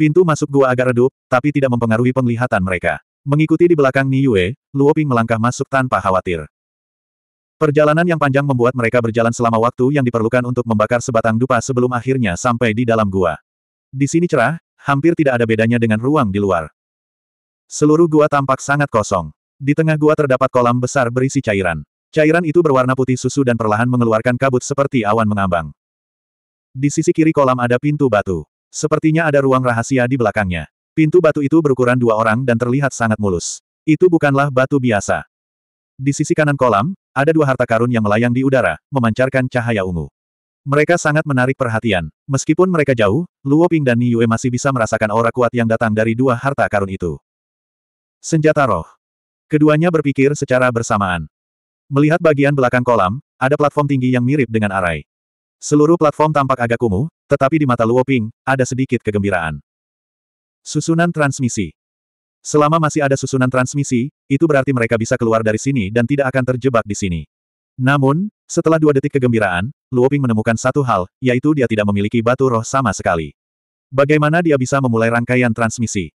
Pintu masuk gua agak redup, tapi tidak mempengaruhi penglihatan mereka. Mengikuti di belakang Niue, Luoping melangkah masuk tanpa khawatir. Perjalanan yang panjang membuat mereka berjalan selama waktu yang diperlukan untuk membakar sebatang dupa sebelum akhirnya sampai di dalam gua. Di sini cerah, hampir tidak ada bedanya dengan ruang di luar. Seluruh gua tampak sangat kosong. Di tengah gua terdapat kolam besar berisi cairan. Cairan itu berwarna putih susu dan perlahan mengeluarkan kabut seperti awan mengambang. Di sisi kiri kolam ada pintu batu. Sepertinya ada ruang rahasia di belakangnya. Pintu batu itu berukuran dua orang dan terlihat sangat mulus. Itu bukanlah batu biasa. Di sisi kanan kolam, ada dua harta karun yang melayang di udara, memancarkan cahaya ungu. Mereka sangat menarik perhatian. Meskipun mereka jauh, Luo Ping dan Niue masih bisa merasakan aura kuat yang datang dari dua harta karun itu. Senjata roh. Keduanya berpikir secara bersamaan. Melihat bagian belakang kolam, ada platform tinggi yang mirip dengan arai. Seluruh platform tampak agak kumuh, tetapi di mata Luo Ping, ada sedikit kegembiraan. Susunan transmisi. Selama masih ada susunan transmisi, itu berarti mereka bisa keluar dari sini dan tidak akan terjebak di sini. Namun, setelah dua detik kegembiraan, Luo Ping menemukan satu hal, yaitu dia tidak memiliki batu roh sama sekali. Bagaimana dia bisa memulai rangkaian transmisi?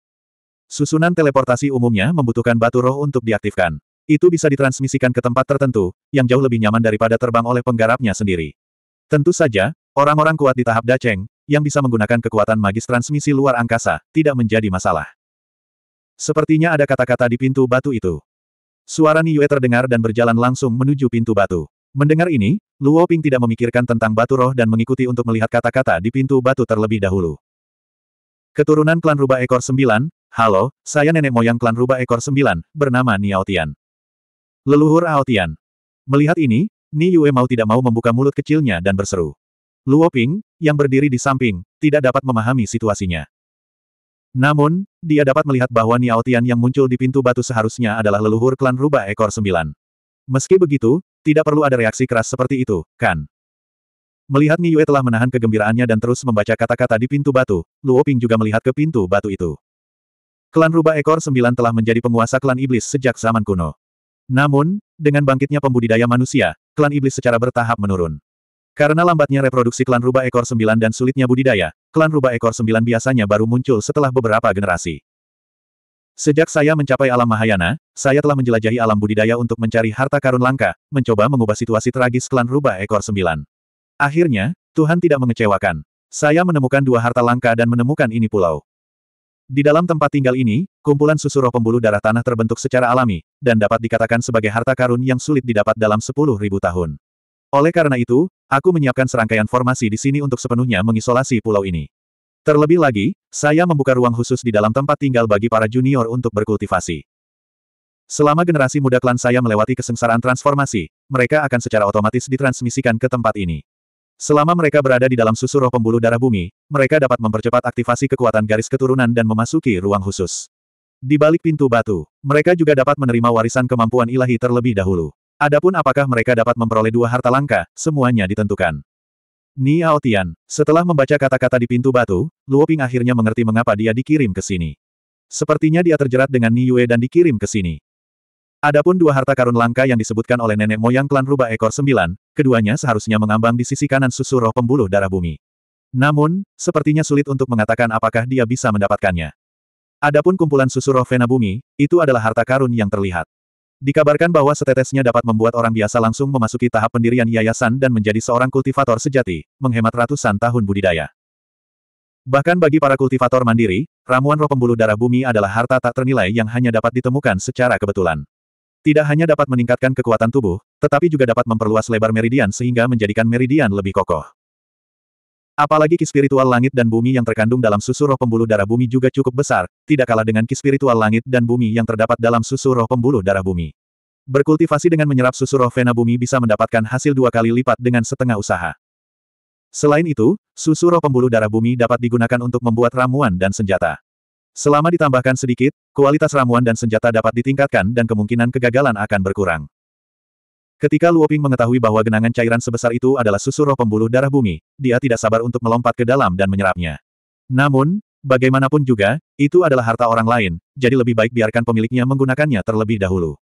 Susunan teleportasi umumnya membutuhkan batu roh untuk diaktifkan. Itu bisa ditransmisikan ke tempat tertentu, yang jauh lebih nyaman daripada terbang oleh penggarapnya sendiri. Tentu saja, Orang-orang kuat di tahap Daceng, yang bisa menggunakan kekuatan magis transmisi luar angkasa, tidak menjadi masalah. Sepertinya ada kata-kata di pintu batu itu. Suara Niue terdengar dan berjalan langsung menuju pintu batu. Mendengar ini, Luo Ping tidak memikirkan tentang batu roh dan mengikuti untuk melihat kata-kata di pintu batu terlebih dahulu. Keturunan klan rubah ekor sembilan, halo, saya nenek moyang klan rubah ekor sembilan, bernama Niaotian. Leluhur Aotian. Melihat ini, Ni Yue mau tidak mau membuka mulut kecilnya dan berseru. Luo Ping, yang berdiri di samping, tidak dapat memahami situasinya. Namun, dia dapat melihat bahwa Niao Tian yang muncul di pintu batu seharusnya adalah leluhur klan rubah ekor sembilan. Meski begitu, tidak perlu ada reaksi keras seperti itu, kan? Melihat Yue telah menahan kegembiraannya dan terus membaca kata-kata di pintu batu, Luo Ping juga melihat ke pintu batu itu. Klan rubah ekor sembilan telah menjadi penguasa klan iblis sejak zaman kuno. Namun, dengan bangkitnya pembudidaya manusia, klan iblis secara bertahap menurun. Karena lambatnya reproduksi klan rubah ekor sembilan dan sulitnya budidaya, klan rubah ekor sembilan biasanya baru muncul setelah beberapa generasi. Sejak saya mencapai alam Mahayana, saya telah menjelajahi alam budidaya untuk mencari harta karun langka, mencoba mengubah situasi tragis klan rubah ekor sembilan. Akhirnya, Tuhan tidak mengecewakan. Saya menemukan dua harta langka dan menemukan ini pulau. Di dalam tempat tinggal ini, kumpulan susu roh pembuluh darah tanah terbentuk secara alami, dan dapat dikatakan sebagai harta karun yang sulit didapat dalam sepuluh ribu tahun. Oleh karena itu, aku menyiapkan serangkaian formasi di sini untuk sepenuhnya mengisolasi pulau ini. Terlebih lagi, saya membuka ruang khusus di dalam tempat tinggal bagi para junior untuk berkultivasi. Selama generasi muda klan saya melewati kesengsaraan transformasi, mereka akan secara otomatis ditransmisikan ke tempat ini. Selama mereka berada di dalam susu roh pembuluh darah bumi, mereka dapat mempercepat aktivasi kekuatan garis keturunan dan memasuki ruang khusus. Di balik pintu batu, mereka juga dapat menerima warisan kemampuan ilahi terlebih dahulu. Adapun apakah mereka dapat memperoleh dua harta langka, semuanya ditentukan. Ni Aotian, setelah membaca kata-kata di pintu batu, Luo Ping akhirnya mengerti mengapa dia dikirim ke sini. Sepertinya dia terjerat dengan Ni Yue dan dikirim ke sini. Adapun dua harta karun langka yang disebutkan oleh nenek moyang klan rubah ekor sembilan, keduanya seharusnya mengambang di sisi kanan susu roh pembuluh darah bumi. Namun, sepertinya sulit untuk mengatakan apakah dia bisa mendapatkannya. Adapun kumpulan susu roh Vena Bumi, itu adalah harta karun yang terlihat. Dikabarkan bahwa setetesnya dapat membuat orang biasa langsung memasuki tahap pendirian yayasan dan menjadi seorang kultivator sejati, menghemat ratusan tahun budidaya. Bahkan bagi para kultivator mandiri, ramuan roh pembuluh darah bumi adalah harta tak ternilai yang hanya dapat ditemukan secara kebetulan. Tidak hanya dapat meningkatkan kekuatan tubuh, tetapi juga dapat memperluas lebar meridian sehingga menjadikan meridian lebih kokoh. Apalagi ki spiritual langit dan bumi yang terkandung dalam susu roh pembuluh darah bumi juga cukup besar, tidak kalah dengan ki spiritual langit dan bumi yang terdapat dalam susu roh pembuluh darah bumi. Berkultivasi dengan menyerap susu roh vena bumi bisa mendapatkan hasil dua kali lipat dengan setengah usaha. Selain itu, susu roh pembuluh darah bumi dapat digunakan untuk membuat ramuan dan senjata. Selama ditambahkan sedikit, kualitas ramuan dan senjata dapat ditingkatkan dan kemungkinan kegagalan akan berkurang. Ketika Luoping mengetahui bahwa genangan cairan sebesar itu adalah susu roh pembuluh darah bumi, dia tidak sabar untuk melompat ke dalam dan menyerapnya. Namun, bagaimanapun juga, itu adalah harta orang lain, jadi lebih baik biarkan pemiliknya menggunakannya terlebih dahulu.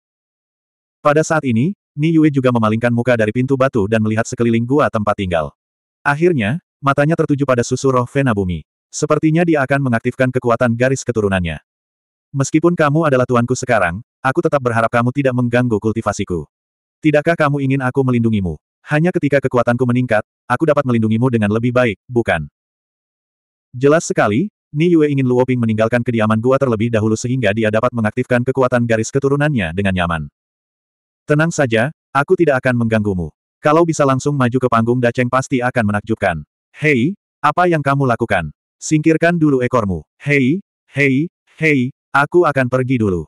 Pada saat ini, Ni Yue juga memalingkan muka dari pintu batu dan melihat sekeliling gua tempat tinggal. Akhirnya, matanya tertuju pada susu roh Vena Bumi. Sepertinya dia akan mengaktifkan kekuatan garis keturunannya. Meskipun kamu adalah tuanku sekarang, aku tetap berharap kamu tidak mengganggu kultivasiku. Tidakkah kamu ingin aku melindungimu? Hanya ketika kekuatanku meningkat, aku dapat melindungimu dengan lebih baik, bukan? Jelas sekali, Ni Yue ingin Luoping meninggalkan kediaman gua terlebih dahulu sehingga dia dapat mengaktifkan kekuatan garis keturunannya dengan nyaman. Tenang saja, aku tidak akan mengganggumu. Kalau bisa langsung maju ke panggung Daceng pasti akan menakjubkan. Hei, apa yang kamu lakukan? Singkirkan dulu ekormu. Hei, hei, hei, aku akan pergi dulu.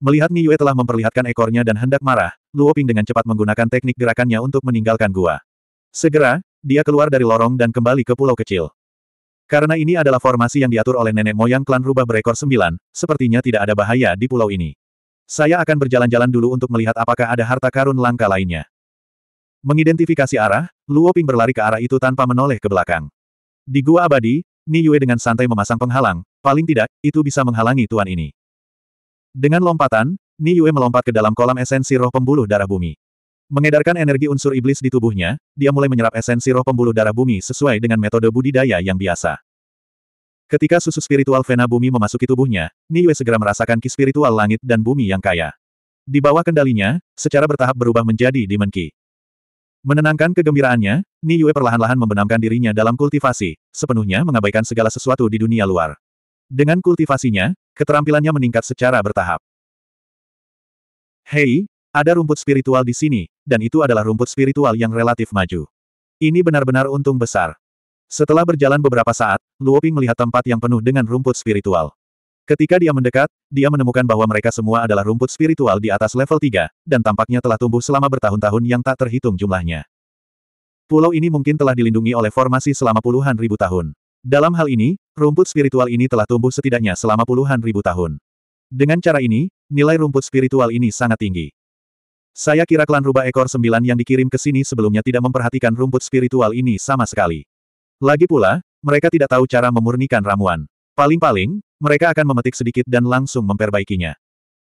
Melihat Ni Yue telah memperlihatkan ekornya dan hendak marah, Luoping dengan cepat menggunakan teknik gerakannya untuk meninggalkan gua. Segera, dia keluar dari lorong dan kembali ke pulau kecil. Karena ini adalah formasi yang diatur oleh nenek moyang klan rubah berekor sembilan, sepertinya tidak ada bahaya di pulau ini. Saya akan berjalan-jalan dulu untuk melihat apakah ada harta karun langka lainnya. Mengidentifikasi arah, Luoping berlari ke arah itu tanpa menoleh ke belakang. Di gua abadi, Ni Yue dengan santai memasang penghalang, paling tidak, itu bisa menghalangi tuan ini. Dengan lompatan, Ni Yue melompat ke dalam kolam esensi roh pembuluh darah bumi. Mengedarkan energi unsur iblis di tubuhnya, dia mulai menyerap esensi roh pembuluh darah bumi sesuai dengan metode budidaya yang biasa. Ketika susu spiritual Vena bumi memasuki tubuhnya, Ni Yue segera merasakan ki spiritual langit dan bumi yang kaya. Di bawah kendalinya, secara bertahap berubah menjadi Demon Ki. Menenangkan kegembiraannya, Ni Yue perlahan-lahan membenamkan dirinya dalam kultivasi, sepenuhnya mengabaikan segala sesuatu di dunia luar. Dengan kultivasinya, keterampilannya meningkat secara bertahap. Hei, ada rumput spiritual di sini, dan itu adalah rumput spiritual yang relatif maju. Ini benar-benar untung besar. Setelah berjalan beberapa saat, Luoping melihat tempat yang penuh dengan rumput spiritual. Ketika dia mendekat, dia menemukan bahwa mereka semua adalah rumput spiritual di atas level 3, dan tampaknya telah tumbuh selama bertahun-tahun yang tak terhitung jumlahnya. Pulau ini mungkin telah dilindungi oleh formasi selama puluhan ribu tahun. Dalam hal ini, rumput spiritual ini telah tumbuh setidaknya selama puluhan ribu tahun. Dengan cara ini, nilai rumput spiritual ini sangat tinggi. Saya kira klan rubah ekor sembilan yang dikirim ke sini sebelumnya tidak memperhatikan rumput spiritual ini sama sekali. Lagi pula, mereka tidak tahu cara memurnikan ramuan. Paling-paling, mereka akan memetik sedikit dan langsung memperbaikinya.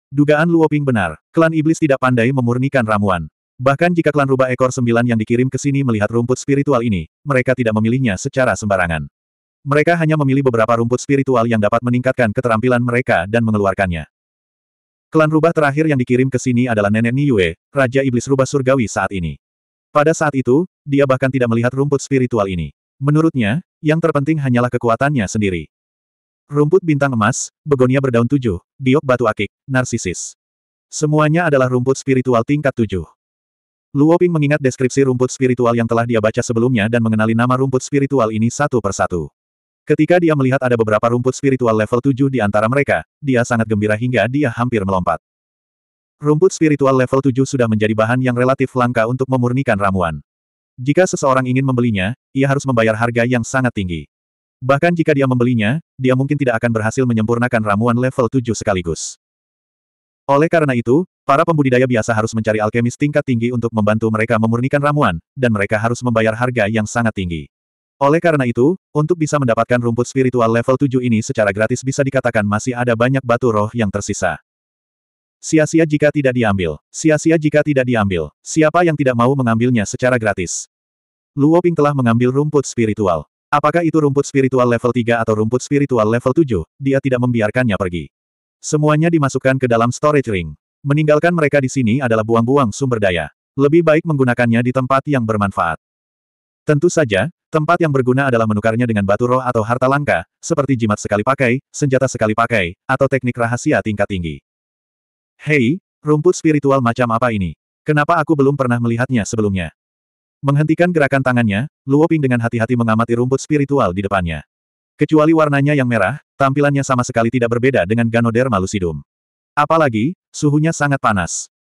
Dugaan Luoping benar, klan iblis tidak pandai memurnikan ramuan. Bahkan jika klan rubah ekor sembilan yang dikirim ke sini melihat rumput spiritual ini, mereka tidak memilihnya secara sembarangan. Mereka hanya memilih beberapa rumput spiritual yang dapat meningkatkan keterampilan mereka dan mengeluarkannya. Klan rubah terakhir yang dikirim ke sini adalah Nenek Yue, Raja Iblis Rubah Surgawi saat ini. Pada saat itu, dia bahkan tidak melihat rumput spiritual ini. Menurutnya, yang terpenting hanyalah kekuatannya sendiri. Rumput bintang emas, begonia berdaun tujuh, diok batu akik, narsisis. Semuanya adalah rumput spiritual tingkat tujuh. Luo Ping mengingat deskripsi rumput spiritual yang telah dia baca sebelumnya dan mengenali nama rumput spiritual ini satu persatu. Ketika dia melihat ada beberapa rumput spiritual level 7 di antara mereka, dia sangat gembira hingga dia hampir melompat. Rumput spiritual level 7 sudah menjadi bahan yang relatif langka untuk memurnikan ramuan. Jika seseorang ingin membelinya, ia harus membayar harga yang sangat tinggi. Bahkan jika dia membelinya, dia mungkin tidak akan berhasil menyempurnakan ramuan level 7 sekaligus. Oleh karena itu, para pembudidaya biasa harus mencari alkemis tingkat tinggi untuk membantu mereka memurnikan ramuan, dan mereka harus membayar harga yang sangat tinggi. Oleh karena itu, untuk bisa mendapatkan rumput spiritual level 7 ini secara gratis bisa dikatakan masih ada banyak batu roh yang tersisa. Sia-sia jika tidak diambil, sia-sia jika tidak diambil, siapa yang tidak mau mengambilnya secara gratis? Luo Ping telah mengambil rumput spiritual. Apakah itu rumput spiritual level 3 atau rumput spiritual level 7, dia tidak membiarkannya pergi. Semuanya dimasukkan ke dalam storage ring. Meninggalkan mereka di sini adalah buang-buang sumber daya. Lebih baik menggunakannya di tempat yang bermanfaat. Tentu saja, Tempat yang berguna adalah menukarnya dengan batu roh atau harta langka, seperti jimat sekali pakai, senjata sekali pakai, atau teknik rahasia tingkat tinggi. Hei, rumput spiritual macam apa ini? Kenapa aku belum pernah melihatnya sebelumnya? Menghentikan gerakan tangannya, Luo Ping dengan hati-hati mengamati rumput spiritual di depannya. Kecuali warnanya yang merah, tampilannya sama sekali tidak berbeda dengan Ganoderma lucidum. Apalagi, suhunya sangat panas.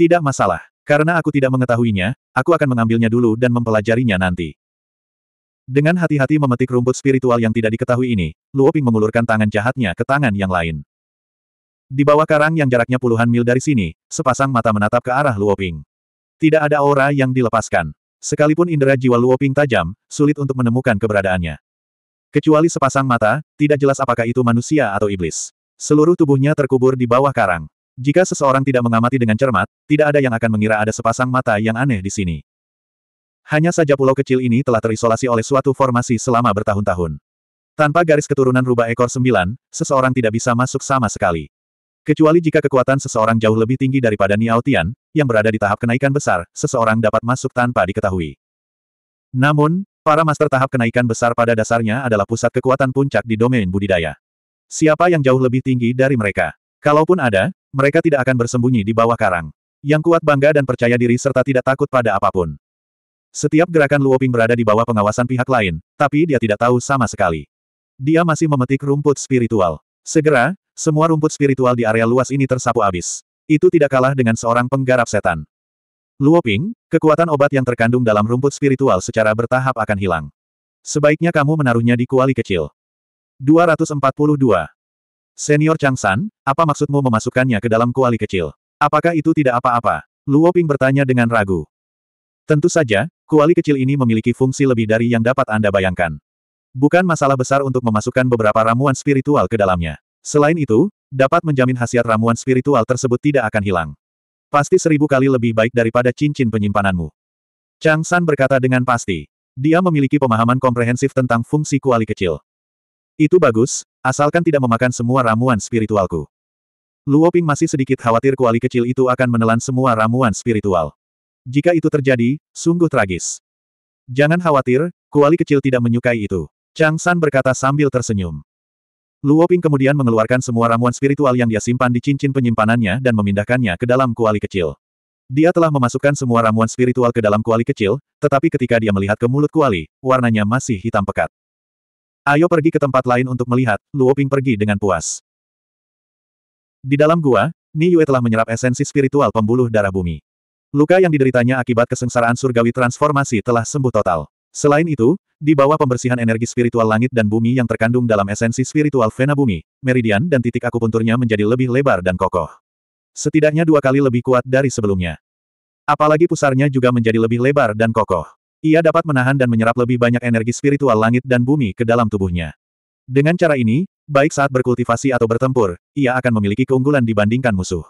Tidak masalah, karena aku tidak mengetahuinya, aku akan mengambilnya dulu dan mempelajarinya nanti. Dengan hati-hati memetik rumput spiritual yang tidak diketahui ini, Luoping mengulurkan tangan jahatnya ke tangan yang lain. Di bawah karang yang jaraknya puluhan mil dari sini, sepasang mata menatap ke arah Luoping. Tidak ada aura yang dilepaskan. Sekalipun indera jiwa Luo tajam, sulit untuk menemukan keberadaannya. Kecuali sepasang mata, tidak jelas apakah itu manusia atau iblis. Seluruh tubuhnya terkubur di bawah karang. Jika seseorang tidak mengamati dengan cermat, tidak ada yang akan mengira ada sepasang mata yang aneh di sini. Hanya saja pulau kecil ini telah terisolasi oleh suatu formasi selama bertahun-tahun. Tanpa garis keturunan rubah ekor sembilan, seseorang tidak bisa masuk sama sekali. Kecuali jika kekuatan seseorang jauh lebih tinggi daripada Niao Tian, yang berada di tahap kenaikan besar, seseorang dapat masuk tanpa diketahui. Namun, para master tahap kenaikan besar pada dasarnya adalah pusat kekuatan puncak di domain budidaya. Siapa yang jauh lebih tinggi dari mereka? Kalaupun ada, mereka tidak akan bersembunyi di bawah karang. Yang kuat bangga dan percaya diri serta tidak takut pada apapun. Setiap gerakan Luoping berada di bawah pengawasan pihak lain, tapi dia tidak tahu sama sekali. Dia masih memetik rumput spiritual. Segera, semua rumput spiritual di area luas ini tersapu habis. Itu tidak kalah dengan seorang penggarap setan. Luoping, kekuatan obat yang terkandung dalam rumput spiritual secara bertahap akan hilang. Sebaiknya kamu menaruhnya di kuali kecil. 242. Senior San, apa maksudmu memasukkannya ke dalam kuali kecil? Apakah itu tidak apa-apa? Luoping bertanya dengan ragu. Tentu saja, kuali kecil ini memiliki fungsi lebih dari yang dapat Anda bayangkan. Bukan masalah besar untuk memasukkan beberapa ramuan spiritual ke dalamnya. Selain itu, dapat menjamin khasiat ramuan spiritual tersebut tidak akan hilang. Pasti seribu kali lebih baik daripada cincin penyimpananmu. Chang San berkata dengan pasti. Dia memiliki pemahaman komprehensif tentang fungsi kuali kecil. Itu bagus, asalkan tidak memakan semua ramuan spiritualku. Luoping masih sedikit khawatir kuali kecil itu akan menelan semua ramuan spiritual. Jika itu terjadi, sungguh tragis. Jangan khawatir, kuali kecil tidak menyukai itu. Chang San berkata sambil tersenyum. Luo Ping kemudian mengeluarkan semua ramuan spiritual yang dia simpan di cincin penyimpanannya dan memindahkannya ke dalam kuali kecil. Dia telah memasukkan semua ramuan spiritual ke dalam kuali kecil, tetapi ketika dia melihat ke mulut kuali, warnanya masih hitam pekat. Ayo pergi ke tempat lain untuk melihat, Luo Ping pergi dengan puas. Di dalam gua, Ni Yue telah menyerap esensi spiritual pembuluh darah bumi. Luka yang dideritanya akibat kesengsaraan surgawi transformasi telah sembuh total. Selain itu, di bawah pembersihan energi spiritual langit dan bumi yang terkandung dalam esensi spiritual vena bumi, meridian dan titik akupunturnya menjadi lebih lebar dan kokoh. Setidaknya dua kali lebih kuat dari sebelumnya. Apalagi pusarnya juga menjadi lebih lebar dan kokoh. Ia dapat menahan dan menyerap lebih banyak energi spiritual langit dan bumi ke dalam tubuhnya. Dengan cara ini, baik saat berkultivasi atau bertempur, ia akan memiliki keunggulan dibandingkan musuh.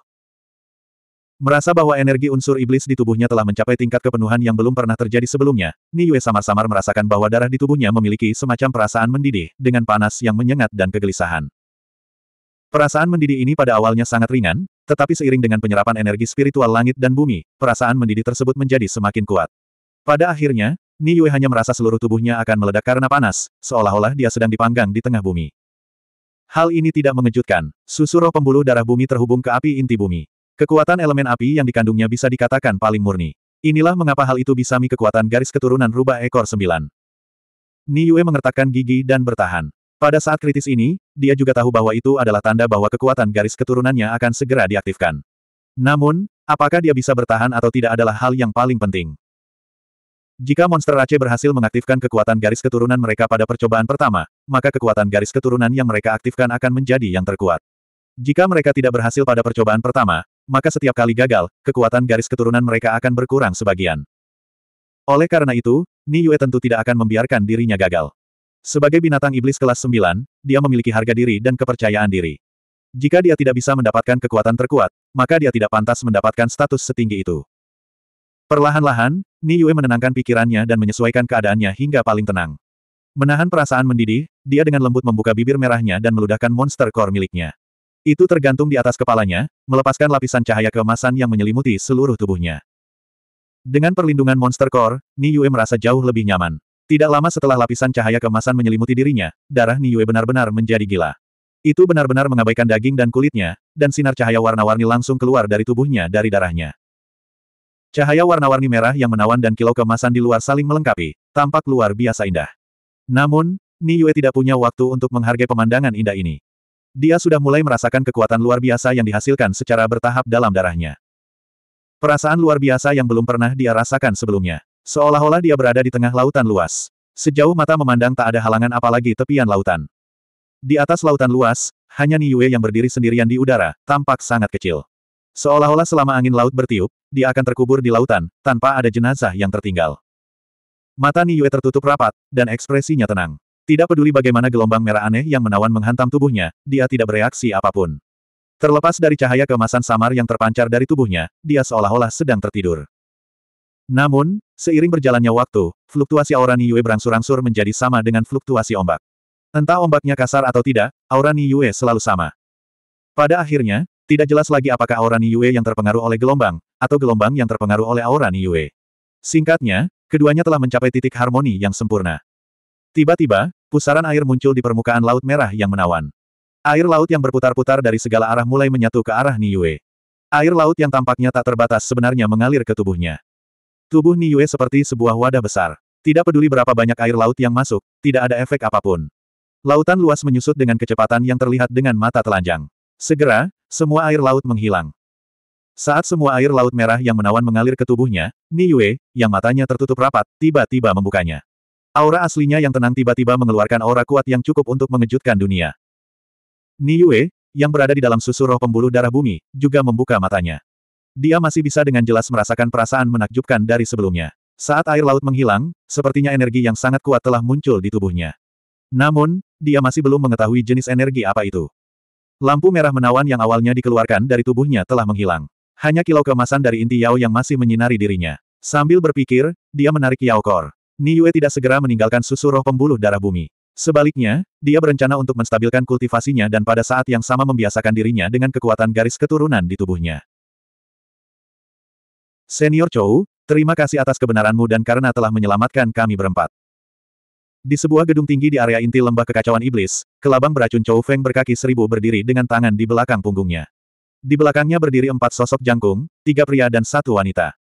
Merasa bahwa energi unsur iblis di tubuhnya telah mencapai tingkat kepenuhan yang belum pernah terjadi sebelumnya, Yue samar-samar merasakan bahwa darah di tubuhnya memiliki semacam perasaan mendidih, dengan panas yang menyengat dan kegelisahan. Perasaan mendidih ini pada awalnya sangat ringan, tetapi seiring dengan penyerapan energi spiritual langit dan bumi, perasaan mendidih tersebut menjadi semakin kuat. Pada akhirnya, Yue hanya merasa seluruh tubuhnya akan meledak karena panas, seolah-olah dia sedang dipanggang di tengah bumi. Hal ini tidak mengejutkan, susuro pembuluh darah bumi terhubung ke api inti bumi. Kekuatan elemen api yang dikandungnya bisa dikatakan paling murni. Inilah mengapa hal itu bisa mi kekuatan garis keturunan rubah ekor sembilan. Yue mengertakkan gigi dan bertahan. Pada saat kritis ini, dia juga tahu bahwa itu adalah tanda bahwa kekuatan garis keturunannya akan segera diaktifkan. Namun, apakah dia bisa bertahan atau tidak adalah hal yang paling penting. Jika monster Rache berhasil mengaktifkan kekuatan garis keturunan mereka pada percobaan pertama, maka kekuatan garis keturunan yang mereka aktifkan akan menjadi yang terkuat. Jika mereka tidak berhasil pada percobaan pertama, maka setiap kali gagal, kekuatan garis keturunan mereka akan berkurang sebagian. Oleh karena itu, Ni Yue tentu tidak akan membiarkan dirinya gagal. Sebagai binatang iblis kelas 9, dia memiliki harga diri dan kepercayaan diri. Jika dia tidak bisa mendapatkan kekuatan terkuat, maka dia tidak pantas mendapatkan status setinggi itu. Perlahan-lahan, Ni Yue menenangkan pikirannya dan menyesuaikan keadaannya hingga paling tenang. Menahan perasaan mendidih, dia dengan lembut membuka bibir merahnya dan meludahkan monster core miliknya. Itu tergantung di atas kepalanya, melepaskan lapisan cahaya keemasan yang menyelimuti seluruh tubuhnya. Dengan perlindungan monster core, Yue merasa jauh lebih nyaman. Tidak lama setelah lapisan cahaya keemasan menyelimuti dirinya, darah Ni Yue benar-benar menjadi gila. Itu benar-benar mengabaikan daging dan kulitnya, dan sinar cahaya warna-warni langsung keluar dari tubuhnya dari darahnya. Cahaya warna-warni merah yang menawan dan kilau keemasan di luar saling melengkapi, tampak luar biasa indah. Namun, Ni Yue tidak punya waktu untuk menghargai pemandangan indah ini. Dia sudah mulai merasakan kekuatan luar biasa yang dihasilkan secara bertahap dalam darahnya. Perasaan luar biasa yang belum pernah dia rasakan sebelumnya. Seolah-olah dia berada di tengah lautan luas. Sejauh mata memandang tak ada halangan apalagi tepian lautan. Di atas lautan luas, hanya Yue yang berdiri sendirian di udara, tampak sangat kecil. Seolah-olah selama angin laut bertiup, dia akan terkubur di lautan, tanpa ada jenazah yang tertinggal. Mata Yue tertutup rapat, dan ekspresinya tenang. Tidak peduli bagaimana gelombang merah aneh yang menawan menghantam tubuhnya, dia tidak bereaksi apapun. Terlepas dari cahaya kemasan samar yang terpancar dari tubuhnya, dia seolah-olah sedang tertidur. Namun, seiring berjalannya waktu, fluktuasi aura Niyue berangsur-angsur menjadi sama dengan fluktuasi ombak. Entah ombaknya kasar atau tidak, aura Niyue selalu sama. Pada akhirnya, tidak jelas lagi apakah aura Niyue yang terpengaruh oleh gelombang, atau gelombang yang terpengaruh oleh aura Niyue. Singkatnya, keduanya telah mencapai titik harmoni yang sempurna. Tiba-tiba, pusaran air muncul di permukaan Laut Merah yang menawan. Air laut yang berputar-putar dari segala arah mulai menyatu ke arah Yue. Air laut yang tampaknya tak terbatas sebenarnya mengalir ke tubuhnya. Tubuh Yue seperti sebuah wadah besar. Tidak peduli berapa banyak air laut yang masuk, tidak ada efek apapun. Lautan luas menyusut dengan kecepatan yang terlihat dengan mata telanjang. Segera, semua air laut menghilang. Saat semua air laut merah yang menawan mengalir ke tubuhnya, Ni Yue, yang matanya tertutup rapat, tiba-tiba membukanya. Aura aslinya yang tenang tiba-tiba mengeluarkan aura kuat yang cukup untuk mengejutkan dunia. Yue yang berada di dalam susu roh pembuluh darah bumi, juga membuka matanya. Dia masih bisa dengan jelas merasakan perasaan menakjubkan dari sebelumnya. Saat air laut menghilang, sepertinya energi yang sangat kuat telah muncul di tubuhnya. Namun, dia masih belum mengetahui jenis energi apa itu. Lampu merah menawan yang awalnya dikeluarkan dari tubuhnya telah menghilang. Hanya kilau kemasan dari inti Yao yang masih menyinari dirinya. Sambil berpikir, dia menarik Yao Kor. Yue tidak segera meninggalkan susu roh pembuluh darah bumi. Sebaliknya, dia berencana untuk menstabilkan kultivasinya dan pada saat yang sama membiasakan dirinya dengan kekuatan garis keturunan di tubuhnya. Senior Chou, terima kasih atas kebenaranmu dan karena telah menyelamatkan kami berempat. Di sebuah gedung tinggi di area inti lembah kekacauan iblis, kelabang beracun Chou Feng berkaki seribu berdiri dengan tangan di belakang punggungnya. Di belakangnya berdiri empat sosok jangkung, tiga pria dan satu wanita.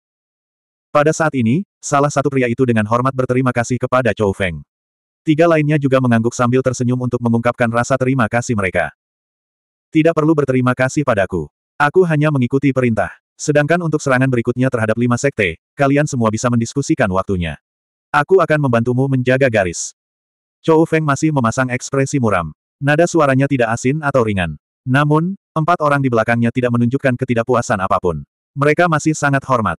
Pada saat ini, salah satu pria itu dengan hormat berterima kasih kepada Chou Feng. Tiga lainnya juga mengangguk sambil tersenyum untuk mengungkapkan rasa terima kasih mereka. Tidak perlu berterima kasih padaku. Aku hanya mengikuti perintah. Sedangkan untuk serangan berikutnya terhadap lima sekte, kalian semua bisa mendiskusikan waktunya. Aku akan membantumu menjaga garis. Chou Feng masih memasang ekspresi muram. Nada suaranya tidak asin atau ringan. Namun, empat orang di belakangnya tidak menunjukkan ketidakpuasan apapun. Mereka masih sangat hormat.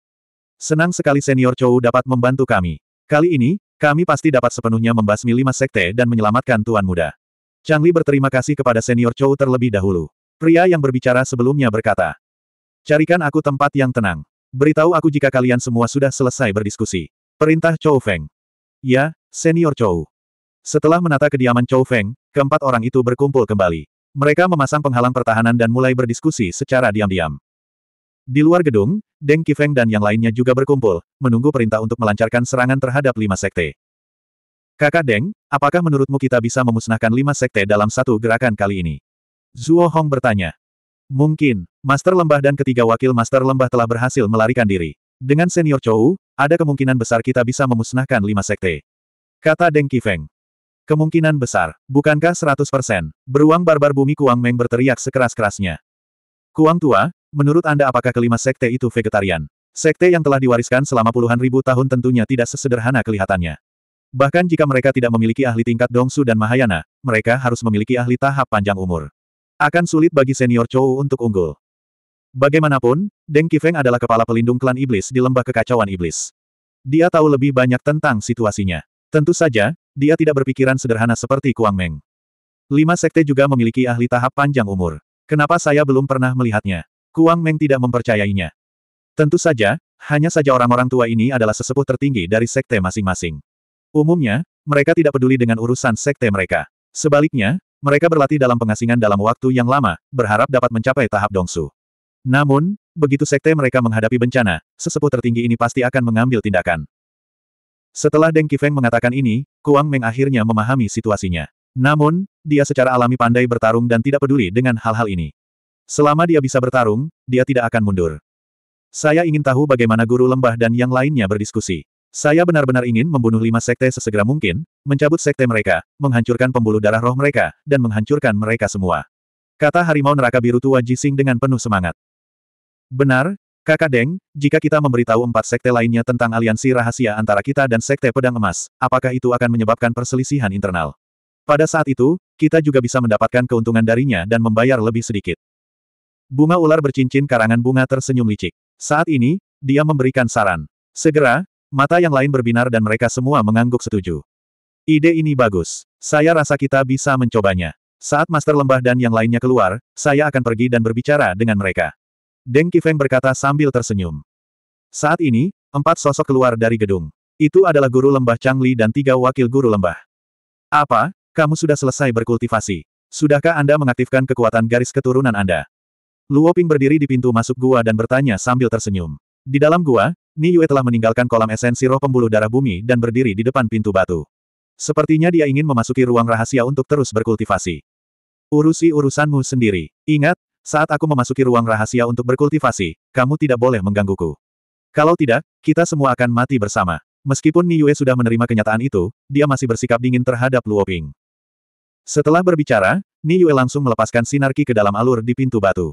Senang sekali senior Chou dapat membantu kami. Kali ini, kami pasti dapat sepenuhnya membasmi lima sekte dan menyelamatkan Tuan Muda. Chang Li berterima kasih kepada senior Chou terlebih dahulu. Pria yang berbicara sebelumnya berkata, Carikan aku tempat yang tenang. Beritahu aku jika kalian semua sudah selesai berdiskusi. Perintah Chou Feng. Ya, senior Chou. Setelah menata kediaman Chou Feng, keempat orang itu berkumpul kembali. Mereka memasang penghalang pertahanan dan mulai berdiskusi secara diam-diam. Di luar gedung, Deng Kifeng dan yang lainnya juga berkumpul, menunggu perintah untuk melancarkan serangan terhadap lima sekte. Kakak Deng, apakah menurutmu kita bisa memusnahkan lima sekte dalam satu gerakan kali ini? Zuo Hong bertanya. Mungkin, Master Lembah dan ketiga wakil Master Lembah telah berhasil melarikan diri. Dengan senior Chou, ada kemungkinan besar kita bisa memusnahkan lima sekte. Kata Deng Kifeng. Kemungkinan besar, bukankah 100%? Beruang barbar bumi Kuang Meng berteriak sekeras-kerasnya. Kuang tua, Menurut Anda apakah kelima sekte itu vegetarian? Sekte yang telah diwariskan selama puluhan ribu tahun tentunya tidak sesederhana kelihatannya. Bahkan jika mereka tidak memiliki ahli tingkat Dongsu dan Mahayana, mereka harus memiliki ahli tahap panjang umur. Akan sulit bagi senior Chou untuk unggul. Bagaimanapun, Deng Qifeng adalah kepala pelindung klan iblis di lembah kekacauan iblis. Dia tahu lebih banyak tentang situasinya. Tentu saja, dia tidak berpikiran sederhana seperti Kuang Meng. Lima sekte juga memiliki ahli tahap panjang umur. Kenapa saya belum pernah melihatnya? Kuang Meng tidak mempercayainya. Tentu saja, hanya saja orang-orang tua ini adalah sesepuh tertinggi dari sekte masing-masing. Umumnya, mereka tidak peduli dengan urusan sekte mereka. Sebaliknya, mereka berlatih dalam pengasingan dalam waktu yang lama, berharap dapat mencapai tahap dongsu. Namun, begitu sekte mereka menghadapi bencana, sesepuh tertinggi ini pasti akan mengambil tindakan. Setelah Deng Qifeng mengatakan ini, Kuang Meng akhirnya memahami situasinya. Namun, dia secara alami pandai bertarung dan tidak peduli dengan hal-hal ini. Selama dia bisa bertarung, dia tidak akan mundur. Saya ingin tahu bagaimana guru lembah dan yang lainnya berdiskusi. Saya benar-benar ingin membunuh lima sekte sesegera mungkin, mencabut sekte mereka, menghancurkan pembuluh darah roh mereka, dan menghancurkan mereka semua. Kata harimau neraka biru tua Jising dengan penuh semangat. Benar, kakak Deng, jika kita memberitahu empat sekte lainnya tentang aliansi rahasia antara kita dan sekte pedang emas, apakah itu akan menyebabkan perselisihan internal? Pada saat itu, kita juga bisa mendapatkan keuntungan darinya dan membayar lebih sedikit. Bunga ular bercincin karangan bunga tersenyum licik. Saat ini, dia memberikan saran. Segera, mata yang lain berbinar dan mereka semua mengangguk setuju. Ide ini bagus. Saya rasa kita bisa mencobanya. Saat Master Lembah dan yang lainnya keluar, saya akan pergi dan berbicara dengan mereka. Deng Kifeng berkata sambil tersenyum. Saat ini, empat sosok keluar dari gedung. Itu adalah guru lembah Changli dan tiga wakil guru lembah. Apa? Kamu sudah selesai berkultivasi. Sudahkah Anda mengaktifkan kekuatan garis keturunan Anda? Luoping berdiri di pintu masuk gua dan bertanya sambil tersenyum. Di dalam gua, Ni Yue telah meninggalkan kolam esensi roh pembuluh darah bumi dan berdiri di depan pintu batu. Sepertinya dia ingin memasuki ruang rahasia untuk terus berkultivasi. Urusi urusanmu sendiri. Ingat, saat aku memasuki ruang rahasia untuk berkultivasi, kamu tidak boleh menggangguku. Kalau tidak, kita semua akan mati bersama. Meskipun Ni Yue sudah menerima kenyataan itu, dia masih bersikap dingin terhadap Luo Ping. Setelah berbicara, Ni Yue langsung melepaskan sinarki ke dalam alur di pintu batu.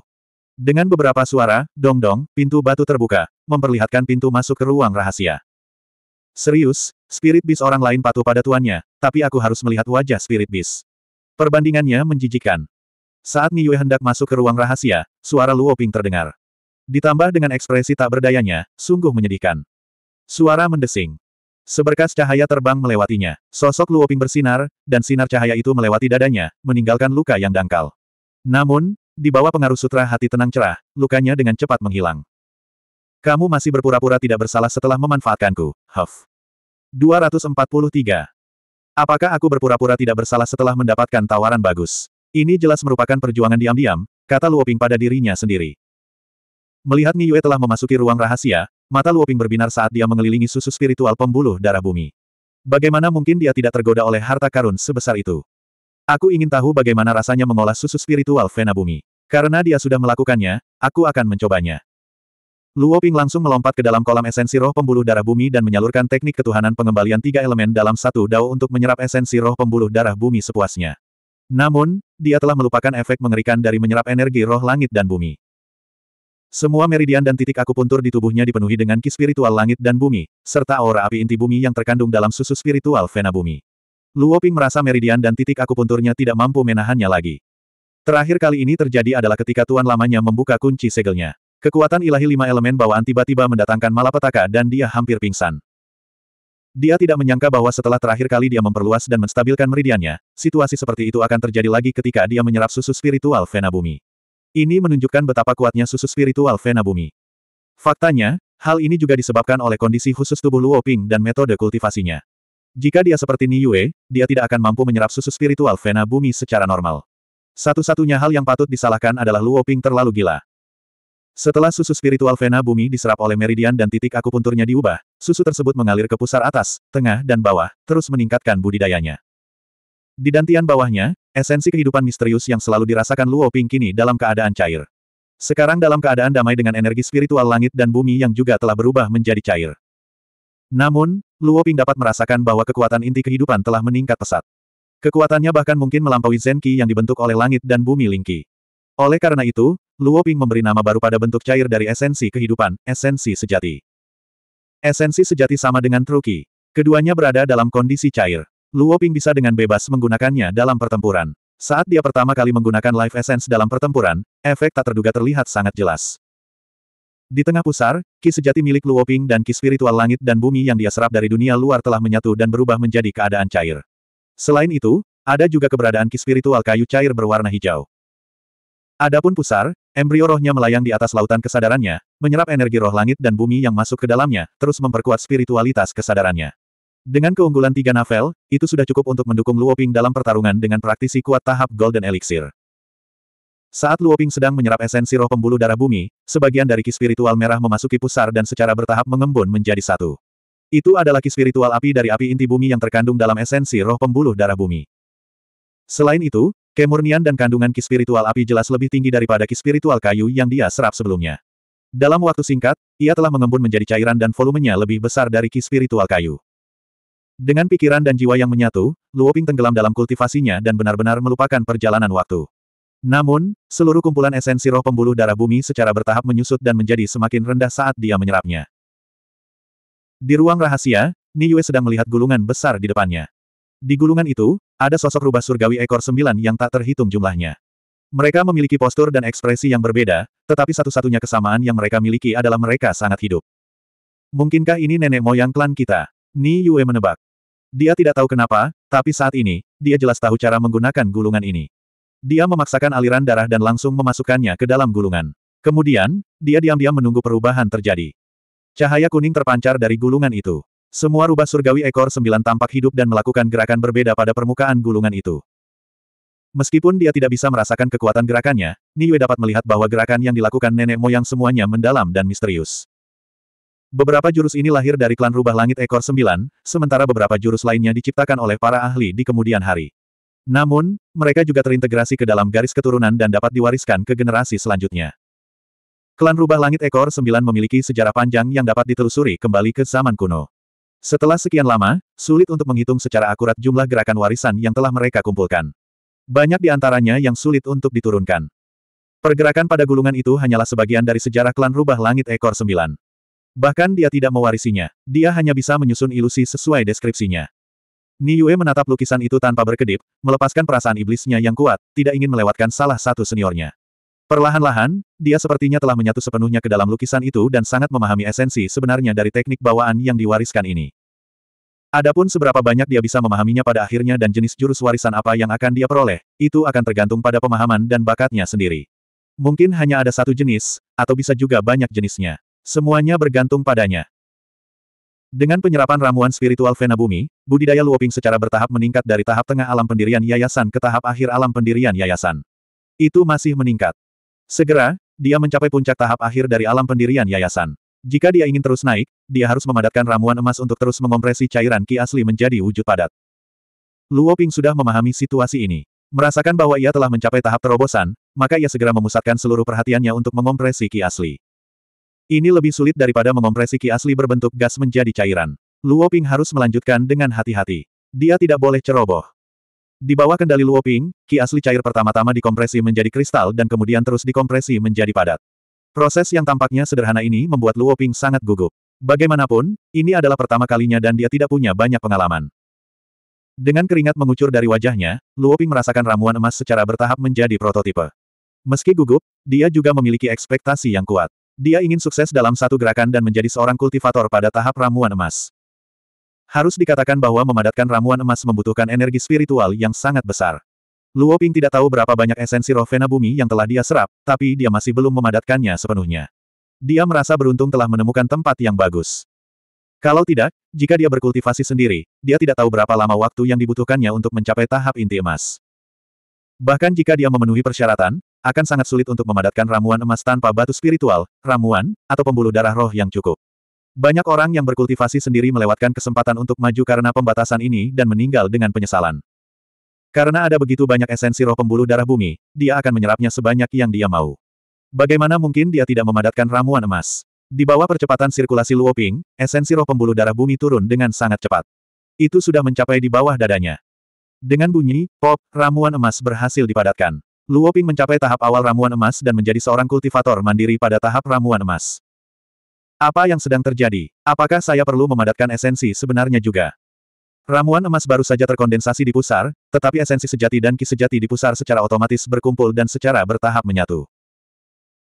Dengan beberapa suara, dong-dong, pintu batu terbuka, memperlihatkan pintu masuk ke ruang rahasia. Serius, spirit bis orang lain patuh pada tuannya, tapi aku harus melihat wajah spirit bis. Perbandingannya menjijikan. Saat Niyue hendak masuk ke ruang rahasia, suara Luo Ping terdengar. Ditambah dengan ekspresi tak berdayanya, sungguh menyedihkan. Suara mendesing. Seberkas cahaya terbang melewatinya, sosok Luo Ping bersinar, dan sinar cahaya itu melewati dadanya, meninggalkan luka yang dangkal. Namun, di bawah pengaruh sutra hati tenang cerah, lukanya dengan cepat menghilang. Kamu masih berpura-pura tidak bersalah setelah memanfaatkanku, Huff. 243. Apakah aku berpura-pura tidak bersalah setelah mendapatkan tawaran bagus? Ini jelas merupakan perjuangan diam-diam, kata Luoping pada dirinya sendiri. Melihat Yue telah memasuki ruang rahasia, mata Luoping berbinar saat dia mengelilingi susu spiritual pembuluh darah bumi. Bagaimana mungkin dia tidak tergoda oleh harta karun sebesar itu? Aku ingin tahu bagaimana rasanya mengolah susu spiritual Vena Bumi. Karena dia sudah melakukannya, aku akan mencobanya. Luo Ping langsung melompat ke dalam kolam esensi roh pembuluh darah bumi dan menyalurkan teknik ketuhanan pengembalian tiga elemen dalam satu dao untuk menyerap esensi roh pembuluh darah bumi sepuasnya. Namun, dia telah melupakan efek mengerikan dari menyerap energi roh langit dan bumi. Semua meridian dan titik akupuntur di tubuhnya dipenuhi dengan ki spiritual langit dan bumi, serta aura api inti bumi yang terkandung dalam susu spiritual Vena Bumi. Luo Ping merasa meridian dan titik akupunturnya tidak mampu menahannya lagi. Terakhir kali ini terjadi adalah ketika tuan lamanya membuka kunci segelnya. Kekuatan ilahi lima elemen bawaan tiba-tiba mendatangkan malapetaka dan dia hampir pingsan. Dia tidak menyangka bahwa setelah terakhir kali dia memperluas dan menstabilkan meridiannya, situasi seperti itu akan terjadi lagi ketika dia menyerap susu spiritual Vena Bumi. Ini menunjukkan betapa kuatnya susu spiritual Vena Bumi. Faktanya, hal ini juga disebabkan oleh kondisi khusus tubuh Luo Ping dan metode kultivasinya. Jika dia seperti Ni Yue, dia tidak akan mampu menyerap susu spiritual Vena Bumi secara normal. Satu-satunya hal yang patut disalahkan adalah Luo Ping terlalu gila. Setelah susu spiritual Vena Bumi diserap oleh meridian dan titik akupunturnya diubah, susu tersebut mengalir ke pusar atas, tengah dan bawah, terus meningkatkan budidayanya. Di dantian bawahnya, esensi kehidupan misterius yang selalu dirasakan Luo Ping kini dalam keadaan cair. Sekarang dalam keadaan damai dengan energi spiritual langit dan bumi yang juga telah berubah menjadi cair. Namun, Luo Ping dapat merasakan bahwa kekuatan inti kehidupan telah meningkat pesat. Kekuatannya bahkan mungkin melampaui Zenki yang dibentuk oleh langit dan bumi Lingqi. Oleh karena itu, Luo Ping memberi nama baru pada bentuk cair dari esensi kehidupan, esensi sejati. Esensi sejati sama dengan Truki. Keduanya berada dalam kondisi cair. Luo Ping bisa dengan bebas menggunakannya dalam pertempuran. Saat dia pertama kali menggunakan Life Essence dalam pertempuran, efek tak terduga terlihat sangat jelas. Di tengah pusar, ki sejati milik Luoping dan ki spiritual langit dan bumi yang dia serap dari dunia luar telah menyatu dan berubah menjadi keadaan cair. Selain itu, ada juga keberadaan ki spiritual kayu cair berwarna hijau. Adapun pusar, embrio rohnya melayang di atas lautan kesadarannya, menyerap energi roh langit dan bumi yang masuk ke dalamnya, terus memperkuat spiritualitas kesadarannya. Dengan keunggulan tiga navel, itu sudah cukup untuk mendukung Luoping dalam pertarungan dengan praktisi kuat tahap Golden Elixir. Saat Luoping sedang menyerap esensi roh pembuluh darah bumi, sebagian dari ki spiritual merah memasuki pusar dan secara bertahap mengembun menjadi satu. Itu adalah ki spiritual api dari api inti bumi yang terkandung dalam esensi roh pembuluh darah bumi. Selain itu, kemurnian dan kandungan ki spiritual api jelas lebih tinggi daripada ki spiritual kayu yang dia serap sebelumnya. Dalam waktu singkat, ia telah mengembun menjadi cairan dan volumenya lebih besar dari ki spiritual kayu. Dengan pikiran dan jiwa yang menyatu, Luoping tenggelam dalam kultivasinya dan benar-benar melupakan perjalanan waktu. Namun, seluruh kumpulan esensi roh pembuluh darah bumi secara bertahap menyusut dan menjadi semakin rendah saat dia menyerapnya. Di ruang rahasia, Niyue sedang melihat gulungan besar di depannya. Di gulungan itu, ada sosok rubah surgawi ekor sembilan yang tak terhitung jumlahnya. Mereka memiliki postur dan ekspresi yang berbeda, tetapi satu-satunya kesamaan yang mereka miliki adalah mereka sangat hidup. Mungkinkah ini nenek moyang klan kita? Ni Yue menebak. Dia tidak tahu kenapa, tapi saat ini, dia jelas tahu cara menggunakan gulungan ini. Dia memaksakan aliran darah dan langsung memasukkannya ke dalam gulungan. Kemudian, dia diam-diam menunggu perubahan terjadi. Cahaya kuning terpancar dari gulungan itu. Semua rubah surgawi ekor sembilan tampak hidup dan melakukan gerakan berbeda pada permukaan gulungan itu. Meskipun dia tidak bisa merasakan kekuatan gerakannya, Niue dapat melihat bahwa gerakan yang dilakukan nenek moyang semuanya mendalam dan misterius. Beberapa jurus ini lahir dari klan rubah langit ekor sembilan, sementara beberapa jurus lainnya diciptakan oleh para ahli di kemudian hari. Namun, mereka juga terintegrasi ke dalam garis keturunan dan dapat diwariskan ke generasi selanjutnya. Klan Rubah Langit Ekor Sembilan memiliki sejarah panjang yang dapat ditelusuri kembali ke zaman kuno. Setelah sekian lama, sulit untuk menghitung secara akurat jumlah gerakan warisan yang telah mereka kumpulkan. Banyak di antaranya yang sulit untuk diturunkan. Pergerakan pada gulungan itu hanyalah sebagian dari sejarah klan Rubah Langit Ekor Sembilan. Bahkan dia tidak mewarisinya, dia hanya bisa menyusun ilusi sesuai deskripsinya. Yue menatap lukisan itu tanpa berkedip, melepaskan perasaan iblisnya yang kuat, tidak ingin melewatkan salah satu seniornya. Perlahan-lahan, dia sepertinya telah menyatu sepenuhnya ke dalam lukisan itu dan sangat memahami esensi sebenarnya dari teknik bawaan yang diwariskan ini. Adapun seberapa banyak dia bisa memahaminya pada akhirnya dan jenis jurus warisan apa yang akan dia peroleh, itu akan tergantung pada pemahaman dan bakatnya sendiri. Mungkin hanya ada satu jenis, atau bisa juga banyak jenisnya. Semuanya bergantung padanya. Dengan penyerapan ramuan spiritual Vena Bumi, budidaya Luoping secara bertahap meningkat dari tahap tengah alam pendirian yayasan ke tahap akhir alam pendirian yayasan. Itu masih meningkat. Segera, dia mencapai puncak tahap akhir dari alam pendirian yayasan. Jika dia ingin terus naik, dia harus memadatkan ramuan emas untuk terus mengompresi cairan ki asli menjadi wujud padat. Luoping sudah memahami situasi ini. Merasakan bahwa ia telah mencapai tahap terobosan, maka ia segera memusatkan seluruh perhatiannya untuk mengompresi ki asli. Ini lebih sulit daripada mengompresi ki asli berbentuk gas menjadi cairan. Luoping harus melanjutkan dengan hati-hati. Dia tidak boleh ceroboh. Di bawah kendali Luoping, Ping, ki asli cair pertama-tama dikompresi menjadi kristal dan kemudian terus dikompresi menjadi padat. Proses yang tampaknya sederhana ini membuat Luoping sangat gugup. Bagaimanapun, ini adalah pertama kalinya dan dia tidak punya banyak pengalaman. Dengan keringat mengucur dari wajahnya, Luoping merasakan ramuan emas secara bertahap menjadi prototipe. Meski gugup, dia juga memiliki ekspektasi yang kuat. Dia ingin sukses dalam satu gerakan dan menjadi seorang kultivator pada tahap ramuan emas. Harus dikatakan bahwa memadatkan ramuan emas membutuhkan energi spiritual yang sangat besar. Luo Ping tidak tahu berapa banyak esensi roh vena bumi yang telah dia serap, tapi dia masih belum memadatkannya sepenuhnya. Dia merasa beruntung telah menemukan tempat yang bagus. Kalau tidak, jika dia berkultivasi sendiri, dia tidak tahu berapa lama waktu yang dibutuhkannya untuk mencapai tahap inti emas. Bahkan jika dia memenuhi persyaratan, akan sangat sulit untuk memadatkan ramuan emas tanpa batu spiritual, ramuan, atau pembuluh darah roh yang cukup. Banyak orang yang berkultivasi sendiri melewatkan kesempatan untuk maju karena pembatasan ini dan meninggal dengan penyesalan. Karena ada begitu banyak esensi roh pembuluh darah bumi, dia akan menyerapnya sebanyak yang dia mau. Bagaimana mungkin dia tidak memadatkan ramuan emas? Di bawah percepatan sirkulasi Luoping, esensi roh pembuluh darah bumi turun dengan sangat cepat. Itu sudah mencapai di bawah dadanya. Dengan bunyi, pop, ramuan emas berhasil dipadatkan. Luo Ping mencapai tahap awal ramuan emas dan menjadi seorang kultivator mandiri pada tahap ramuan emas. Apa yang sedang terjadi? Apakah saya perlu memadatkan esensi sebenarnya juga? Ramuan emas baru saja terkondensasi di pusar, tetapi esensi sejati dan ki sejati di pusar secara otomatis berkumpul dan secara bertahap menyatu.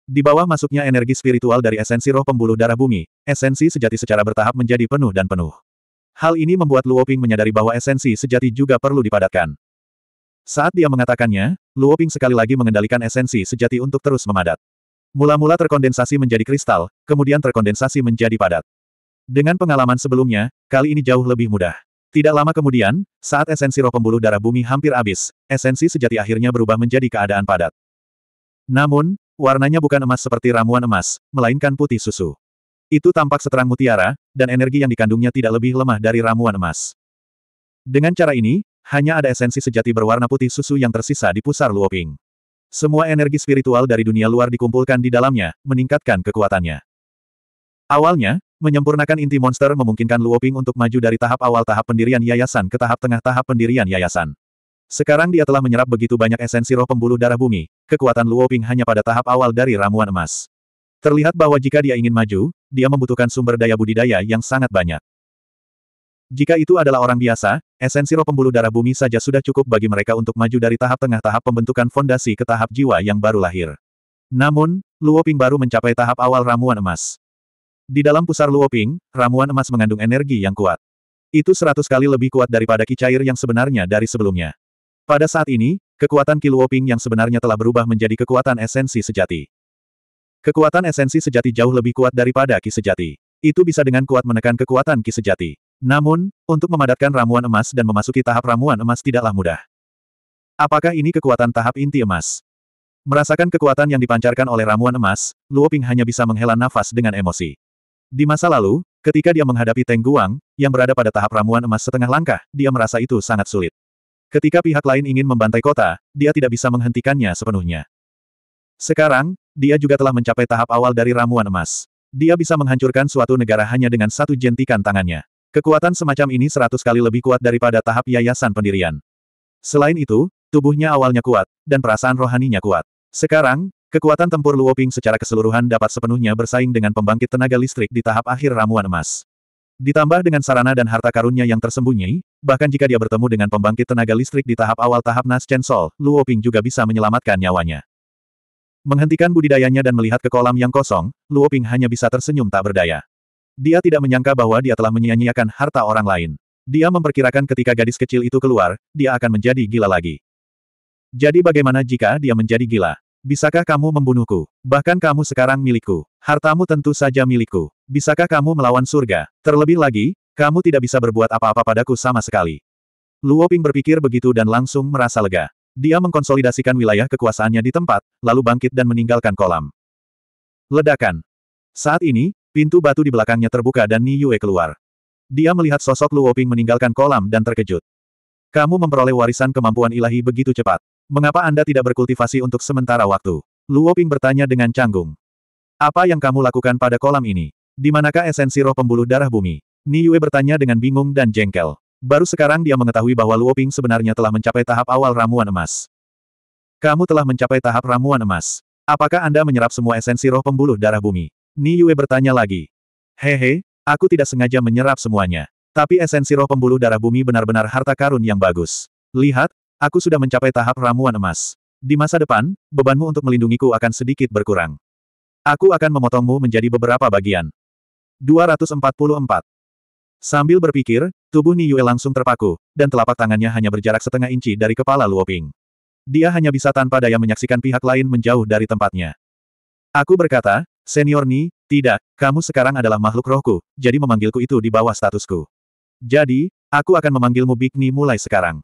Di bawah masuknya energi spiritual dari esensi roh pembuluh darah bumi, esensi sejati secara bertahap menjadi penuh dan penuh. Hal ini membuat Luo Ping menyadari bahwa esensi sejati juga perlu dipadatkan. Saat dia mengatakannya, Luo Ping sekali lagi mengendalikan esensi sejati untuk terus memadat. Mula-mula terkondensasi menjadi kristal, kemudian terkondensasi menjadi padat. Dengan pengalaman sebelumnya, kali ini jauh lebih mudah. Tidak lama kemudian, saat esensi roh pembuluh darah bumi hampir habis, esensi sejati akhirnya berubah menjadi keadaan padat. Namun, warnanya bukan emas seperti ramuan emas, melainkan putih susu. Itu tampak seterang mutiara, dan energi yang dikandungnya tidak lebih lemah dari ramuan emas. Dengan cara ini, hanya ada esensi sejati berwarna putih susu yang tersisa di pusar Luoping. Semua energi spiritual dari dunia luar dikumpulkan di dalamnya, meningkatkan kekuatannya. Awalnya, menyempurnakan inti monster memungkinkan Luoping untuk maju dari tahap awal tahap pendirian yayasan ke tahap tengah tahap pendirian yayasan. Sekarang dia telah menyerap begitu banyak esensi roh pembuluh darah bumi, kekuatan Luoping hanya pada tahap awal dari ramuan emas. Terlihat bahwa jika dia ingin maju, dia membutuhkan sumber daya budidaya yang sangat banyak. Jika itu adalah orang biasa, esensi roh pembuluh darah bumi saja sudah cukup bagi mereka untuk maju dari tahap tengah tahap pembentukan fondasi ke tahap jiwa yang baru lahir. Namun, Luoping baru mencapai tahap awal ramuan emas. Di dalam pusar Luoping, ramuan emas mengandung energi yang kuat. Itu seratus kali lebih kuat daripada ki cair yang sebenarnya dari sebelumnya. Pada saat ini, kekuatan ki Luoping yang sebenarnya telah berubah menjadi kekuatan esensi sejati. Kekuatan esensi sejati jauh lebih kuat daripada ki sejati. Itu bisa dengan kuat menekan kekuatan ki sejati. Namun, untuk memadatkan ramuan emas dan memasuki tahap ramuan emas tidaklah mudah. Apakah ini kekuatan tahap inti emas? Merasakan kekuatan yang dipancarkan oleh ramuan emas, Luo Ping hanya bisa menghela nafas dengan emosi. Di masa lalu, ketika dia menghadapi Teng Guang, yang berada pada tahap ramuan emas setengah langkah, dia merasa itu sangat sulit. Ketika pihak lain ingin membantai kota, dia tidak bisa menghentikannya sepenuhnya. Sekarang, dia juga telah mencapai tahap awal dari ramuan emas. Dia bisa menghancurkan suatu negara hanya dengan satu jentikan tangannya. Kekuatan semacam ini seratus kali lebih kuat daripada tahap yayasan pendirian. Selain itu, tubuhnya awalnya kuat, dan perasaan rohaninya kuat. Sekarang, kekuatan tempur Luoping secara keseluruhan dapat sepenuhnya bersaing dengan pembangkit tenaga listrik di tahap akhir ramuan emas. Ditambah dengan sarana dan harta karunnya yang tersembunyi, bahkan jika dia bertemu dengan pembangkit tenaga listrik di tahap awal tahap Nas Chen Sol, Luoping juga bisa menyelamatkan nyawanya. Menghentikan budidayanya dan melihat ke kolam yang kosong, Luoping hanya bisa tersenyum tak berdaya. Dia tidak menyangka bahwa dia telah menyia-nyiakan harta orang lain. Dia memperkirakan ketika gadis kecil itu keluar, dia akan menjadi gila lagi. Jadi bagaimana jika dia menjadi gila? Bisakah kamu membunuhku? Bahkan kamu sekarang milikku. Hartamu tentu saja milikku. Bisakah kamu melawan surga? Terlebih lagi, kamu tidak bisa berbuat apa-apa padaku sama sekali. Luo Ping berpikir begitu dan langsung merasa lega. Dia mengkonsolidasikan wilayah kekuasaannya di tempat, lalu bangkit dan meninggalkan kolam. Ledakan. Saat ini, Pintu batu di belakangnya terbuka dan Ni Yue keluar. Dia melihat sosok Luo Ping meninggalkan kolam dan terkejut. Kamu memperoleh warisan kemampuan ilahi begitu cepat. Mengapa Anda tidak berkultivasi untuk sementara waktu? Luo Ping bertanya dengan canggung. Apa yang kamu lakukan pada kolam ini? Di manakah esensi roh pembuluh darah bumi? Ni Yue bertanya dengan bingung dan jengkel. Baru sekarang dia mengetahui bahwa Luo Ping sebenarnya telah mencapai tahap awal ramuan emas. Kamu telah mencapai tahap ramuan emas. Apakah Anda menyerap semua esensi roh pembuluh darah bumi? Ni Yue bertanya lagi. Hehe, aku tidak sengaja menyerap semuanya. Tapi esensi roh pembuluh darah bumi benar-benar harta karun yang bagus. Lihat, aku sudah mencapai tahap ramuan emas. Di masa depan, bebanmu untuk melindungiku akan sedikit berkurang. Aku akan memotongmu menjadi beberapa bagian. 244. Sambil berpikir, tubuh Ni Yue langsung terpaku, dan telapak tangannya hanya berjarak setengah inci dari kepala Luoping. Dia hanya bisa tanpa daya menyaksikan pihak lain menjauh dari tempatnya. Aku berkata, Senior Ni, tidak, kamu sekarang adalah makhluk rohku, jadi memanggilku itu di bawah statusku. Jadi, aku akan memanggilmu Big Ni mulai sekarang.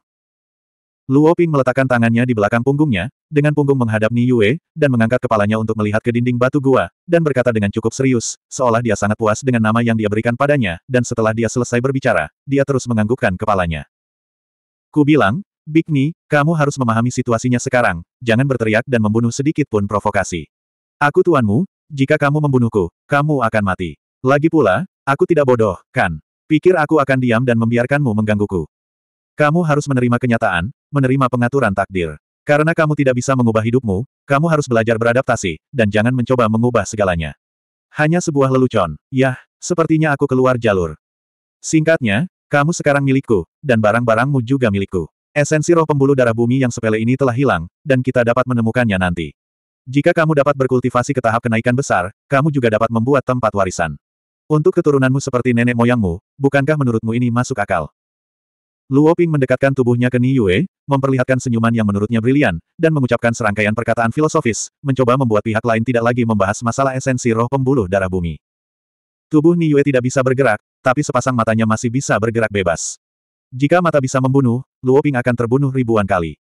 Luo Ping meletakkan tangannya di belakang punggungnya, dengan punggung menghadap Ni Yue, dan mengangkat kepalanya untuk melihat ke dinding batu gua, dan berkata dengan cukup serius, seolah dia sangat puas dengan nama yang dia berikan padanya, dan setelah dia selesai berbicara, dia terus menganggukkan kepalanya. Ku bilang, Big Ni, kamu harus memahami situasinya sekarang, jangan berteriak dan membunuh sedikit pun provokasi. Aku tuanmu, jika kamu membunuhku, kamu akan mati. Lagi pula, aku tidak bodoh, kan? Pikir aku akan diam dan membiarkanmu menggangguku. Kamu harus menerima kenyataan, menerima pengaturan takdir. Karena kamu tidak bisa mengubah hidupmu, kamu harus belajar beradaptasi, dan jangan mencoba mengubah segalanya. Hanya sebuah lelucon, yah, sepertinya aku keluar jalur. Singkatnya, kamu sekarang milikku, dan barang-barangmu juga milikku. Esensi roh pembuluh darah bumi yang sepele ini telah hilang, dan kita dapat menemukannya nanti. Jika kamu dapat berkultivasi ke tahap kenaikan besar, kamu juga dapat membuat tempat warisan. Untuk keturunanmu seperti nenek moyangmu, bukankah menurutmu ini masuk akal? Luo Ping mendekatkan tubuhnya ke Ni Yue, memperlihatkan senyuman yang menurutnya brilian, dan mengucapkan serangkaian perkataan filosofis, mencoba membuat pihak lain tidak lagi membahas masalah esensi roh pembuluh darah bumi. Tubuh Ni Yue tidak bisa bergerak, tapi sepasang matanya masih bisa bergerak bebas. Jika mata bisa membunuh, Luo Ping akan terbunuh ribuan kali.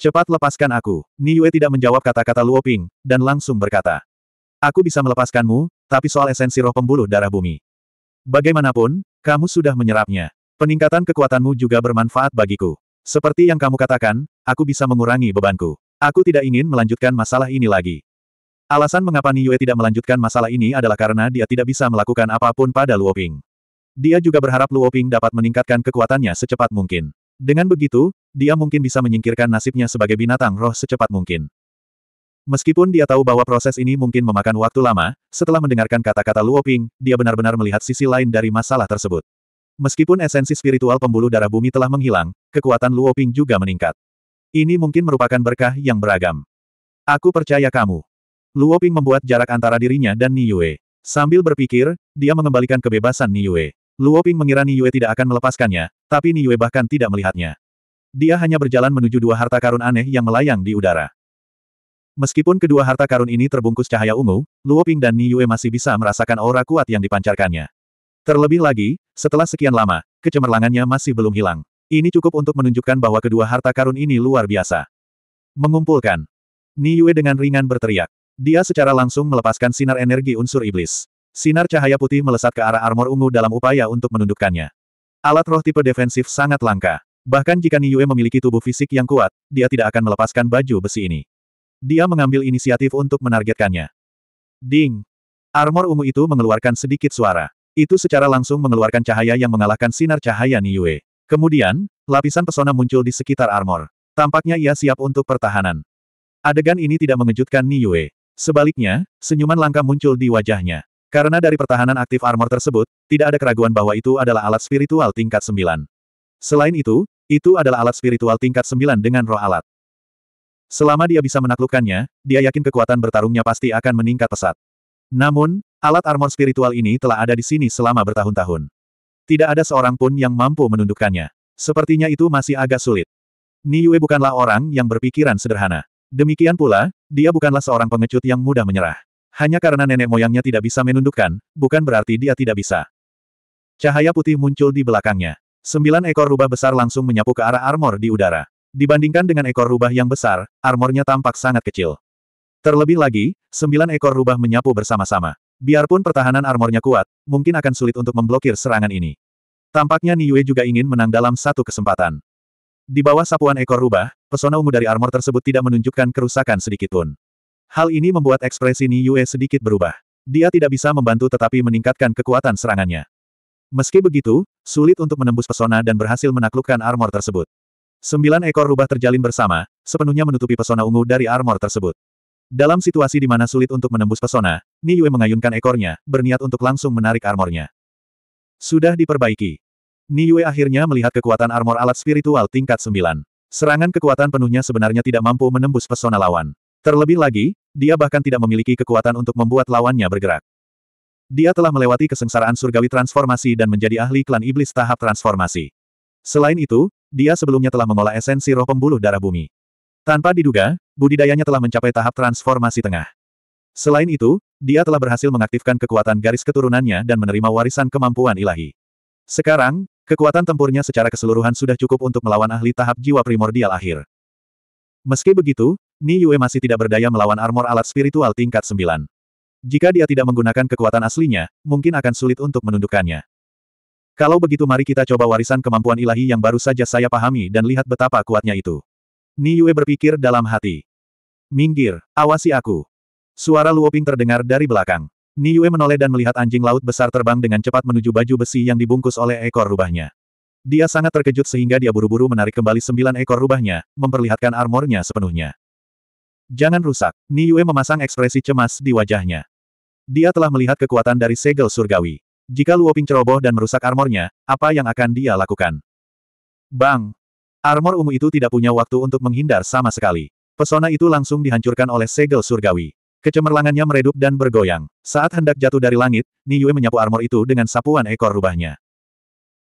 Cepat lepaskan aku. Ni Yue tidak menjawab kata-kata Luo Ping, dan langsung berkata. Aku bisa melepaskanmu, tapi soal esensi roh pembuluh darah bumi. Bagaimanapun, kamu sudah menyerapnya. Peningkatan kekuatanmu juga bermanfaat bagiku. Seperti yang kamu katakan, aku bisa mengurangi bebanku. Aku tidak ingin melanjutkan masalah ini lagi. Alasan mengapa Ni Yue tidak melanjutkan masalah ini adalah karena dia tidak bisa melakukan apapun pada Luo Ping. Dia juga berharap Luo Ping dapat meningkatkan kekuatannya secepat mungkin. Dengan begitu, dia mungkin bisa menyingkirkan nasibnya sebagai binatang roh secepat mungkin. Meskipun dia tahu bahwa proses ini mungkin memakan waktu lama, setelah mendengarkan kata-kata Luoping, dia benar-benar melihat sisi lain dari masalah tersebut. Meskipun esensi spiritual pembuluh darah bumi telah menghilang, kekuatan Luoping juga meningkat. Ini mungkin merupakan berkah yang beragam. Aku percaya kamu. Luoping membuat jarak antara dirinya dan Niue. Sambil berpikir, dia mengembalikan kebebasan Niue. Luo Ping mengira Niue tidak akan melepaskannya, tapi Niue bahkan tidak melihatnya. Dia hanya berjalan menuju dua harta karun aneh yang melayang di udara. Meskipun kedua harta karun ini terbungkus cahaya ungu, Luo Ping dan Niue masih bisa merasakan aura kuat yang dipancarkannya. Terlebih lagi, setelah sekian lama, kecemerlangannya masih belum hilang. Ini cukup untuk menunjukkan bahwa kedua harta karun ini luar biasa. Mengumpulkan. Niue dengan ringan berteriak. Dia secara langsung melepaskan sinar energi unsur iblis. Sinar cahaya putih melesat ke arah armor ungu dalam upaya untuk menundukkannya. Alat roh tipe defensif sangat langka. Bahkan jika Niyue memiliki tubuh fisik yang kuat, dia tidak akan melepaskan baju besi ini. Dia mengambil inisiatif untuk menargetkannya. Ding! Armor ungu itu mengeluarkan sedikit suara. Itu secara langsung mengeluarkan cahaya yang mengalahkan sinar cahaya Niyue. Kemudian, lapisan pesona muncul di sekitar armor. Tampaknya ia siap untuk pertahanan. Adegan ini tidak mengejutkan Niyue. Sebaliknya, senyuman langka muncul di wajahnya. Karena dari pertahanan aktif armor tersebut, tidak ada keraguan bahwa itu adalah alat spiritual tingkat 9. Selain itu, itu adalah alat spiritual tingkat 9 dengan roh alat. Selama dia bisa menaklukkannya, dia yakin kekuatan bertarungnya pasti akan meningkat pesat. Namun, alat armor spiritual ini telah ada di sini selama bertahun-tahun. Tidak ada seorang pun yang mampu menundukkannya. Sepertinya itu masih agak sulit. Niue bukanlah orang yang berpikiran sederhana. Demikian pula, dia bukanlah seorang pengecut yang mudah menyerah. Hanya karena nenek moyangnya tidak bisa menundukkan, bukan berarti dia tidak bisa. Cahaya putih muncul di belakangnya. Sembilan ekor rubah besar langsung menyapu ke arah armor di udara. Dibandingkan dengan ekor rubah yang besar, armornya tampak sangat kecil. Terlebih lagi, sembilan ekor rubah menyapu bersama-sama. Biarpun pertahanan armornya kuat, mungkin akan sulit untuk memblokir serangan ini. Tampaknya Niue juga ingin menang dalam satu kesempatan. Di bawah sapuan ekor rubah, pesona ungu dari armor tersebut tidak menunjukkan kerusakan sedikitpun. Hal ini membuat ekspresi Ni Yue sedikit berubah. Dia tidak bisa membantu tetapi meningkatkan kekuatan serangannya. Meski begitu, sulit untuk menembus pesona dan berhasil menaklukkan armor tersebut. Sembilan ekor rubah terjalin bersama, sepenuhnya menutupi pesona ungu dari armor tersebut. Dalam situasi di mana sulit untuk menembus pesona, Ni Yue mengayunkan ekornya, berniat untuk langsung menarik armornya. Sudah diperbaiki. Ni Yue akhirnya melihat kekuatan armor alat spiritual tingkat sembilan. Serangan kekuatan penuhnya sebenarnya tidak mampu menembus pesona lawan. Terlebih lagi, dia bahkan tidak memiliki kekuatan untuk membuat lawannya bergerak. Dia telah melewati kesengsaraan surgawi transformasi dan menjadi ahli klan iblis tahap transformasi. Selain itu, dia sebelumnya telah mengolah esensi roh pembuluh darah bumi. Tanpa diduga, budidayanya telah mencapai tahap transformasi tengah. Selain itu, dia telah berhasil mengaktifkan kekuatan garis keturunannya dan menerima warisan kemampuan ilahi. Sekarang, kekuatan tempurnya secara keseluruhan sudah cukup untuk melawan ahli tahap jiwa primordial akhir. Meski begitu, Ni Yue masih tidak berdaya melawan armor alat spiritual tingkat 9. Jika dia tidak menggunakan kekuatan aslinya, mungkin akan sulit untuk menundukkannya. Kalau begitu mari kita coba warisan kemampuan ilahi yang baru saja saya pahami dan lihat betapa kuatnya itu. Ni Yue berpikir dalam hati. Minggir, awasi aku. Suara Luoping terdengar dari belakang. Ni Yue menoleh dan melihat anjing laut besar terbang dengan cepat menuju baju besi yang dibungkus oleh ekor rubahnya. Dia sangat terkejut sehingga dia buru-buru menarik kembali sembilan ekor rubahnya, memperlihatkan armornya sepenuhnya. Jangan rusak. Yue memasang ekspresi cemas di wajahnya. Dia telah melihat kekuatan dari segel surgawi. Jika Luoping ceroboh dan merusak armornya, apa yang akan dia lakukan? Bang! Armor ungu itu tidak punya waktu untuk menghindar sama sekali. Pesona itu langsung dihancurkan oleh segel surgawi. Kecemerlangannya meredup dan bergoyang. Saat hendak jatuh dari langit, Yue menyapu armor itu dengan sapuan ekor rubahnya.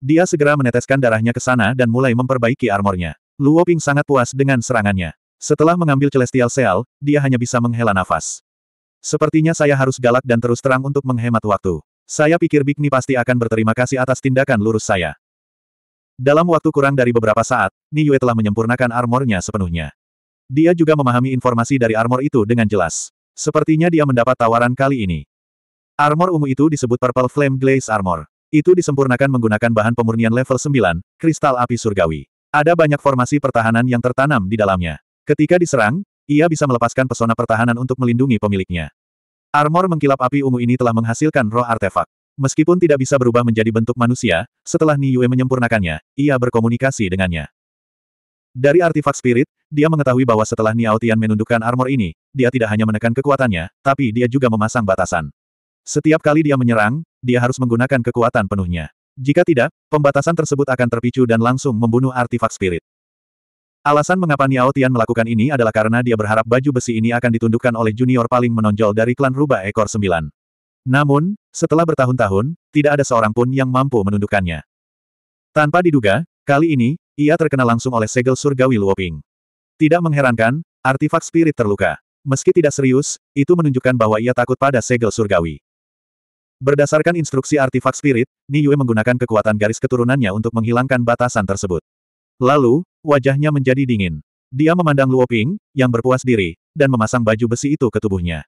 Dia segera meneteskan darahnya ke sana dan mulai memperbaiki armornya. Luoping sangat puas dengan serangannya. Setelah mengambil Celestial Seal, dia hanya bisa menghela nafas. Sepertinya saya harus galak dan terus terang untuk menghemat waktu. Saya pikir Bikni pasti akan berterima kasih atas tindakan lurus saya. Dalam waktu kurang dari beberapa saat, Niyue telah menyempurnakan armornya sepenuhnya. Dia juga memahami informasi dari armor itu dengan jelas. Sepertinya dia mendapat tawaran kali ini. Armor ungu itu disebut Purple Flame Glaze Armor. Itu disempurnakan menggunakan bahan pemurnian level 9, kristal api surgawi. Ada banyak formasi pertahanan yang tertanam di dalamnya. Ketika diserang, ia bisa melepaskan pesona pertahanan untuk melindungi pemiliknya. Armor mengkilap api ungu ini telah menghasilkan roh artefak. Meskipun tidak bisa berubah menjadi bentuk manusia, setelah Yue menyempurnakannya, ia berkomunikasi dengannya. Dari artefak spirit, dia mengetahui bahwa setelah Niao Tian menundukkan armor ini, dia tidak hanya menekan kekuatannya, tapi dia juga memasang batasan. Setiap kali dia menyerang, dia harus menggunakan kekuatan penuhnya. Jika tidak, pembatasan tersebut akan terpicu dan langsung membunuh artefak spirit. Alasan mengapa Niao Tian melakukan ini adalah karena dia berharap baju besi ini akan ditundukkan oleh junior paling menonjol dari klan Rubah Ekor Sembilan. Namun, setelah bertahun-tahun, tidak ada seorang pun yang mampu menundukkannya. Tanpa diduga, kali ini, ia terkena langsung oleh segel surgawi Luoping. Tidak mengherankan, artifak spirit terluka. Meski tidak serius, itu menunjukkan bahwa ia takut pada segel surgawi. Berdasarkan instruksi artifak spirit, Ni menggunakan kekuatan garis keturunannya untuk menghilangkan batasan tersebut. Lalu, Wajahnya menjadi dingin. Dia memandang Luo Ping, yang berpuas diri, dan memasang baju besi itu ke tubuhnya.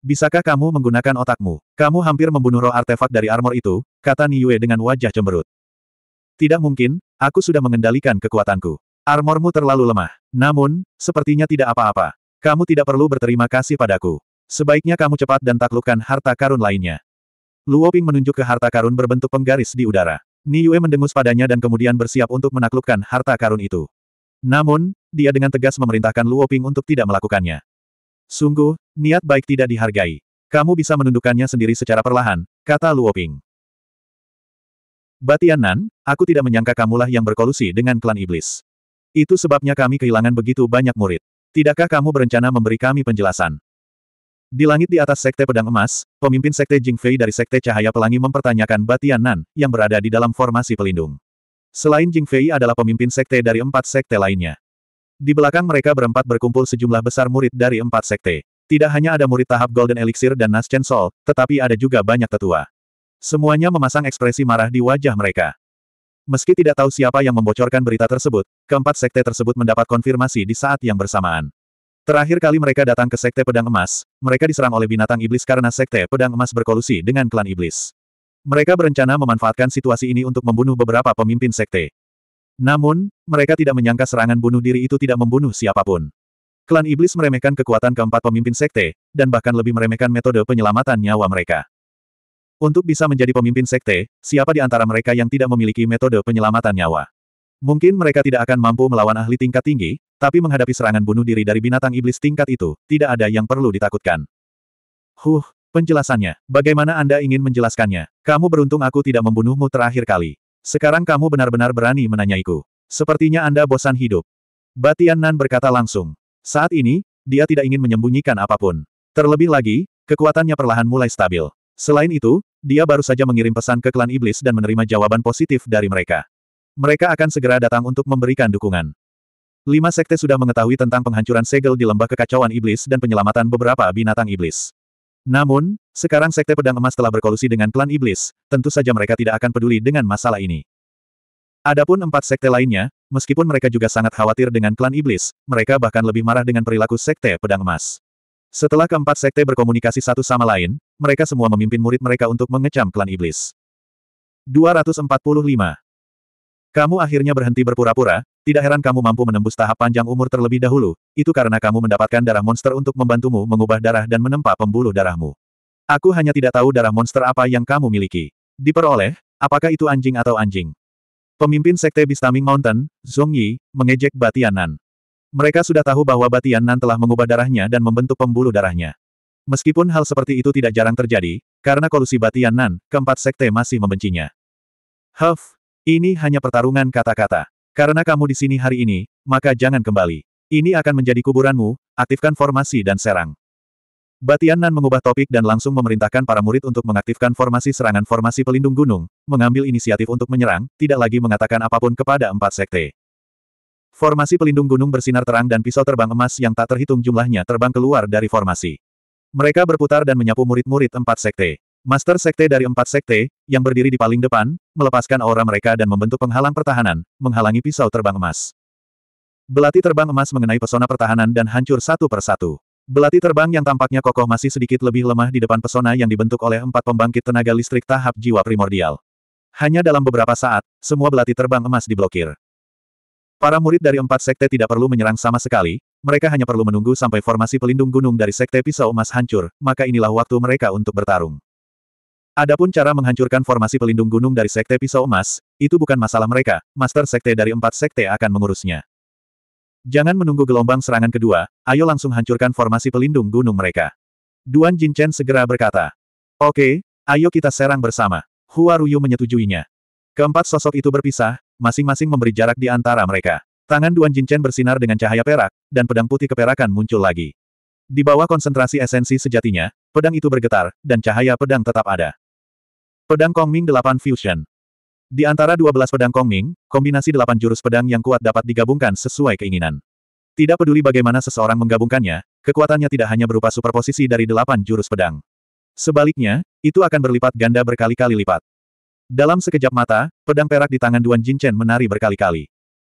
Bisakah kamu menggunakan otakmu? Kamu hampir membunuh roh artefak dari armor itu, kata Niue dengan wajah cemberut. Tidak mungkin, aku sudah mengendalikan kekuatanku. Armormu terlalu lemah. Namun, sepertinya tidak apa-apa. Kamu tidak perlu berterima kasih padaku. Sebaiknya kamu cepat dan taklukkan harta karun lainnya. Luo Ping menunjuk ke harta karun berbentuk penggaris di udara. Ni Yue mendengus padanya dan kemudian bersiap untuk menaklukkan harta karun itu. Namun, dia dengan tegas memerintahkan Luo Ping untuk tidak melakukannya. Sungguh, niat baik tidak dihargai. Kamu bisa menundukkannya sendiri secara perlahan, kata Luo Ping. Nan, aku tidak menyangka kamulah yang berkolusi dengan klan iblis. Itu sebabnya kami kehilangan begitu banyak murid. Tidakkah kamu berencana memberi kami penjelasan? Di langit di atas Sekte Pedang Emas, pemimpin Sekte Jingfei dari Sekte Cahaya Pelangi mempertanyakan Batian Nan yang berada di dalam formasi pelindung. Selain Jingfei adalah pemimpin Sekte dari empat Sekte lainnya. Di belakang mereka berempat berkumpul sejumlah besar murid dari empat Sekte. Tidak hanya ada murid tahap Golden Elixir dan Naschen Sol, tetapi ada juga banyak tetua. Semuanya memasang ekspresi marah di wajah mereka. Meski tidak tahu siapa yang membocorkan berita tersebut, keempat sekte tersebut mendapat konfirmasi di saat yang bersamaan. Terakhir kali mereka datang ke Sekte Pedang Emas, mereka diserang oleh binatang iblis karena Sekte Pedang Emas berkolusi dengan klan iblis. Mereka berencana memanfaatkan situasi ini untuk membunuh beberapa pemimpin Sekte. Namun, mereka tidak menyangka serangan bunuh diri itu tidak membunuh siapapun. Klan iblis meremehkan kekuatan keempat pemimpin sekte, dan bahkan lebih meremehkan metode penyelamatan nyawa mereka. Untuk bisa menjadi pemimpin sekte, siapa di antara mereka yang tidak memiliki metode penyelamatan nyawa? Mungkin mereka tidak akan mampu melawan ahli tingkat tinggi, tapi menghadapi serangan bunuh diri dari binatang iblis tingkat itu, tidak ada yang perlu ditakutkan. Huh, penjelasannya. Bagaimana Anda ingin menjelaskannya? Kamu beruntung aku tidak membunuhmu terakhir kali. Sekarang kamu benar-benar berani menanyaiku. Sepertinya Anda bosan hidup. Batian Nan berkata langsung. Saat ini, dia tidak ingin menyembunyikan apapun. Terlebih lagi, kekuatannya perlahan mulai stabil. Selain itu, dia baru saja mengirim pesan ke klan iblis dan menerima jawaban positif dari mereka. Mereka akan segera datang untuk memberikan dukungan. Lima sekte sudah mengetahui tentang penghancuran segel di lembah kekacauan iblis dan penyelamatan beberapa binatang iblis. Namun, sekarang sekte pedang emas telah berkolusi dengan klan iblis, tentu saja mereka tidak akan peduli dengan masalah ini. Adapun empat sekte lainnya, meskipun mereka juga sangat khawatir dengan klan iblis, mereka bahkan lebih marah dengan perilaku sekte pedang emas. Setelah keempat sekte berkomunikasi satu sama lain, mereka semua memimpin murid mereka untuk mengecam klan iblis. 245 kamu akhirnya berhenti berpura-pura, tidak heran kamu mampu menembus tahap panjang umur terlebih dahulu, itu karena kamu mendapatkan darah monster untuk membantumu mengubah darah dan menempa pembuluh darahmu. Aku hanya tidak tahu darah monster apa yang kamu miliki. Diperoleh, apakah itu anjing atau anjing? Pemimpin Sekte Bistaming Mountain, Zhong Yi, mengejek Batianan. Mereka sudah tahu bahwa Batianan telah mengubah darahnya dan membentuk pembuluh darahnya. Meskipun hal seperti itu tidak jarang terjadi, karena kolusi Batianan, keempat sekte masih membencinya. Huff, ini hanya pertarungan kata-kata. Karena kamu di sini hari ini, maka jangan kembali. Ini akan menjadi kuburanmu, aktifkan formasi dan serang. Batian Nan mengubah topik dan langsung memerintahkan para murid untuk mengaktifkan formasi serangan formasi pelindung gunung, mengambil inisiatif untuk menyerang, tidak lagi mengatakan apapun kepada empat sekte. Formasi pelindung gunung bersinar terang dan pisau terbang emas yang tak terhitung jumlahnya terbang keluar dari formasi. Mereka berputar dan menyapu murid-murid empat sekte. Master Sekte dari empat sekte, yang berdiri di paling depan, melepaskan aura mereka dan membentuk penghalang pertahanan, menghalangi pisau terbang emas. Belati terbang emas mengenai pesona pertahanan dan hancur satu per satu. Belati terbang yang tampaknya kokoh masih sedikit lebih lemah di depan pesona yang dibentuk oleh empat pembangkit tenaga listrik tahap jiwa primordial. Hanya dalam beberapa saat, semua belati terbang emas diblokir. Para murid dari empat sekte tidak perlu menyerang sama sekali, mereka hanya perlu menunggu sampai formasi pelindung gunung dari sekte pisau emas hancur, maka inilah waktu mereka untuk bertarung. Adapun cara menghancurkan formasi pelindung gunung dari Sekte Pisau Emas, itu bukan masalah mereka, Master Sekte dari empat Sekte akan mengurusnya. Jangan menunggu gelombang serangan kedua, ayo langsung hancurkan formasi pelindung gunung mereka. Duan Jin Chen segera berkata. Oke, ayo kita serang bersama. Hua Ruyu menyetujuinya. Keempat sosok itu berpisah, masing-masing memberi jarak di antara mereka. Tangan Duan Jin Chen bersinar dengan cahaya perak, dan pedang putih keperakan muncul lagi. Di bawah konsentrasi esensi sejatinya, pedang itu bergetar, dan cahaya pedang tetap ada. Pedang Kongming 8 Fusion Di antara 12 pedang Kongming, kombinasi 8 jurus pedang yang kuat dapat digabungkan sesuai keinginan. Tidak peduli bagaimana seseorang menggabungkannya, kekuatannya tidak hanya berupa superposisi dari 8 jurus pedang. Sebaliknya, itu akan berlipat ganda berkali-kali lipat. Dalam sekejap mata, pedang perak di tangan Duan Jinchen menari berkali-kali.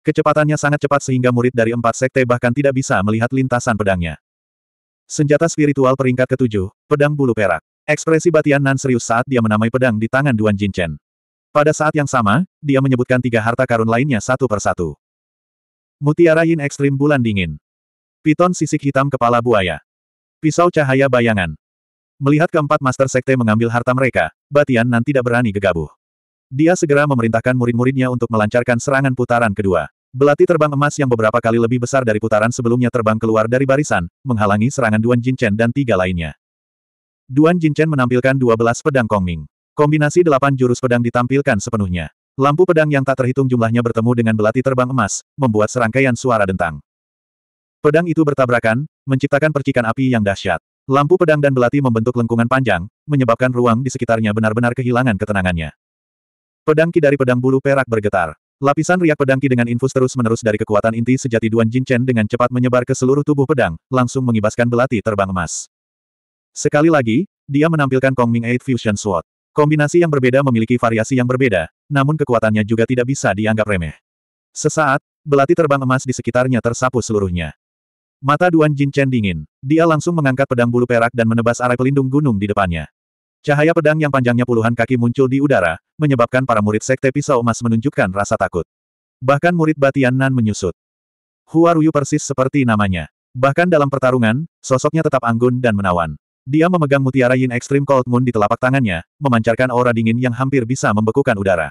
Kecepatannya sangat cepat sehingga murid dari empat sekte bahkan tidak bisa melihat lintasan pedangnya. Senjata spiritual peringkat ketujuh, pedang bulu perak. Ekspresi Batian Nan serius saat dia menamai pedang di tangan Duan Jinchen. Pada saat yang sama, dia menyebutkan tiga harta karun lainnya satu persatu. Mutiara Yin Ekstrim Bulan Dingin. Piton sisik hitam kepala buaya. Pisau cahaya bayangan. Melihat keempat Master Sekte mengambil harta mereka, Batian Nan tidak berani gegabuh. Dia segera memerintahkan murid-muridnya untuk melancarkan serangan putaran kedua. Belati terbang emas yang beberapa kali lebih besar dari putaran sebelumnya terbang keluar dari barisan, menghalangi serangan Duan Jinchen dan tiga lainnya. Duan Jinchen menampilkan 12 pedang Kongming. Kombinasi delapan jurus pedang ditampilkan sepenuhnya. Lampu pedang yang tak terhitung jumlahnya bertemu dengan belati terbang emas, membuat serangkaian suara dentang. Pedang itu bertabrakan, menciptakan percikan api yang dahsyat. Lampu pedang dan belati membentuk lengkungan panjang, menyebabkan ruang di sekitarnya benar-benar kehilangan ketenangannya. Pedang ki dari pedang bulu perak bergetar. Lapisan riak pedang ki dengan infus terus-menerus dari kekuatan inti sejati Duan Jinchen dengan cepat menyebar ke seluruh tubuh pedang, langsung mengibaskan belati terbang emas. Sekali lagi, dia menampilkan Kongming Eight Fusion Sword. Kombinasi yang berbeda memiliki variasi yang berbeda, namun kekuatannya juga tidak bisa dianggap remeh. Sesaat, belati terbang emas di sekitarnya tersapu seluruhnya. Mata Duan Jin Chen dingin. Dia langsung mengangkat pedang bulu perak dan menebas arai pelindung gunung di depannya. Cahaya pedang yang panjangnya puluhan kaki muncul di udara, menyebabkan para murid sekte pisau emas menunjukkan rasa takut. Bahkan murid Batian Nan menyusut. Huaruyu persis seperti namanya. Bahkan dalam pertarungan, sosoknya tetap anggun dan menawan. Dia memegang mutiara Yin Extreme Cold Moon di telapak tangannya, memancarkan aura dingin yang hampir bisa membekukan udara.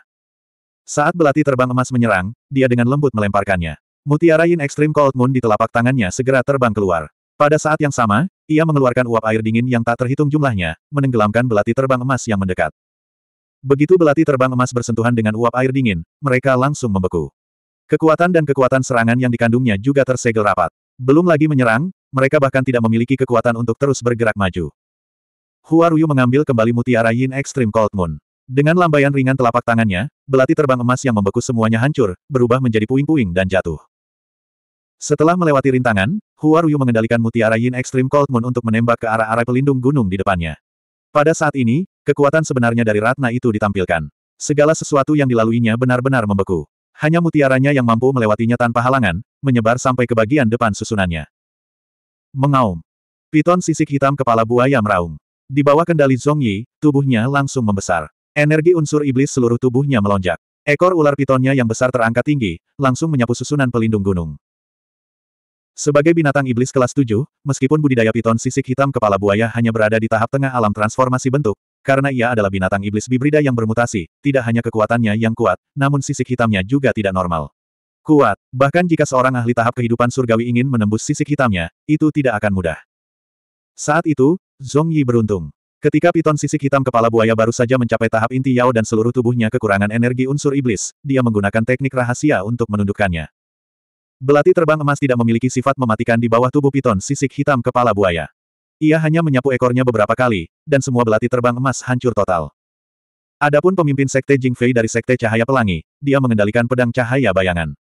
Saat belati terbang emas menyerang, dia dengan lembut melemparkannya. Mutiara Yin Extreme Cold Moon di telapak tangannya segera terbang keluar. Pada saat yang sama, ia mengeluarkan uap air dingin yang tak terhitung jumlahnya, menenggelamkan belati terbang emas yang mendekat. Begitu belati terbang emas bersentuhan dengan uap air dingin, mereka langsung membeku. Kekuatan dan kekuatan serangan yang dikandungnya juga tersegel rapat. Belum lagi menyerang, mereka bahkan tidak memiliki kekuatan untuk terus bergerak maju. Hua Ruyu mengambil kembali mutiara Yin Extreme Cold Moon. Dengan lambaian ringan telapak tangannya, belati terbang emas yang membeku semuanya hancur, berubah menjadi puing-puing dan jatuh. Setelah melewati rintangan, Hua Ruyu mengendalikan mutiara Yin Extreme Cold Moon untuk menembak ke arah arah pelindung gunung di depannya. Pada saat ini, kekuatan sebenarnya dari Ratna itu ditampilkan. Segala sesuatu yang dilaluinya benar-benar membeku. Hanya mutiaranya yang mampu melewatinya tanpa halangan, menyebar sampai ke bagian depan susunannya. Mengaum. Piton sisik hitam kepala buaya meraung. Di bawah kendali Zhong Yi, tubuhnya langsung membesar. Energi unsur iblis seluruh tubuhnya melonjak. Ekor ular pitonnya yang besar terangkat tinggi, langsung menyapu susunan pelindung gunung. Sebagai binatang iblis kelas 7, meskipun budidaya piton sisik hitam kepala buaya hanya berada di tahap tengah alam transformasi bentuk, karena ia adalah binatang iblis bibrida yang bermutasi, tidak hanya kekuatannya yang kuat, namun sisik hitamnya juga tidak normal. Kuat, bahkan jika seorang ahli tahap kehidupan surgawi ingin menembus sisik hitamnya, itu tidak akan mudah. Saat itu, Zhong Yi beruntung. Ketika piton sisik hitam kepala buaya baru saja mencapai tahap inti Yao dan seluruh tubuhnya kekurangan energi unsur iblis, dia menggunakan teknik rahasia untuk menundukkannya. Belati terbang emas tidak memiliki sifat mematikan di bawah tubuh piton sisik hitam kepala buaya. Ia hanya menyapu ekornya beberapa kali, dan semua belati terbang emas hancur total. Adapun pemimpin Sekte Jingfei dari Sekte Cahaya Pelangi, dia mengendalikan pedang cahaya bayangan.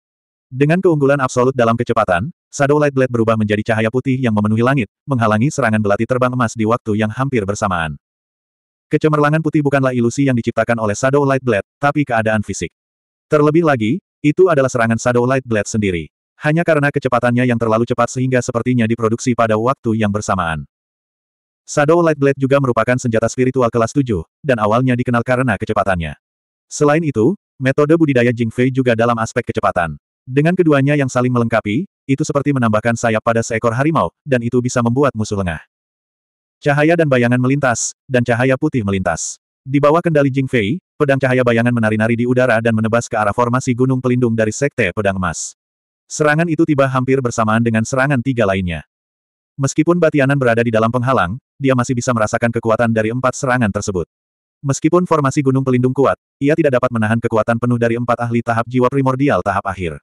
Dengan keunggulan absolut dalam kecepatan, Shadow Light Blade berubah menjadi cahaya putih yang memenuhi langit, menghalangi serangan belati terbang emas di waktu yang hampir bersamaan. Kecemerlangan putih bukanlah ilusi yang diciptakan oleh Shadow Light Blade, tapi keadaan fisik. Terlebih lagi, itu adalah serangan Shadow Light Blade sendiri. Hanya karena kecepatannya yang terlalu cepat sehingga sepertinya diproduksi pada waktu yang bersamaan. Shadow Light Blade juga merupakan senjata spiritual kelas 7, dan awalnya dikenal karena kecepatannya. Selain itu, metode budidaya Jing Fei juga dalam aspek kecepatan. Dengan keduanya yang saling melengkapi, itu seperti menambahkan sayap pada seekor harimau, dan itu bisa membuat musuh lengah. Cahaya dan bayangan melintas, dan cahaya putih melintas. Di bawah kendali Jing Fei, pedang cahaya bayangan menari-nari di udara dan menebas ke arah formasi gunung pelindung dari Sekte Pedang Emas. Serangan itu tiba hampir bersamaan dengan serangan tiga lainnya. Meskipun Batianan berada di dalam penghalang, dia masih bisa merasakan kekuatan dari empat serangan tersebut. Meskipun formasi gunung pelindung kuat, ia tidak dapat menahan kekuatan penuh dari empat ahli tahap jiwa primordial tahap akhir.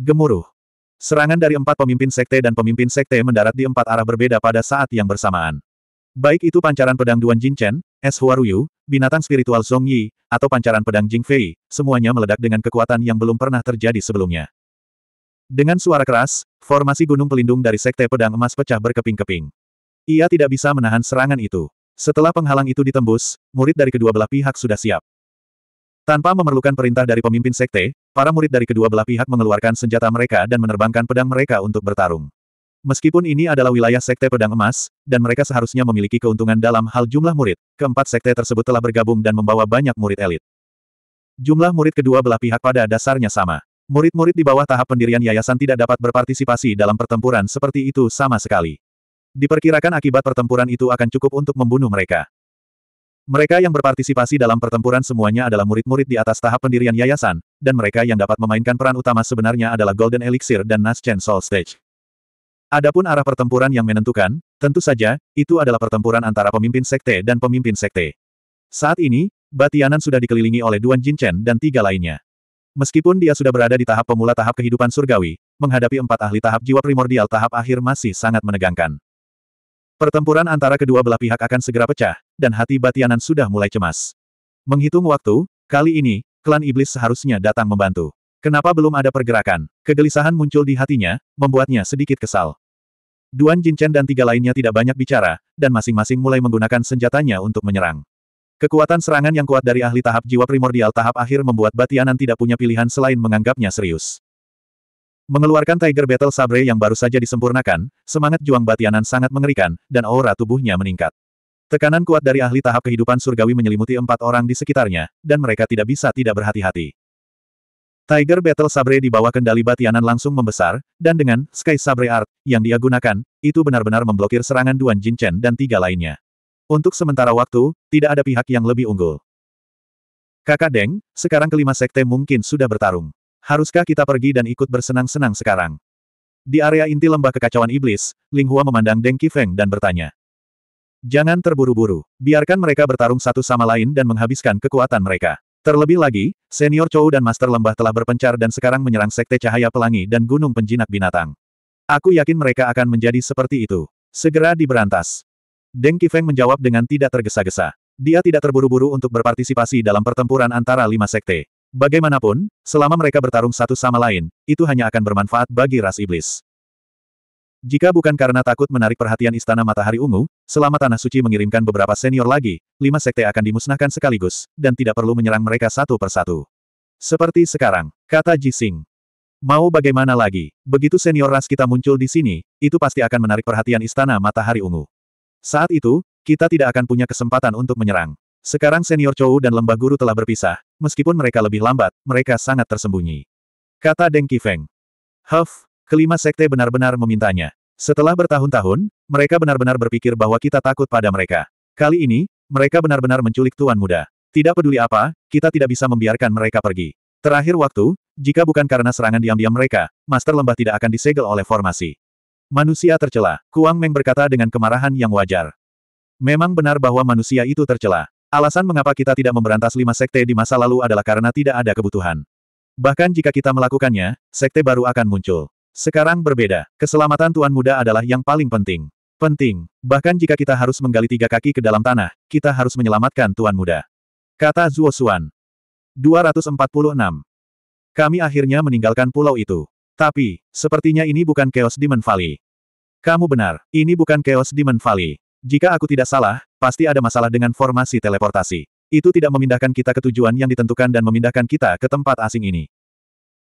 Gemuruh. Serangan dari empat pemimpin sekte dan pemimpin sekte mendarat di empat arah berbeda pada saat yang bersamaan. Baik itu pancaran pedang Duan Jinchen, Es Huaruyu, binatang spiritual Song Yi, atau pancaran pedang Jing Fei, semuanya meledak dengan kekuatan yang belum pernah terjadi sebelumnya. Dengan suara keras, formasi gunung pelindung dari sekte pedang emas pecah berkeping-keping. Ia tidak bisa menahan serangan itu. Setelah penghalang itu ditembus, murid dari kedua belah pihak sudah siap. Tanpa memerlukan perintah dari pemimpin sekte, para murid dari kedua belah pihak mengeluarkan senjata mereka dan menerbangkan pedang mereka untuk bertarung. Meskipun ini adalah wilayah sekte pedang emas, dan mereka seharusnya memiliki keuntungan dalam hal jumlah murid, keempat sekte tersebut telah bergabung dan membawa banyak murid elit. Jumlah murid kedua belah pihak pada dasarnya sama. Murid-murid di bawah tahap pendirian yayasan tidak dapat berpartisipasi dalam pertempuran seperti itu sama sekali. Diperkirakan akibat pertempuran itu akan cukup untuk membunuh mereka. Mereka yang berpartisipasi dalam pertempuran semuanya adalah murid-murid di atas tahap pendirian yayasan, dan mereka yang dapat memainkan peran utama sebenarnya adalah Golden Elixir dan Naschen Soul Stage. Adapun arah pertempuran yang menentukan, tentu saja, itu adalah pertempuran antara pemimpin sekte dan pemimpin sekte. Saat ini, Batianan sudah dikelilingi oleh Duan Jinchen dan tiga lainnya. Meskipun dia sudah berada di tahap pemula tahap kehidupan surgawi, menghadapi empat ahli tahap jiwa primordial tahap akhir masih sangat menegangkan. Pertempuran antara kedua belah pihak akan segera pecah, dan hati Batianan sudah mulai cemas. Menghitung waktu, kali ini, klan iblis seharusnya datang membantu. Kenapa belum ada pergerakan? Kegelisahan muncul di hatinya, membuatnya sedikit kesal. Duan Jinchen dan tiga lainnya tidak banyak bicara, dan masing-masing mulai menggunakan senjatanya untuk menyerang. Kekuatan serangan yang kuat dari ahli tahap jiwa primordial tahap akhir membuat Batianan tidak punya pilihan selain menganggapnya serius. Mengeluarkan Tiger Battle Sabre yang baru saja disempurnakan, semangat juang Batianan sangat mengerikan, dan aura tubuhnya meningkat. Tekanan kuat dari ahli tahap kehidupan surgawi menyelimuti empat orang di sekitarnya, dan mereka tidak bisa tidak berhati-hati. Tiger Battle Sabre di bawah kendali Batianan langsung membesar, dan dengan Sky Sabre Art yang dia gunakan, itu benar-benar memblokir serangan Duan Jin Chen dan tiga lainnya. Untuk sementara waktu, tidak ada pihak yang lebih unggul. Kakak Deng, sekarang kelima sekte mungkin sudah bertarung. Haruskah kita pergi dan ikut bersenang-senang sekarang? Di area inti lembah kekacauan iblis, Ling Hua memandang Deng Qifeng dan bertanya. Jangan terburu-buru, biarkan mereka bertarung satu sama lain dan menghabiskan kekuatan mereka. Terlebih lagi, senior Chou dan master lembah telah berpencar dan sekarang menyerang sekte cahaya pelangi dan gunung penjinak binatang. Aku yakin mereka akan menjadi seperti itu. Segera diberantas. Deng Qifeng menjawab dengan tidak tergesa-gesa. Dia tidak terburu-buru untuk berpartisipasi dalam pertempuran antara lima sekte. Bagaimanapun, selama mereka bertarung satu sama lain, itu hanya akan bermanfaat bagi ras iblis. Jika bukan karena takut menarik perhatian Istana Matahari Ungu, selama Tanah Suci mengirimkan beberapa senior lagi, lima sekte akan dimusnahkan sekaligus, dan tidak perlu menyerang mereka satu persatu. Seperti sekarang, kata Jising. Mau bagaimana lagi, begitu senior ras kita muncul di sini, itu pasti akan menarik perhatian Istana Matahari Ungu. Saat itu, kita tidak akan punya kesempatan untuk menyerang. Sekarang senior Chou dan lembah guru telah berpisah, meskipun mereka lebih lambat, mereka sangat tersembunyi. Kata Deng Qifeng. Huff, kelima sekte benar-benar memintanya. Setelah bertahun-tahun, mereka benar-benar berpikir bahwa kita takut pada mereka. Kali ini, mereka benar-benar menculik Tuan Muda. Tidak peduli apa, kita tidak bisa membiarkan mereka pergi. Terakhir waktu, jika bukan karena serangan diam-diam mereka, Master Lembah tidak akan disegel oleh formasi. Manusia tercela, Kuang Meng berkata dengan kemarahan yang wajar. Memang benar bahwa manusia itu tercela. Alasan mengapa kita tidak memberantas lima sekte di masa lalu adalah karena tidak ada kebutuhan. Bahkan jika kita melakukannya, sekte baru akan muncul. Sekarang berbeda, keselamatan Tuan Muda adalah yang paling penting. Penting, bahkan jika kita harus menggali tiga kaki ke dalam tanah, kita harus menyelamatkan Tuan Muda. Kata Zuo Xuan. 246. Kami akhirnya meninggalkan pulau itu. Tapi, sepertinya ini bukan Chaos Demon Valley. Kamu benar, ini bukan Chaos Demon Valley. Jika aku tidak salah, Pasti ada masalah dengan formasi teleportasi. Itu tidak memindahkan kita ke tujuan yang ditentukan dan memindahkan kita ke tempat asing ini.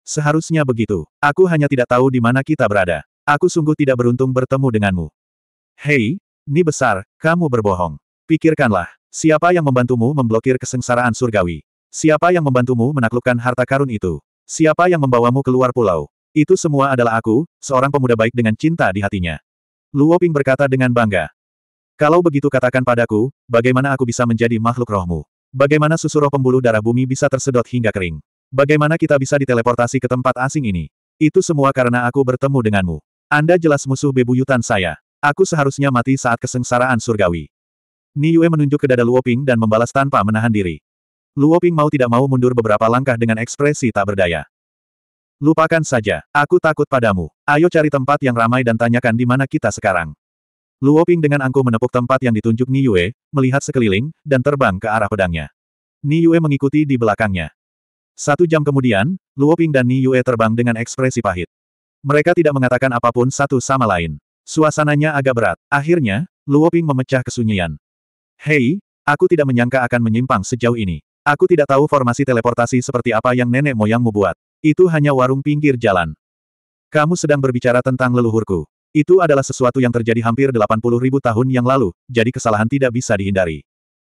Seharusnya begitu. Aku hanya tidak tahu di mana kita berada. Aku sungguh tidak beruntung bertemu denganmu. Hei, ini besar, kamu berbohong. Pikirkanlah, siapa yang membantumu memblokir kesengsaraan surgawi? Siapa yang membantumu menaklukkan harta karun itu? Siapa yang membawamu keluar pulau? Itu semua adalah aku, seorang pemuda baik dengan cinta di hatinya. Luoping berkata dengan bangga. Kalau begitu katakan padaku, bagaimana aku bisa menjadi makhluk rohmu? Bagaimana susuro pembuluh darah bumi bisa tersedot hingga kering? Bagaimana kita bisa diteleportasi ke tempat asing ini? Itu semua karena aku bertemu denganmu. Anda jelas musuh bebuyutan saya. Aku seharusnya mati saat kesengsaraan surgawi. Niue menunjuk ke dada Luoping dan membalas tanpa menahan diri. Luoping mau tidak mau mundur beberapa langkah dengan ekspresi tak berdaya. Lupakan saja, aku takut padamu. Ayo cari tempat yang ramai dan tanyakan di mana kita sekarang. Luo Ping dengan angkuh menepuk tempat yang ditunjuk Ni Yue, melihat sekeliling, dan terbang ke arah pedangnya. Ni Yue mengikuti di belakangnya. Satu jam kemudian, Luo Ping dan Ni Yue terbang dengan ekspresi pahit. Mereka tidak mengatakan apapun satu sama lain. Suasananya agak berat. Akhirnya, Luo Ping memecah kesunyian. Hei, aku tidak menyangka akan menyimpang sejauh ini. Aku tidak tahu formasi teleportasi seperti apa yang nenek moyangmu buat. Itu hanya warung pinggir jalan. Kamu sedang berbicara tentang leluhurku. Itu adalah sesuatu yang terjadi hampir 80 ribu tahun yang lalu, jadi kesalahan tidak bisa dihindari.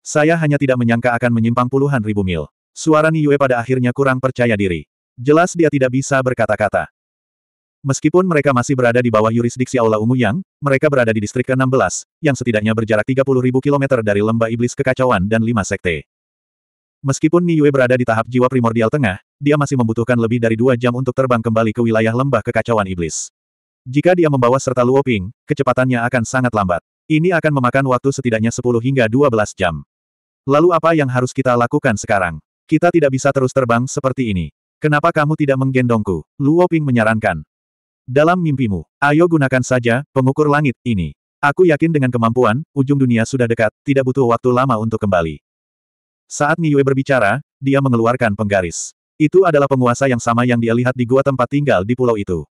Saya hanya tidak menyangka akan menyimpang puluhan ribu mil. Suara Yue pada akhirnya kurang percaya diri. Jelas dia tidak bisa berkata-kata. Meskipun mereka masih berada di bawah yurisdiksi Aula Ungu Yang, mereka berada di distrik ke-16, yang setidaknya berjarak 30 ribu kilometer dari lembah iblis kekacauan dan lima sekte. Meskipun Yue berada di tahap jiwa primordial tengah, dia masih membutuhkan lebih dari dua jam untuk terbang kembali ke wilayah lembah kekacauan iblis. Jika dia membawa serta Luoping, kecepatannya akan sangat lambat. Ini akan memakan waktu setidaknya 10 hingga 12 jam. Lalu apa yang harus kita lakukan sekarang? Kita tidak bisa terus terbang seperti ini. Kenapa kamu tidak menggendongku? Luoping menyarankan. Dalam mimpimu, ayo gunakan saja pengukur langit ini. Aku yakin dengan kemampuan, ujung dunia sudah dekat, tidak butuh waktu lama untuk kembali. Saat Niue berbicara, dia mengeluarkan penggaris. Itu adalah penguasa yang sama yang dia lihat di gua tempat tinggal di pulau itu.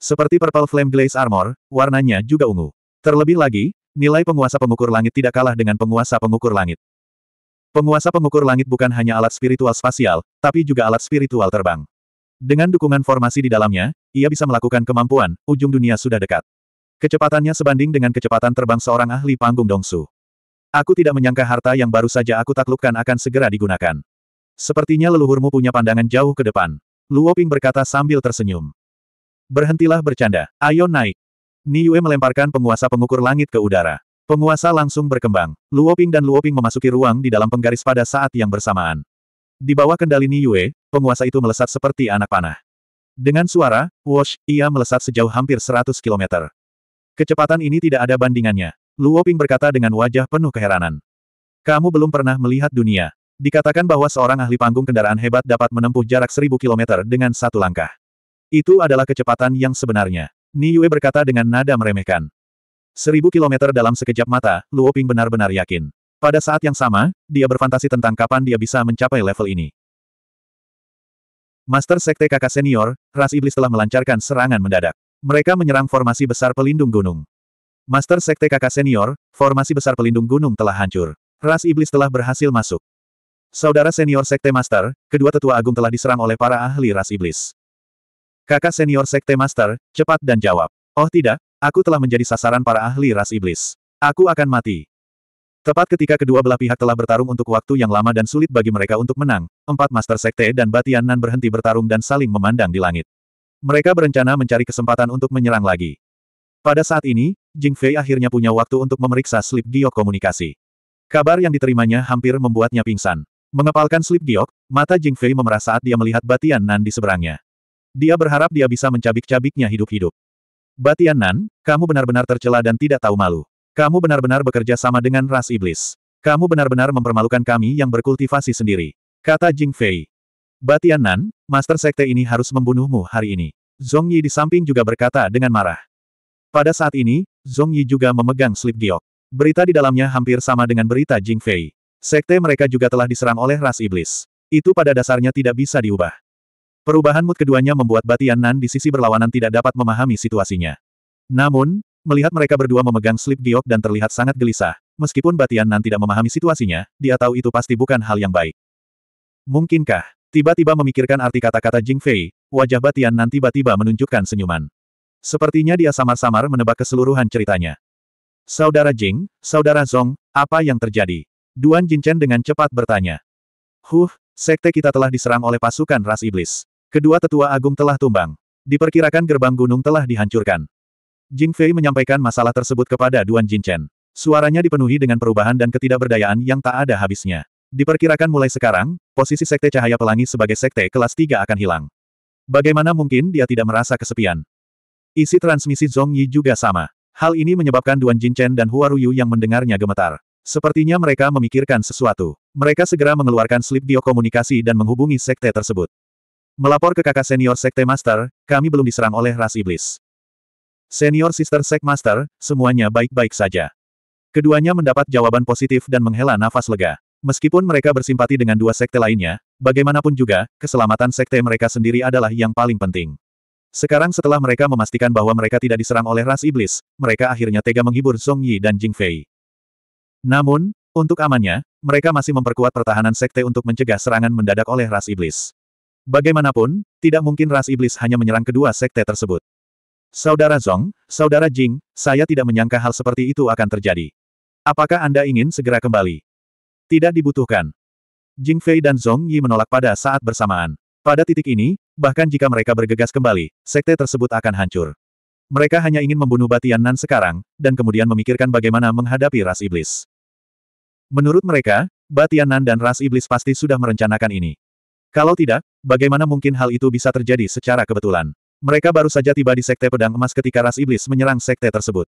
Seperti Purple Flame Glaze Armor, warnanya juga ungu. Terlebih lagi, nilai penguasa pengukur langit tidak kalah dengan penguasa pengukur langit. Penguasa pengukur langit bukan hanya alat spiritual spasial, tapi juga alat spiritual terbang. Dengan dukungan formasi di dalamnya, ia bisa melakukan kemampuan, ujung dunia sudah dekat. Kecepatannya sebanding dengan kecepatan terbang seorang ahli panggung dongsu. Aku tidak menyangka harta yang baru saja aku taklukkan akan segera digunakan. Sepertinya leluhurmu punya pandangan jauh ke depan. Luoping berkata sambil tersenyum. Berhentilah bercanda. Ayo naik. Niue melemparkan penguasa pengukur langit ke udara. Penguasa langsung berkembang. Luoping dan Luoping memasuki ruang di dalam penggaris pada saat yang bersamaan. Di bawah kendali Niue, penguasa itu melesat seperti anak panah. Dengan suara, wash, ia melesat sejauh hampir 100 kilometer. Kecepatan ini tidak ada bandingannya. Luoping berkata dengan wajah penuh keheranan. Kamu belum pernah melihat dunia. Dikatakan bahwa seorang ahli panggung kendaraan hebat dapat menempuh jarak 1000 kilometer dengan satu langkah. Itu adalah kecepatan yang sebenarnya. Niue berkata dengan nada meremehkan. Seribu kilometer dalam sekejap mata, Luo Ping benar-benar yakin. Pada saat yang sama, dia berfantasi tentang kapan dia bisa mencapai level ini. Master Sekte kakak senior, ras iblis telah melancarkan serangan mendadak. Mereka menyerang formasi besar pelindung gunung. Master Sekte kakak senior, formasi besar pelindung gunung telah hancur. Ras iblis telah berhasil masuk. Saudara senior Sekte Master, kedua tetua agung telah diserang oleh para ahli ras iblis. Kakak senior Sekte Master, cepat dan jawab. Oh tidak, aku telah menjadi sasaran para ahli ras iblis. Aku akan mati. Tepat ketika kedua belah pihak telah bertarung untuk waktu yang lama dan sulit bagi mereka untuk menang, empat Master Sekte dan Batian Nan berhenti bertarung dan saling memandang di langit. Mereka berencana mencari kesempatan untuk menyerang lagi. Pada saat ini, Jing Fei akhirnya punya waktu untuk memeriksa slip giok komunikasi. Kabar yang diterimanya hampir membuatnya pingsan. Mengepalkan slip giok, mata Jing Fei memerah saat dia melihat Batian Nan di seberangnya. Dia berharap dia bisa mencabik-cabiknya hidup-hidup. Batian Nan, kamu benar-benar tercela dan tidak tahu malu. Kamu benar-benar bekerja sama dengan ras iblis. Kamu benar-benar mempermalukan kami yang berkultivasi sendiri. Kata Jing Fei. Batian Nan, Master Sekte ini harus membunuhmu hari ini. Zhong Yi di samping juga berkata dengan marah. Pada saat ini, Zhong Yi juga memegang slip giok. Berita di dalamnya hampir sama dengan berita Jing Fei. Sekte mereka juga telah diserang oleh ras iblis. Itu pada dasarnya tidak bisa diubah. Perubahan mood keduanya membuat Batian Nan di sisi berlawanan tidak dapat memahami situasinya. Namun, melihat mereka berdua memegang slip giok dan terlihat sangat gelisah, meskipun Batian Nan tidak memahami situasinya, dia tahu itu pasti bukan hal yang baik. Mungkinkah, tiba-tiba memikirkan arti kata-kata Jing Fei, wajah Batian Nan tiba-tiba menunjukkan senyuman. Sepertinya dia samar-samar menebak keseluruhan ceritanya. Saudara Jing, Saudara Zong, apa yang terjadi? Duan Jinchen dengan cepat bertanya. Huh, sekte kita telah diserang oleh pasukan ras iblis. Kedua tetua agung telah tumbang. Diperkirakan gerbang gunung telah dihancurkan. Jing Fei menyampaikan masalah tersebut kepada Duan Jinchen. Suaranya dipenuhi dengan perubahan dan ketidakberdayaan yang tak ada habisnya. Diperkirakan mulai sekarang, posisi Sekte Cahaya Pelangi sebagai Sekte kelas 3 akan hilang. Bagaimana mungkin dia tidak merasa kesepian? Isi transmisi Zong Yi juga sama. Hal ini menyebabkan Duan Jinchen dan Hua Ruyu yang mendengarnya gemetar. Sepertinya mereka memikirkan sesuatu. Mereka segera mengeluarkan slip biokomunikasi dan menghubungi sekte tersebut. Melapor ke kakak senior Sekte Master, kami belum diserang oleh ras iblis. Senior Sister Sekte Master, semuanya baik-baik saja. Keduanya mendapat jawaban positif dan menghela nafas lega. Meskipun mereka bersimpati dengan dua sekte lainnya, bagaimanapun juga, keselamatan sekte mereka sendiri adalah yang paling penting. Sekarang setelah mereka memastikan bahwa mereka tidak diserang oleh ras iblis, mereka akhirnya tega menghibur Song Yi dan Jing Fei. Namun, untuk amannya, mereka masih memperkuat pertahanan sekte untuk mencegah serangan mendadak oleh ras iblis. Bagaimanapun, tidak mungkin ras iblis hanya menyerang kedua sekte tersebut. Saudara Zong, Saudara Jing, saya tidak menyangka hal seperti itu akan terjadi. Apakah Anda ingin segera kembali? Tidak dibutuhkan. Jing Fei dan Zong Yi menolak pada saat bersamaan. Pada titik ini, bahkan jika mereka bergegas kembali, sekte tersebut akan hancur. Mereka hanya ingin membunuh Batian Nan sekarang, dan kemudian memikirkan bagaimana menghadapi ras iblis. Menurut mereka, Batian Nan dan ras iblis pasti sudah merencanakan ini. Kalau tidak, bagaimana mungkin hal itu bisa terjadi secara kebetulan? Mereka baru saja tiba di Sekte Pedang Emas ketika ras iblis menyerang sekte tersebut.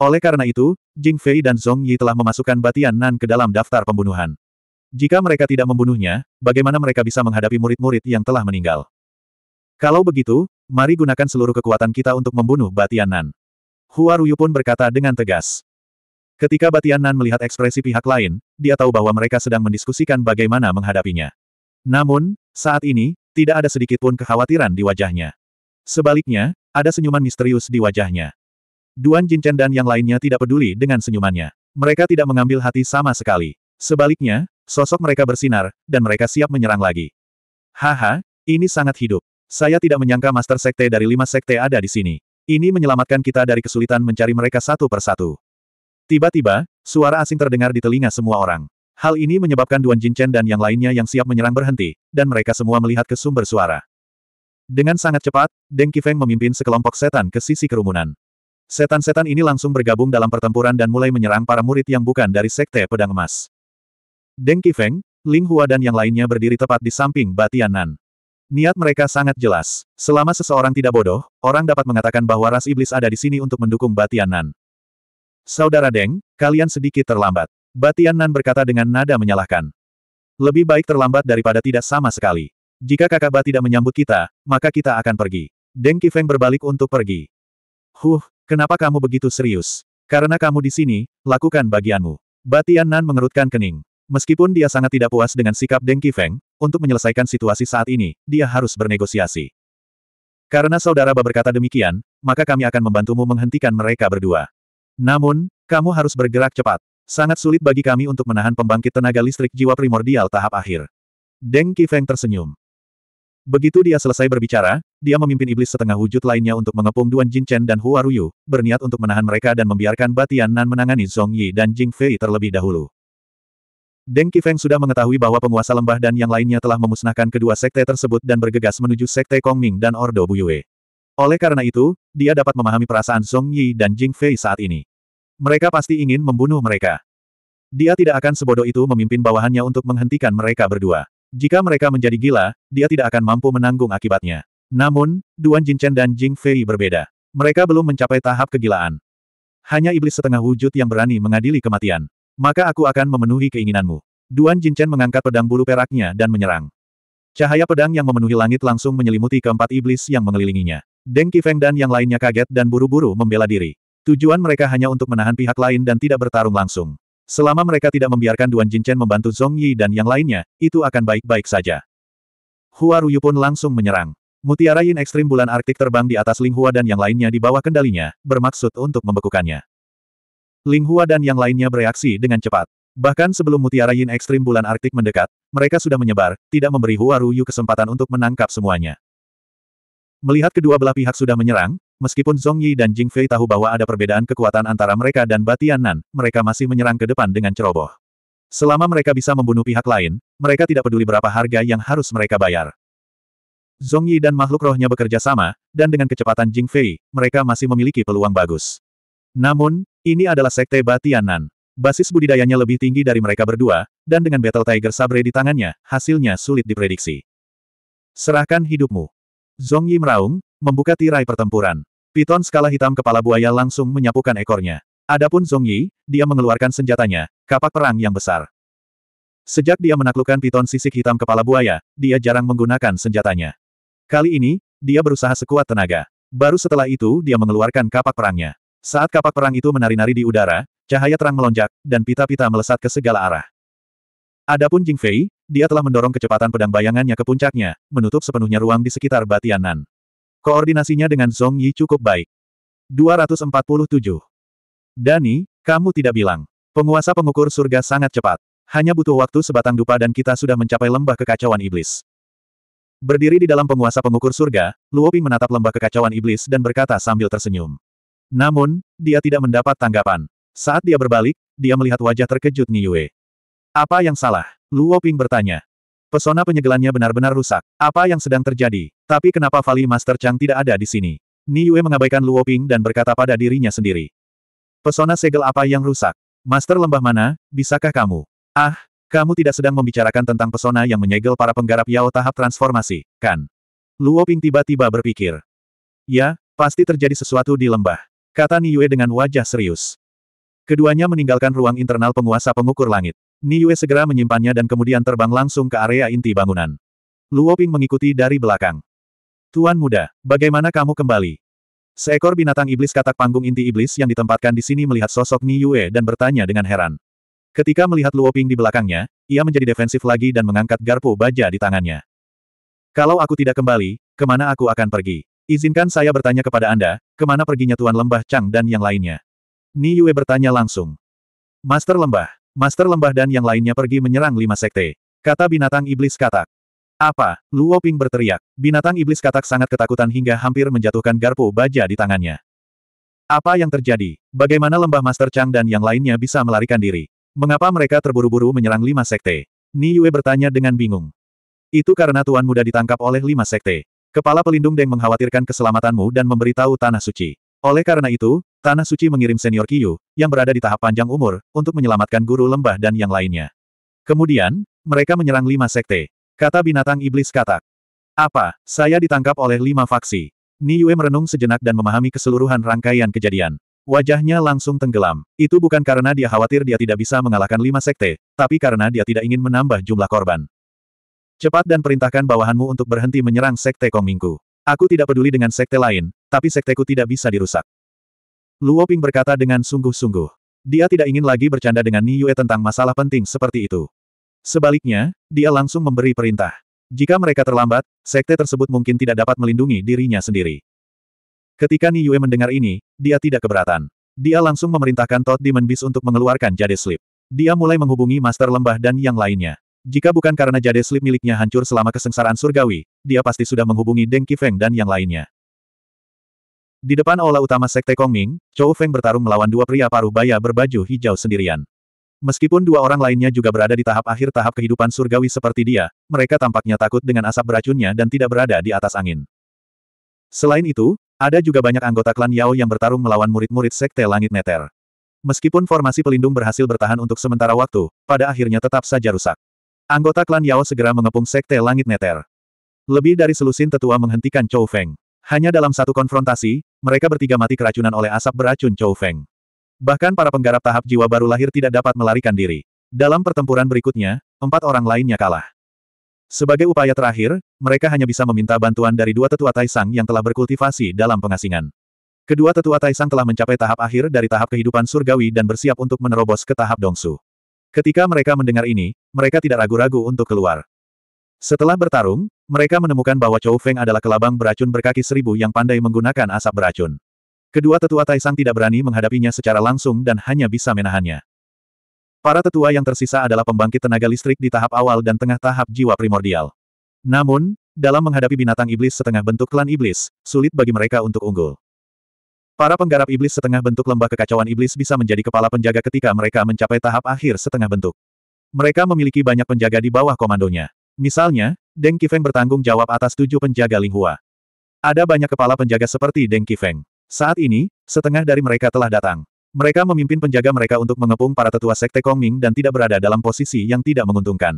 Oleh karena itu, Jing Fei dan Zhong Yi telah memasukkan Batian Nan ke dalam daftar pembunuhan. Jika mereka tidak membunuhnya, bagaimana mereka bisa menghadapi murid-murid yang telah meninggal? Kalau begitu, mari gunakan seluruh kekuatan kita untuk membunuh Batian Nan. Hua Ruyu pun berkata dengan tegas. Ketika Batian Nan melihat ekspresi pihak lain, dia tahu bahwa mereka sedang mendiskusikan bagaimana menghadapinya. Namun, saat ini, tidak ada sedikitpun kekhawatiran di wajahnya. Sebaliknya, ada senyuman misterius di wajahnya. Duan Jinchen dan yang lainnya tidak peduli dengan senyumannya. Mereka tidak mengambil hati sama sekali. Sebaliknya, sosok mereka bersinar, dan mereka siap menyerang lagi. Haha, ini sangat hidup. Saya tidak menyangka Master Sekte dari lima Sekte ada di sini. Ini menyelamatkan kita dari kesulitan mencari mereka satu persatu. Tiba-tiba, suara asing terdengar di telinga semua orang. Hal ini menyebabkan Duan Jinchen dan yang lainnya yang siap menyerang berhenti, dan mereka semua melihat ke sumber suara. Dengan sangat cepat, Deng Qifeng memimpin sekelompok setan ke sisi kerumunan. Setan-setan ini langsung bergabung dalam pertempuran dan mulai menyerang para murid yang bukan dari Sekte Pedang Emas. Deng Qifeng, Ling Hua dan yang lainnya berdiri tepat di samping Batian Nan. Niat mereka sangat jelas. Selama seseorang tidak bodoh, orang dapat mengatakan bahwa ras iblis ada di sini untuk mendukung Batian Nan. Saudara Deng, kalian sedikit terlambat. Batian Nan berkata dengan nada menyalahkan. Lebih baik terlambat daripada tidak sama sekali. Jika kakak Ba tidak menyambut kita, maka kita akan pergi. Deng Qifeng berbalik untuk pergi. Huh, kenapa kamu begitu serius? Karena kamu di sini, lakukan bagianmu. Batian Nan mengerutkan kening. Meskipun dia sangat tidak puas dengan sikap Deng Qifeng, untuk menyelesaikan situasi saat ini, dia harus bernegosiasi. Karena saudara Ba berkata demikian, maka kami akan membantumu menghentikan mereka berdua. Namun, kamu harus bergerak cepat. Sangat sulit bagi kami untuk menahan pembangkit tenaga listrik jiwa primordial tahap akhir. Deng Qifeng tersenyum. Begitu dia selesai berbicara, dia memimpin iblis setengah wujud lainnya untuk mengepung Duan Jinchen dan Hua Ruyu, berniat untuk menahan mereka dan membiarkan Batian Nan menangani Zhong Yi dan Jing Fei terlebih dahulu. Deng Qifeng sudah mengetahui bahwa penguasa lembah dan yang lainnya telah memusnahkan kedua sekte tersebut dan bergegas menuju sekte Kong Ming dan Ordo Buyue. Oleh karena itu, dia dapat memahami perasaan Song Yi dan Jing Fei saat ini. Mereka pasti ingin membunuh mereka. Dia tidak akan sebodoh itu memimpin bawahannya untuk menghentikan mereka berdua. Jika mereka menjadi gila, dia tidak akan mampu menanggung akibatnya. Namun, Duan Jinchen dan Jing Fei berbeda. Mereka belum mencapai tahap kegilaan. Hanya iblis setengah wujud yang berani mengadili kematian. Maka aku akan memenuhi keinginanmu. Duan Jinchen mengangkat pedang bulu peraknya dan menyerang. Cahaya pedang yang memenuhi langit langsung menyelimuti keempat iblis yang mengelilinginya. Deng Qifeng dan yang lainnya kaget dan buru-buru membela diri. Tujuan mereka hanya untuk menahan pihak lain dan tidak bertarung langsung. Selama mereka tidak membiarkan Duan Jinchen membantu Zhong Yi dan yang lainnya, itu akan baik-baik saja. Hua Ruyu pun langsung menyerang. Mutiara Yin ekstrim bulan Arktik terbang di atas Ling Hua dan yang lainnya di bawah kendalinya, bermaksud untuk membekukannya. Ling Hua dan yang lainnya bereaksi dengan cepat. Bahkan sebelum mutiara Yin ekstrim bulan Arktik mendekat, mereka sudah menyebar, tidak memberi Hua Ruyu kesempatan untuk menangkap semuanya. Melihat kedua belah pihak sudah menyerang, Meskipun Zhong Yi dan Jing Fei tahu bahwa ada perbedaan kekuatan antara mereka dan Nan, mereka masih menyerang ke depan dengan ceroboh. Selama mereka bisa membunuh pihak lain, mereka tidak peduli berapa harga yang harus mereka bayar. Zhong Yi dan makhluk rohnya bekerja sama, dan dengan kecepatan Jing Fei, mereka masih memiliki peluang bagus. Namun, ini adalah sekte Nan. Basis budidayanya lebih tinggi dari mereka berdua, dan dengan Battle Tiger Sabre di tangannya, hasilnya sulit diprediksi. Serahkan hidupmu. Zhong Yi meraung, Membuka tirai pertempuran. Piton skala hitam kepala buaya langsung menyapukan ekornya. Adapun Zhong Yi, dia mengeluarkan senjatanya, kapak perang yang besar. Sejak dia menaklukkan piton sisik hitam kepala buaya, dia jarang menggunakan senjatanya. Kali ini, dia berusaha sekuat tenaga. Baru setelah itu dia mengeluarkan kapak perangnya. Saat kapak perang itu menari-nari di udara, cahaya terang melonjak, dan pita-pita melesat ke segala arah. Adapun Jing Fei, dia telah mendorong kecepatan pedang bayangannya ke puncaknya, menutup sepenuhnya ruang di sekitar Batianan. Koordinasinya dengan Zhong Yi cukup baik. 247. Dani, kamu tidak bilang. Penguasa pengukur surga sangat cepat. Hanya butuh waktu sebatang dupa dan kita sudah mencapai lembah kekacauan iblis. Berdiri di dalam penguasa pengukur surga, Luo Ping menatap lembah kekacauan iblis dan berkata sambil tersenyum. Namun, dia tidak mendapat tanggapan. Saat dia berbalik, dia melihat wajah terkejut Niue. Apa yang salah? Luo Ping bertanya. Pesona penyegelannya benar-benar rusak. Apa yang sedang terjadi? Tapi kenapa Vali Master Chang tidak ada di sini? Ni Yue mengabaikan Luo Ping dan berkata pada dirinya sendiri. Pesona segel apa yang rusak? Master lembah mana, bisakah kamu? Ah, kamu tidak sedang membicarakan tentang pesona yang menyegel para penggarap Yao tahap transformasi, kan? Luo Ping tiba-tiba berpikir. Ya, pasti terjadi sesuatu di lembah. Kata Ni Yue dengan wajah serius. Keduanya meninggalkan ruang internal penguasa pengukur langit. Niue segera menyimpannya dan kemudian terbang langsung ke area inti bangunan. Luoping mengikuti dari belakang. Tuan muda, bagaimana kamu kembali? Seekor binatang iblis katak panggung inti iblis yang ditempatkan di sini melihat sosok Yue dan bertanya dengan heran. Ketika melihat Luoping di belakangnya, ia menjadi defensif lagi dan mengangkat garpu baja di tangannya. Kalau aku tidak kembali, kemana aku akan pergi? Izinkan saya bertanya kepada Anda, kemana perginya Tuan Lembah Chang dan yang lainnya? Ni Yue bertanya langsung. Master Lembah, Master Lembah dan yang lainnya pergi menyerang lima sekte. Kata binatang iblis katak. Apa? Luo Ping berteriak. Binatang iblis katak sangat ketakutan hingga hampir menjatuhkan garpu baja di tangannya. Apa yang terjadi? Bagaimana lembah Master Chang dan yang lainnya bisa melarikan diri? Mengapa mereka terburu-buru menyerang lima sekte? Ni Yue bertanya dengan bingung. Itu karena Tuan Muda ditangkap oleh lima sekte. Kepala pelindung Deng mengkhawatirkan keselamatanmu dan memberitahu Tanah Suci. Oleh karena itu, Tanah Suci mengirim senior Kiyu, yang berada di tahap panjang umur, untuk menyelamatkan guru lembah dan yang lainnya. Kemudian, mereka menyerang lima sekte. Kata binatang iblis katak. Apa, saya ditangkap oleh lima faksi. Niue merenung sejenak dan memahami keseluruhan rangkaian kejadian. Wajahnya langsung tenggelam. Itu bukan karena dia khawatir dia tidak bisa mengalahkan lima sekte, tapi karena dia tidak ingin menambah jumlah korban. Cepat dan perintahkan bawahanmu untuk berhenti menyerang sekte Kongmingku. Aku tidak peduli dengan sekte lain, tapi sekteku tidak bisa dirusak. Luo Ping berkata dengan sungguh-sungguh. Dia tidak ingin lagi bercanda dengan Ni Yue tentang masalah penting seperti itu. Sebaliknya, dia langsung memberi perintah. Jika mereka terlambat, sekte tersebut mungkin tidak dapat melindungi dirinya sendiri. Ketika Ni Yue mendengar ini, dia tidak keberatan. Dia langsung memerintahkan Todd Demon Beast untuk mengeluarkan Jade Slip. Dia mulai menghubungi Master Lembah dan yang lainnya. Jika bukan karena Jade Slip miliknya hancur selama kesengsaraan surgawi, dia pasti sudah menghubungi Deng Kifeng dan yang lainnya. Di depan aula utama Sekte Kongming, Chou Feng bertarung melawan dua pria paruh baya berbaju hijau sendirian. Meskipun dua orang lainnya juga berada di tahap akhir tahap kehidupan surgawi seperti dia, mereka tampaknya takut dengan asap beracunnya dan tidak berada di atas angin. Selain itu, ada juga banyak anggota klan Yao yang bertarung melawan murid-murid Sekte Langit Neter. Meskipun formasi pelindung berhasil bertahan untuk sementara waktu, pada akhirnya tetap saja rusak. Anggota klan Yao segera mengepung Sekte Langit Neter. Lebih dari selusin tetua menghentikan Chou Feng. Hanya dalam satu konfrontasi, mereka bertiga mati keracunan oleh asap beracun Chou Feng. Bahkan para penggarap tahap jiwa baru lahir tidak dapat melarikan diri. Dalam pertempuran berikutnya, empat orang lainnya kalah. Sebagai upaya terakhir, mereka hanya bisa meminta bantuan dari dua tetua Taisang yang telah berkultivasi dalam pengasingan. Kedua tetua Taisang telah mencapai tahap akhir dari tahap kehidupan surgawi dan bersiap untuk menerobos ke tahap Dongsu. Ketika mereka mendengar ini, mereka tidak ragu-ragu untuk keluar. Setelah bertarung, mereka menemukan bahwa Chou Feng adalah kelabang beracun berkaki seribu yang pandai menggunakan asap beracun. Kedua tetua Taisang tidak berani menghadapinya secara langsung dan hanya bisa menahannya. Para tetua yang tersisa adalah pembangkit tenaga listrik di tahap awal dan tengah tahap jiwa primordial. Namun, dalam menghadapi binatang iblis setengah bentuk klan iblis, sulit bagi mereka untuk unggul. Para penggarap iblis setengah bentuk lembah kekacauan iblis bisa menjadi kepala penjaga ketika mereka mencapai tahap akhir setengah bentuk. Mereka memiliki banyak penjaga di bawah komandonya. Misalnya, Deng Qifeng bertanggung jawab atas tujuh penjaga Linghua. Ada banyak kepala penjaga seperti Deng Qifeng. Saat ini, setengah dari mereka telah datang. Mereka memimpin penjaga mereka untuk mengepung para tetua sekte Kongming dan tidak berada dalam posisi yang tidak menguntungkan.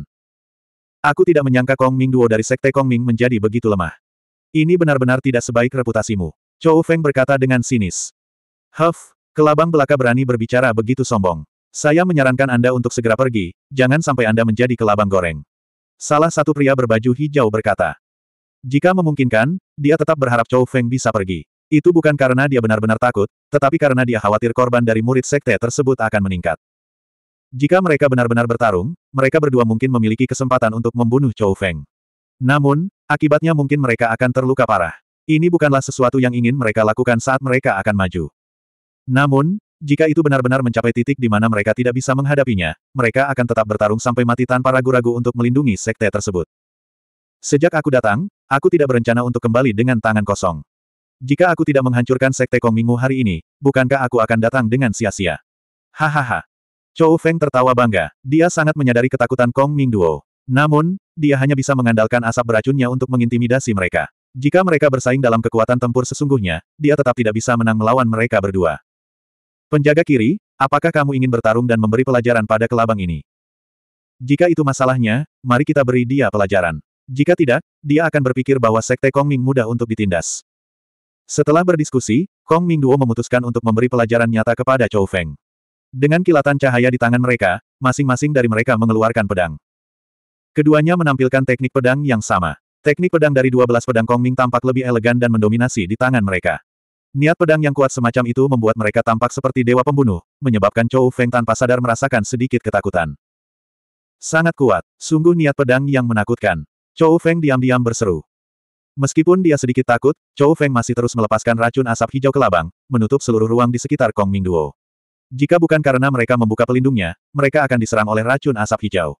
Aku tidak menyangka Kongming duo dari sekte Kongming menjadi begitu lemah. Ini benar-benar tidak sebaik reputasimu. Chou Feng berkata dengan sinis. Huff, kelabang belaka berani berbicara begitu sombong. Saya menyarankan Anda untuk segera pergi, jangan sampai Anda menjadi kelabang goreng. Salah satu pria berbaju hijau berkata. Jika memungkinkan, dia tetap berharap Chou Feng bisa pergi. Itu bukan karena dia benar-benar takut, tetapi karena dia khawatir korban dari murid sekte tersebut akan meningkat. Jika mereka benar-benar bertarung, mereka berdua mungkin memiliki kesempatan untuk membunuh Chou Feng. Namun, akibatnya mungkin mereka akan terluka parah. Ini bukanlah sesuatu yang ingin mereka lakukan saat mereka akan maju. Namun, jika itu benar-benar mencapai titik di mana mereka tidak bisa menghadapinya, mereka akan tetap bertarung sampai mati tanpa ragu-ragu untuk melindungi sekte tersebut. Sejak aku datang, aku tidak berencana untuk kembali dengan tangan kosong. Jika aku tidak menghancurkan sekte Kongmingwu hari ini, bukankah aku akan datang dengan sia-sia? Hahaha. Chou Feng tertawa bangga. Dia sangat menyadari ketakutan Kong Ming Duo. Namun, dia hanya bisa mengandalkan asap beracunnya untuk mengintimidasi mereka. Jika mereka bersaing dalam kekuatan tempur sesungguhnya, dia tetap tidak bisa menang melawan mereka berdua. Penjaga kiri, apakah kamu ingin bertarung dan memberi pelajaran pada kelabang ini? Jika itu masalahnya, mari kita beri dia pelajaran. Jika tidak, dia akan berpikir bahwa sekte Kong Ming mudah untuk ditindas. Setelah berdiskusi, Kong Ming Duo memutuskan untuk memberi pelajaran nyata kepada Chou Feng. Dengan kilatan cahaya di tangan mereka, masing-masing dari mereka mengeluarkan pedang. Keduanya menampilkan teknik pedang yang sama. Teknik pedang dari 12 pedang Kong Ming tampak lebih elegan dan mendominasi di tangan mereka. Niat pedang yang kuat semacam itu membuat mereka tampak seperti dewa pembunuh, menyebabkan Chou Feng tanpa sadar merasakan sedikit ketakutan. Sangat kuat, sungguh niat pedang yang menakutkan. Chou Feng diam-diam berseru. Meskipun dia sedikit takut, Chou Feng masih terus melepaskan racun asap hijau kelabang, menutup seluruh ruang di sekitar Kong Ming Duo. Jika bukan karena mereka membuka pelindungnya, mereka akan diserang oleh racun asap hijau.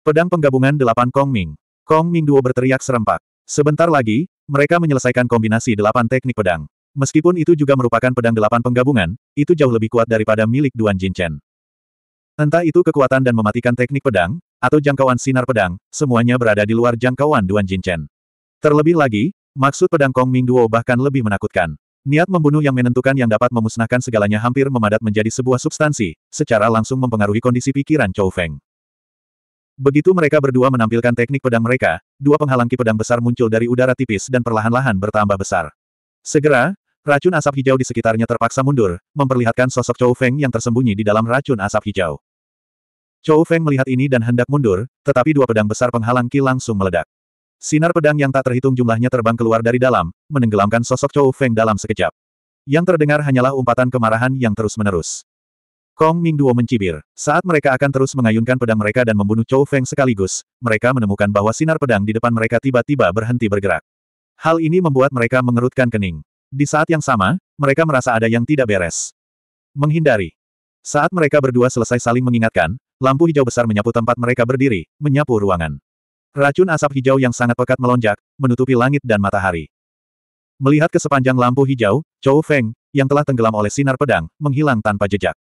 Pedang penggabungan delapan Kong Ming. Kong Ming Duo berteriak serempak. Sebentar lagi, mereka menyelesaikan kombinasi delapan teknik pedang. Meskipun itu juga merupakan pedang delapan penggabungan, itu jauh lebih kuat daripada milik Duan Jinchen. Entah itu kekuatan dan mematikan teknik pedang, atau jangkauan sinar pedang, semuanya berada di luar jangkauan Duan Jinchen. Terlebih lagi, maksud pedang Kong Ming Duo bahkan lebih menakutkan. Niat membunuh yang menentukan yang dapat memusnahkan segalanya hampir memadat menjadi sebuah substansi, secara langsung mempengaruhi kondisi pikiran Chou Feng. Begitu mereka berdua menampilkan teknik pedang mereka, dua penghalangki pedang besar muncul dari udara tipis dan perlahan-lahan bertambah besar. Segera, Racun asap hijau di sekitarnya terpaksa mundur, memperlihatkan sosok Chou Feng yang tersembunyi di dalam racun asap hijau. Chou Feng melihat ini dan hendak mundur, tetapi dua pedang besar penghalang Qi langsung meledak. Sinar pedang yang tak terhitung jumlahnya terbang keluar dari dalam, menenggelamkan sosok Chou Feng dalam sekejap. Yang terdengar hanyalah umpatan kemarahan yang terus-menerus. Kong Ming Duo mencibir. Saat mereka akan terus mengayunkan pedang mereka dan membunuh Chou Feng sekaligus, mereka menemukan bahwa sinar pedang di depan mereka tiba-tiba berhenti bergerak. Hal ini membuat mereka mengerutkan kening. Di saat yang sama, mereka merasa ada yang tidak beres. Menghindari. Saat mereka berdua selesai saling mengingatkan, lampu hijau besar menyapu tempat mereka berdiri, menyapu ruangan. Racun asap hijau yang sangat pekat melonjak, menutupi langit dan matahari. Melihat ke sepanjang lampu hijau, Chou Feng, yang telah tenggelam oleh sinar pedang, menghilang tanpa jejak.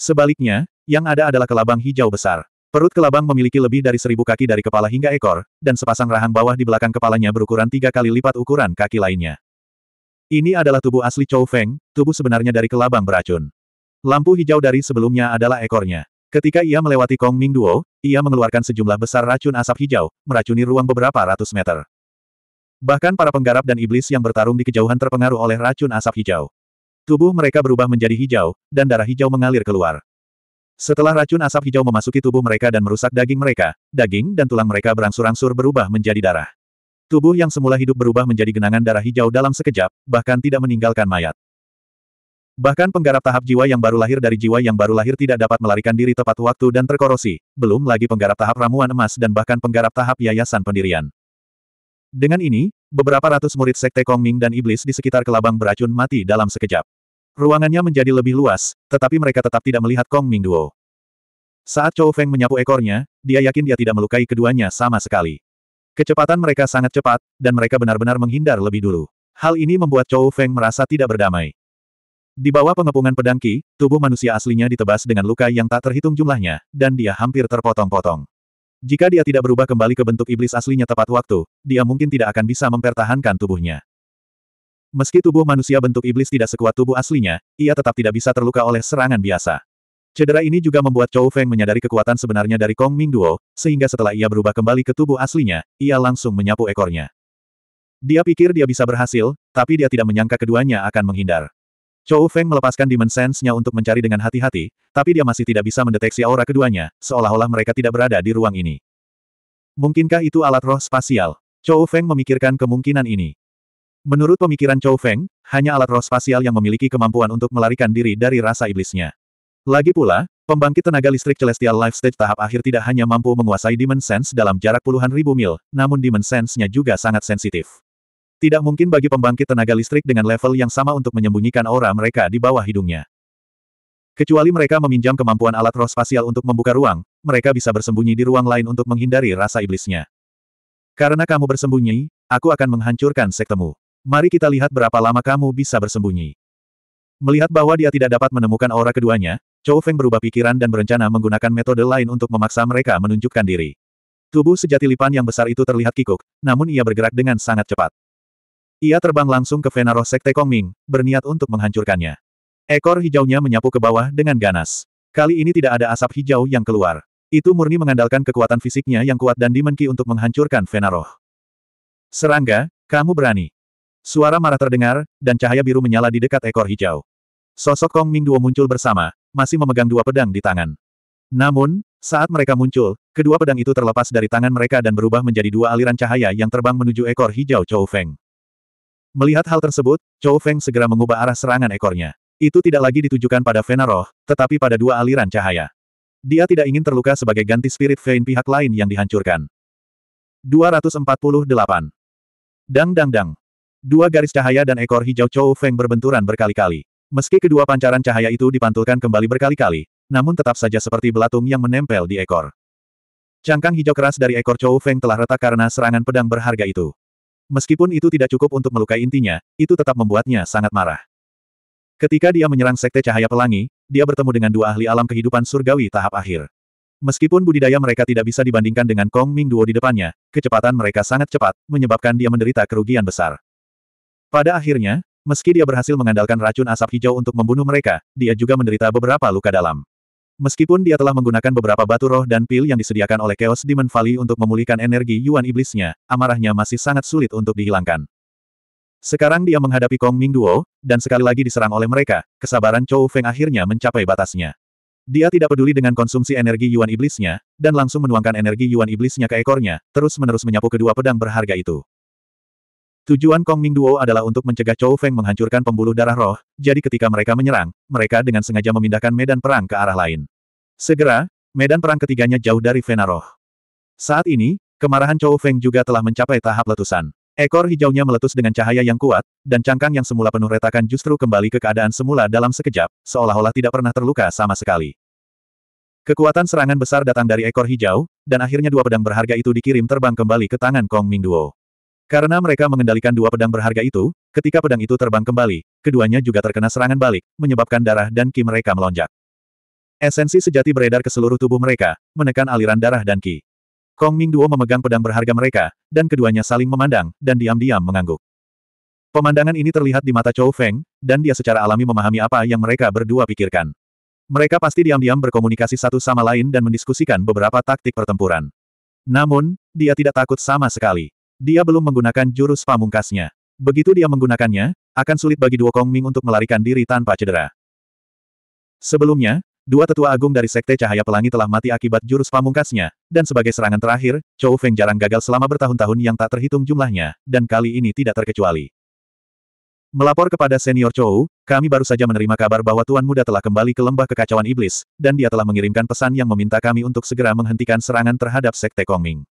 Sebaliknya, yang ada adalah kelabang hijau besar. Perut kelabang memiliki lebih dari seribu kaki dari kepala hingga ekor, dan sepasang rahang bawah di belakang kepalanya berukuran tiga kali lipat ukuran kaki lainnya. Ini adalah tubuh asli Chou Feng, tubuh sebenarnya dari kelabang beracun. Lampu hijau dari sebelumnya adalah ekornya. Ketika ia melewati Kong Ming Duo, ia mengeluarkan sejumlah besar racun asap hijau, meracuni ruang beberapa ratus meter. Bahkan para penggarap dan iblis yang bertarung di kejauhan terpengaruh oleh racun asap hijau. Tubuh mereka berubah menjadi hijau, dan darah hijau mengalir keluar. Setelah racun asap hijau memasuki tubuh mereka dan merusak daging mereka, daging dan tulang mereka berangsur-angsur berubah menjadi darah. Tubuh yang semula hidup berubah menjadi genangan darah hijau dalam sekejap, bahkan tidak meninggalkan mayat. Bahkan penggarap tahap jiwa yang baru lahir dari jiwa yang baru lahir tidak dapat melarikan diri tepat waktu dan terkorosi, belum lagi penggarap tahap ramuan emas dan bahkan penggarap tahap yayasan pendirian. Dengan ini, beberapa ratus murid sekte Kongming dan iblis di sekitar kelabang beracun mati dalam sekejap. Ruangannya menjadi lebih luas, tetapi mereka tetap tidak melihat Kongming Duo. Saat Chou Feng menyapu ekornya, dia yakin dia tidak melukai keduanya sama sekali. Kecepatan mereka sangat cepat, dan mereka benar-benar menghindar lebih dulu. Hal ini membuat Chou Feng merasa tidak berdamai. Di bawah pengepungan pedang Qi, tubuh manusia aslinya ditebas dengan luka yang tak terhitung jumlahnya, dan dia hampir terpotong-potong. Jika dia tidak berubah kembali ke bentuk iblis aslinya tepat waktu, dia mungkin tidak akan bisa mempertahankan tubuhnya. Meski tubuh manusia bentuk iblis tidak sekuat tubuh aslinya, ia tetap tidak bisa terluka oleh serangan biasa. Cedera ini juga membuat Chou Feng menyadari kekuatan sebenarnya dari Kong Ming Duo, sehingga setelah ia berubah kembali ke tubuh aslinya, ia langsung menyapu ekornya. Dia pikir dia bisa berhasil, tapi dia tidak menyangka keduanya akan menghindar. Chou Feng melepaskan Demon Sense-nya untuk mencari dengan hati-hati, tapi dia masih tidak bisa mendeteksi aura keduanya, seolah-olah mereka tidak berada di ruang ini. Mungkinkah itu alat roh spasial? Chou Feng memikirkan kemungkinan ini. Menurut pemikiran Chou Feng, hanya alat roh spasial yang memiliki kemampuan untuk melarikan diri dari rasa iblisnya. Lagi pula, pembangkit tenaga listrik Celestial Life Stage tahap akhir tidak hanya mampu menguasai Demon Sense dalam jarak puluhan ribu mil, namun Demon Sense-nya juga sangat sensitif. Tidak mungkin bagi pembangkit tenaga listrik dengan level yang sama untuk menyembunyikan aura mereka di bawah hidungnya. Kecuali mereka meminjam kemampuan alat roh spasial untuk membuka ruang, mereka bisa bersembunyi di ruang lain untuk menghindari rasa iblisnya. Karena kamu bersembunyi, aku akan menghancurkan sektemu. Mari kita lihat berapa lama kamu bisa bersembunyi. Melihat bahwa dia tidak dapat menemukan aura keduanya, Zhou Feng berubah pikiran dan berencana menggunakan metode lain untuk memaksa mereka menunjukkan diri. Tubuh sejati Lipan yang besar itu terlihat kikuk, namun ia bergerak dengan sangat cepat. Ia terbang langsung ke Fenaroh Sekte Kong Ming, berniat untuk menghancurkannya. Ekor hijaunya menyapu ke bawah dengan ganas. Kali ini tidak ada asap hijau yang keluar. Itu murni mengandalkan kekuatan fisiknya yang kuat dan dimenki untuk menghancurkan Fenaroh. Serangga, kamu berani. Suara marah terdengar, dan cahaya biru menyala di dekat ekor hijau. Sosok Kong Ming Duo muncul bersama, masih memegang dua pedang di tangan. Namun, saat mereka muncul, kedua pedang itu terlepas dari tangan mereka dan berubah menjadi dua aliran cahaya yang terbang menuju ekor hijau Chou Feng. Melihat hal tersebut, Chou Feng segera mengubah arah serangan ekornya. Itu tidak lagi ditujukan pada Vena tetapi pada dua aliran cahaya. Dia tidak ingin terluka sebagai ganti spirit vein pihak lain yang dihancurkan. 248. Dang dang dang. Dua garis cahaya dan ekor hijau Chou Feng berbenturan berkali-kali. Meski kedua pancaran cahaya itu dipantulkan kembali berkali-kali, namun tetap saja seperti belatung yang menempel di ekor. Cangkang hijau keras dari ekor Chou Feng telah retak karena serangan pedang berharga itu. Meskipun itu tidak cukup untuk melukai intinya, itu tetap membuatnya sangat marah. Ketika dia menyerang Sekte Cahaya Pelangi, dia bertemu dengan dua ahli alam kehidupan surgawi tahap akhir. Meskipun budidaya mereka tidak bisa dibandingkan dengan Kong Ming Duo di depannya, kecepatan mereka sangat cepat, menyebabkan dia menderita kerugian besar. Pada akhirnya, Meski dia berhasil mengandalkan racun asap hijau untuk membunuh mereka, dia juga menderita beberapa luka dalam. Meskipun dia telah menggunakan beberapa batu roh dan pil yang disediakan oleh Chaos Demon Valley untuk memulihkan energi Yuan Iblisnya, amarahnya masih sangat sulit untuk dihilangkan. Sekarang dia menghadapi Kong Ming Duo, dan sekali lagi diserang oleh mereka, kesabaran Chou Feng akhirnya mencapai batasnya. Dia tidak peduli dengan konsumsi energi Yuan Iblisnya, dan langsung menuangkan energi Yuan Iblisnya ke ekornya, terus-menerus menyapu kedua pedang berharga itu. Tujuan Kong Ming Duo adalah untuk mencegah Chou Feng menghancurkan pembuluh darah roh, jadi ketika mereka menyerang, mereka dengan sengaja memindahkan medan perang ke arah lain. Segera, medan perang ketiganya jauh dari Vena roh. Saat ini, kemarahan Chou Feng juga telah mencapai tahap letusan. Ekor hijaunya meletus dengan cahaya yang kuat, dan cangkang yang semula penuh retakan justru kembali ke keadaan semula dalam sekejap, seolah-olah tidak pernah terluka sama sekali. Kekuatan serangan besar datang dari ekor hijau, dan akhirnya dua pedang berharga itu dikirim terbang kembali ke tangan Kong Ming Duo. Karena mereka mengendalikan dua pedang berharga itu, ketika pedang itu terbang kembali, keduanya juga terkena serangan balik, menyebabkan darah dan ki mereka melonjak. Esensi sejati beredar ke seluruh tubuh mereka, menekan aliran darah dan ki. Kong Ming Duo memegang pedang berharga mereka, dan keduanya saling memandang, dan diam-diam mengangguk. Pemandangan ini terlihat di mata Chou Feng, dan dia secara alami memahami apa yang mereka berdua pikirkan. Mereka pasti diam-diam berkomunikasi satu sama lain dan mendiskusikan beberapa taktik pertempuran. Namun, dia tidak takut sama sekali. Dia belum menggunakan jurus pamungkasnya. Begitu dia menggunakannya, akan sulit bagi Duo Kong Ming untuk melarikan diri tanpa cedera. Sebelumnya, dua tetua agung dari Sekte Cahaya Pelangi telah mati akibat jurus pamungkasnya, dan sebagai serangan terakhir, Chou Feng jarang gagal selama bertahun-tahun yang tak terhitung jumlahnya, dan kali ini tidak terkecuali. Melapor kepada senior Chou, kami baru saja menerima kabar bahwa Tuan Muda telah kembali ke lembah kekacauan iblis, dan dia telah mengirimkan pesan yang meminta kami untuk segera menghentikan serangan terhadap Sekte Kongming.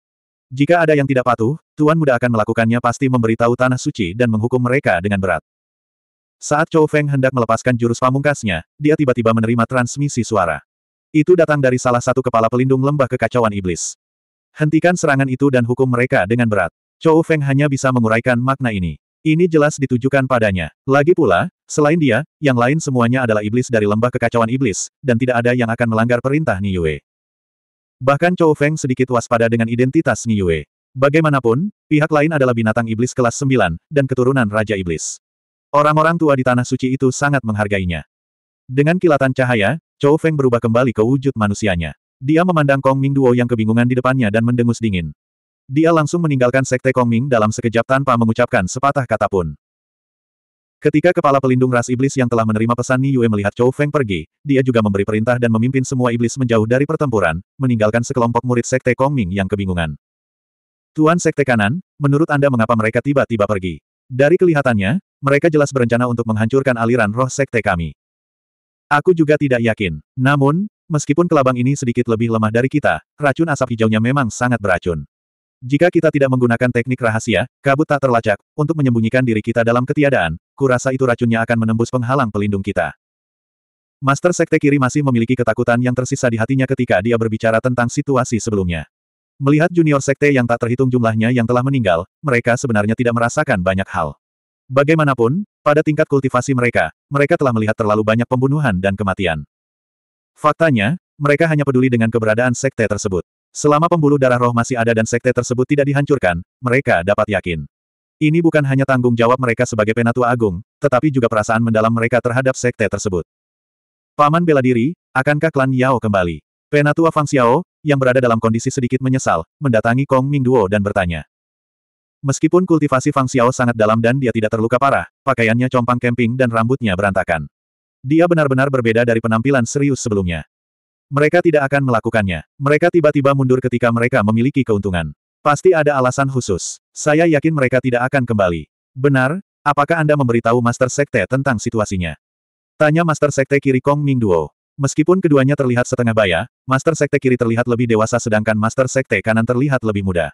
Jika ada yang tidak patuh, Tuan Muda akan melakukannya pasti memberitahu Tanah Suci dan menghukum mereka dengan berat. Saat Chou Feng hendak melepaskan jurus pamungkasnya, dia tiba-tiba menerima transmisi suara. Itu datang dari salah satu kepala pelindung lembah kekacauan iblis. Hentikan serangan itu dan hukum mereka dengan berat. Chou Feng hanya bisa menguraikan makna ini. Ini jelas ditujukan padanya. Lagi pula, selain dia, yang lain semuanya adalah iblis dari lembah kekacauan iblis, dan tidak ada yang akan melanggar perintah Niue. Bahkan Chou Feng sedikit waspada dengan identitas Ni Yue. Bagaimanapun, pihak lain adalah binatang iblis kelas 9, dan keturunan Raja Iblis. Orang-orang tua di Tanah Suci itu sangat menghargainya. Dengan kilatan cahaya, Chou Feng berubah kembali ke wujud manusianya. Dia memandang Kong Ming Duo yang kebingungan di depannya dan mendengus dingin. Dia langsung meninggalkan sekte Kong Ming dalam sekejap tanpa mengucapkan sepatah kata pun. Ketika kepala pelindung ras iblis yang telah menerima pesan Ni Yue melihat Chou Feng pergi, dia juga memberi perintah dan memimpin semua iblis menjauh dari pertempuran, meninggalkan sekelompok murid sekte Kong Ming yang kebingungan. Tuan Sekte Kanan, menurut Anda mengapa mereka tiba-tiba pergi? Dari kelihatannya, mereka jelas berencana untuk menghancurkan aliran roh sekte kami. Aku juga tidak yakin. Namun, meskipun kelabang ini sedikit lebih lemah dari kita, racun asap hijaunya memang sangat beracun. Jika kita tidak menggunakan teknik rahasia, kabut tak terlacak, untuk menyembunyikan diri kita dalam ketiadaan, kurasa itu racunnya akan menembus penghalang pelindung kita. Master Sekte Kiri masih memiliki ketakutan yang tersisa di hatinya ketika dia berbicara tentang situasi sebelumnya. Melihat junior sekte yang tak terhitung jumlahnya yang telah meninggal, mereka sebenarnya tidak merasakan banyak hal. Bagaimanapun, pada tingkat kultivasi mereka, mereka telah melihat terlalu banyak pembunuhan dan kematian. Faktanya, mereka hanya peduli dengan keberadaan sekte tersebut. Selama pembuluh darah roh masih ada dan sekte tersebut tidak dihancurkan, mereka dapat yakin. Ini bukan hanya tanggung jawab mereka sebagai penatua agung, tetapi juga perasaan mendalam mereka terhadap sekte tersebut. Paman bela diri, akankah klan Yao kembali? Penatua Fang Xiao, yang berada dalam kondisi sedikit menyesal, mendatangi Kong Ming Duo dan bertanya. Meskipun kultivasi Fang Xiao sangat dalam dan dia tidak terluka parah, pakaiannya compang kemping dan rambutnya berantakan. Dia benar-benar berbeda dari penampilan serius sebelumnya. Mereka tidak akan melakukannya. Mereka tiba-tiba mundur ketika mereka memiliki keuntungan. Pasti ada alasan khusus. Saya yakin mereka tidak akan kembali. Benar, apakah Anda memberitahu Master Sekte tentang situasinya? Tanya Master Sekte kiri Kong Ming Duo. Meskipun keduanya terlihat setengah baya, Master Sekte kiri terlihat lebih dewasa sedangkan Master Sekte kanan terlihat lebih muda.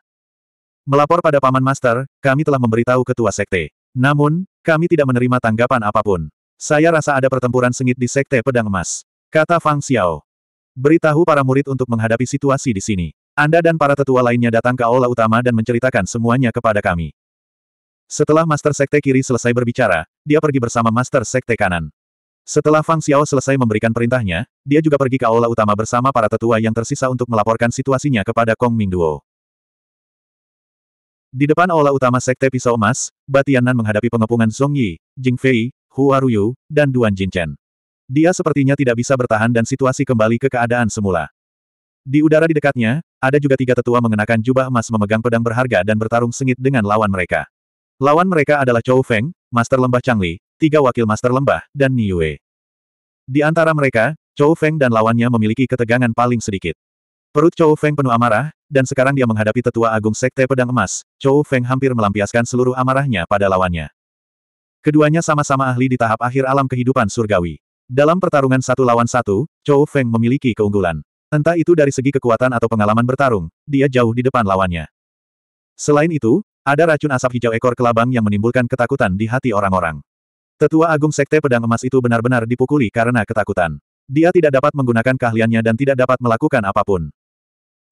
Melapor pada Paman Master, kami telah memberitahu Ketua Sekte. Namun, kami tidak menerima tanggapan apapun. Saya rasa ada pertempuran sengit di Sekte Pedang Emas. Kata Fang Xiao. Beritahu para murid untuk menghadapi situasi di sini. Anda dan para tetua lainnya datang ke aula utama dan menceritakan semuanya kepada kami. Setelah Master Sekte kiri selesai berbicara, dia pergi bersama Master Sekte kanan. Setelah Fang Xiao selesai memberikan perintahnya, dia juga pergi ke aula utama bersama para tetua yang tersisa untuk melaporkan situasinya kepada Kong Ming Duo. Di depan aula utama Sekte Pisau Emas, Batian Nan menghadapi pengepungan Song Yi, Jing Fei, Hua Ruyu, dan Duan Jinchen. Dia sepertinya tidak bisa bertahan dan situasi kembali ke keadaan semula. Di udara di dekatnya, ada juga tiga tetua mengenakan jubah emas memegang pedang berharga dan bertarung sengit dengan lawan mereka. Lawan mereka adalah Chou Feng, Master Lembah Changli, tiga wakil Master Lembah, dan Niue. Di antara mereka, Chou Feng dan lawannya memiliki ketegangan paling sedikit. Perut Chou Feng penuh amarah, dan sekarang dia menghadapi tetua agung sekte pedang emas, Chou Feng hampir melampiaskan seluruh amarahnya pada lawannya. Keduanya sama-sama ahli di tahap akhir alam kehidupan surgawi. Dalam pertarungan satu lawan satu, Chou Feng memiliki keunggulan. Entah itu dari segi kekuatan atau pengalaman bertarung, dia jauh di depan lawannya. Selain itu, ada racun asap hijau ekor kelabang yang menimbulkan ketakutan di hati orang-orang. Tetua Agung Sekte Pedang Emas itu benar-benar dipukuli karena ketakutan. Dia tidak dapat menggunakan keahliannya dan tidak dapat melakukan apapun.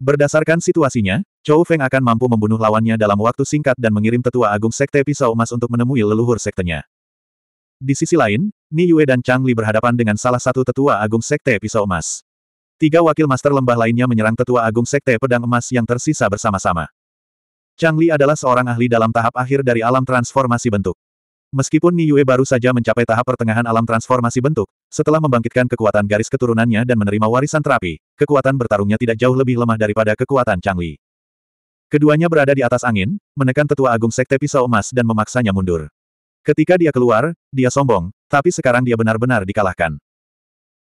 Berdasarkan situasinya, Chou Feng akan mampu membunuh lawannya dalam waktu singkat dan mengirim Tetua Agung Sekte Pisau Emas untuk menemui leluhur sektenya. Di sisi lain, Ni Yue dan Chang Li berhadapan dengan salah satu Tetua Agung Sekte Pisau Emas. Tiga wakil master lembah lainnya menyerang tetua agung sekte pedang emas yang tersisa bersama-sama. Chang Li adalah seorang ahli dalam tahap akhir dari alam transformasi bentuk. Meskipun Yue baru saja mencapai tahap pertengahan alam transformasi bentuk, setelah membangkitkan kekuatan garis keturunannya dan menerima warisan terapi, kekuatan bertarungnya tidak jauh lebih lemah daripada kekuatan Chang Li. Keduanya berada di atas angin, menekan tetua agung sekte pisau emas dan memaksanya mundur. Ketika dia keluar, dia sombong, tapi sekarang dia benar-benar dikalahkan.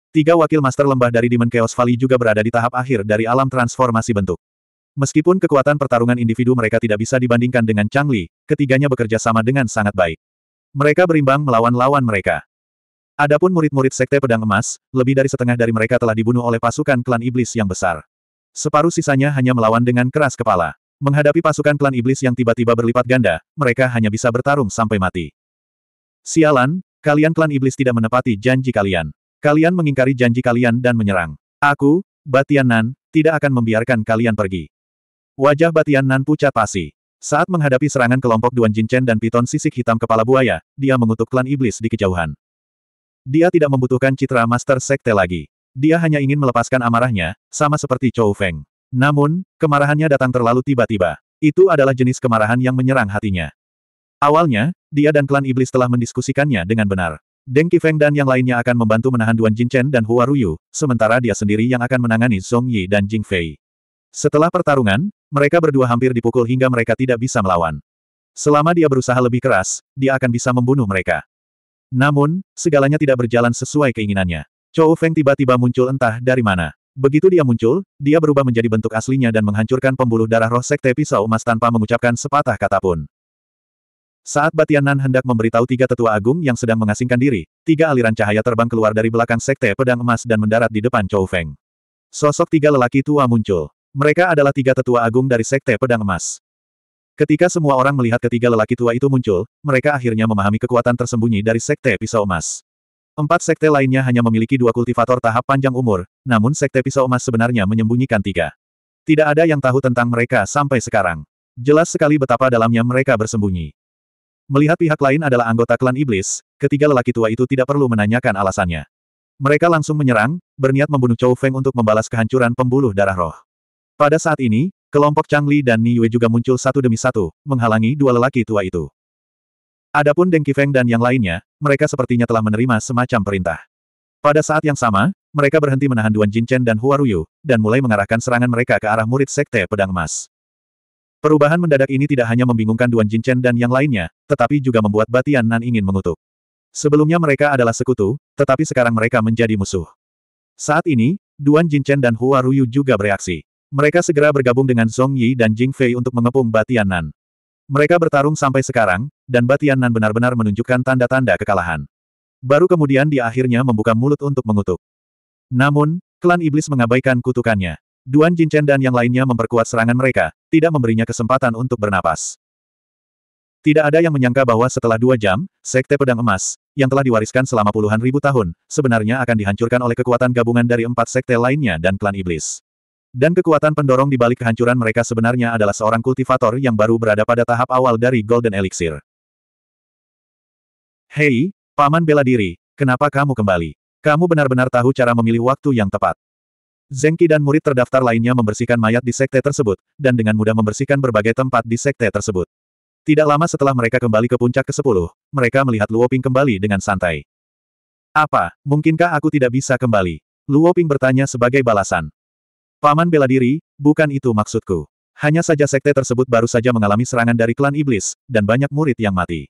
Tiga wakil master lembah dari Demon Chaos Valley juga berada di tahap akhir dari alam transformasi bentuk. Meskipun kekuatan pertarungan individu mereka tidak bisa dibandingkan dengan Chang Li, ketiganya bekerja sama dengan sangat baik. Mereka berimbang melawan lawan mereka. Adapun murid-murid Sekte Pedang Emas, lebih dari setengah dari mereka telah dibunuh oleh pasukan klan iblis yang besar. Separuh sisanya hanya melawan dengan keras kepala. Menghadapi pasukan klan iblis yang tiba-tiba berlipat ganda, mereka hanya bisa bertarung sampai mati. Sialan, kalian klan iblis tidak menepati janji kalian. Kalian mengingkari janji kalian dan menyerang. Aku, Batian Nan, tidak akan membiarkan kalian pergi. Wajah Batian Nan pucat pasi. Saat menghadapi serangan kelompok Duan Jinchen dan piton sisik hitam kepala buaya, dia mengutuk klan iblis di kejauhan. Dia tidak membutuhkan citra Master Sekte lagi. Dia hanya ingin melepaskan amarahnya, sama seperti Chou Feng. Namun, kemarahannya datang terlalu tiba-tiba. Itu adalah jenis kemarahan yang menyerang hatinya. Awalnya, dia dan klan iblis telah mendiskusikannya dengan benar. Deng Qifeng dan yang lainnya akan membantu menahan Duan Jinchen dan Hua Ruyu, sementara dia sendiri yang akan menangani Zhong Yi dan Jing Fei. Setelah pertarungan, mereka berdua hampir dipukul hingga mereka tidak bisa melawan. Selama dia berusaha lebih keras, dia akan bisa membunuh mereka. Namun, segalanya tidak berjalan sesuai keinginannya. Chou Feng tiba-tiba muncul entah dari mana. Begitu dia muncul, dia berubah menjadi bentuk aslinya dan menghancurkan pembuluh darah roh sekte pisau emas tanpa mengucapkan sepatah kata pun. Saat Batianan hendak memberitahu tiga tetua agung yang sedang mengasingkan diri, tiga aliran cahaya terbang keluar dari belakang sekte pedang emas dan mendarat di depan Chou Feng. Sosok tiga lelaki tua muncul. Mereka adalah tiga tetua agung dari sekte pedang emas. Ketika semua orang melihat ketiga lelaki tua itu muncul, mereka akhirnya memahami kekuatan tersembunyi dari sekte pisau emas. Empat sekte lainnya hanya memiliki dua kultivator tahap panjang umur, namun sekte pisau emas sebenarnya menyembunyikan tiga. Tidak ada yang tahu tentang mereka sampai sekarang. Jelas sekali betapa dalamnya mereka bersembunyi. Melihat pihak lain adalah anggota klan iblis, ketiga lelaki tua itu tidak perlu menanyakan alasannya. Mereka langsung menyerang, berniat membunuh Chou Feng untuk membalas kehancuran pembuluh darah roh. Pada saat ini, kelompok Chang Li dan Ni Yue juga muncul satu demi satu, menghalangi dua lelaki tua itu. Adapun Deng Qifeng dan yang lainnya, mereka sepertinya telah menerima semacam perintah. Pada saat yang sama, mereka berhenti menahan Duan Jinchen dan Hua Ruyu, dan mulai mengarahkan serangan mereka ke arah murid Sekte Pedang Emas. Perubahan mendadak ini tidak hanya membingungkan Duan Jinchen dan yang lainnya, tetapi juga membuat Batian Nan ingin mengutuk. Sebelumnya mereka adalah sekutu, tetapi sekarang mereka menjadi musuh. Saat ini, Duan Jinchen dan Hua Ruyu juga bereaksi. Mereka segera bergabung dengan Song Yi dan Jing Fei untuk mengepung Batian Nan. Mereka bertarung sampai sekarang, dan Batian Nan benar-benar menunjukkan tanda-tanda kekalahan. Baru kemudian dia akhirnya membuka mulut untuk mengutuk. Namun, klan iblis mengabaikan kutukannya. Duan Jinchen dan yang lainnya memperkuat serangan mereka, tidak memberinya kesempatan untuk bernapas. Tidak ada yang menyangka bahwa setelah dua jam, Sekte Pedang Emas, yang telah diwariskan selama puluhan ribu tahun, sebenarnya akan dihancurkan oleh kekuatan gabungan dari empat sekte lainnya dan klan iblis. Dan kekuatan pendorong di balik kehancuran mereka sebenarnya adalah seorang kultivator yang baru berada pada tahap awal dari Golden Elixir. Hei, Paman bela diri, kenapa kamu kembali? Kamu benar-benar tahu cara memilih waktu yang tepat. Zengki dan murid terdaftar lainnya membersihkan mayat di sekte tersebut, dan dengan mudah membersihkan berbagai tempat di sekte tersebut. Tidak lama setelah mereka kembali ke puncak ke-10, mereka melihat Luoping kembali dengan santai. Apa, mungkinkah aku tidak bisa kembali? Luoping bertanya sebagai balasan. Paman bela diri, bukan itu maksudku. Hanya saja sekte tersebut baru saja mengalami serangan dari klan iblis, dan banyak murid yang mati.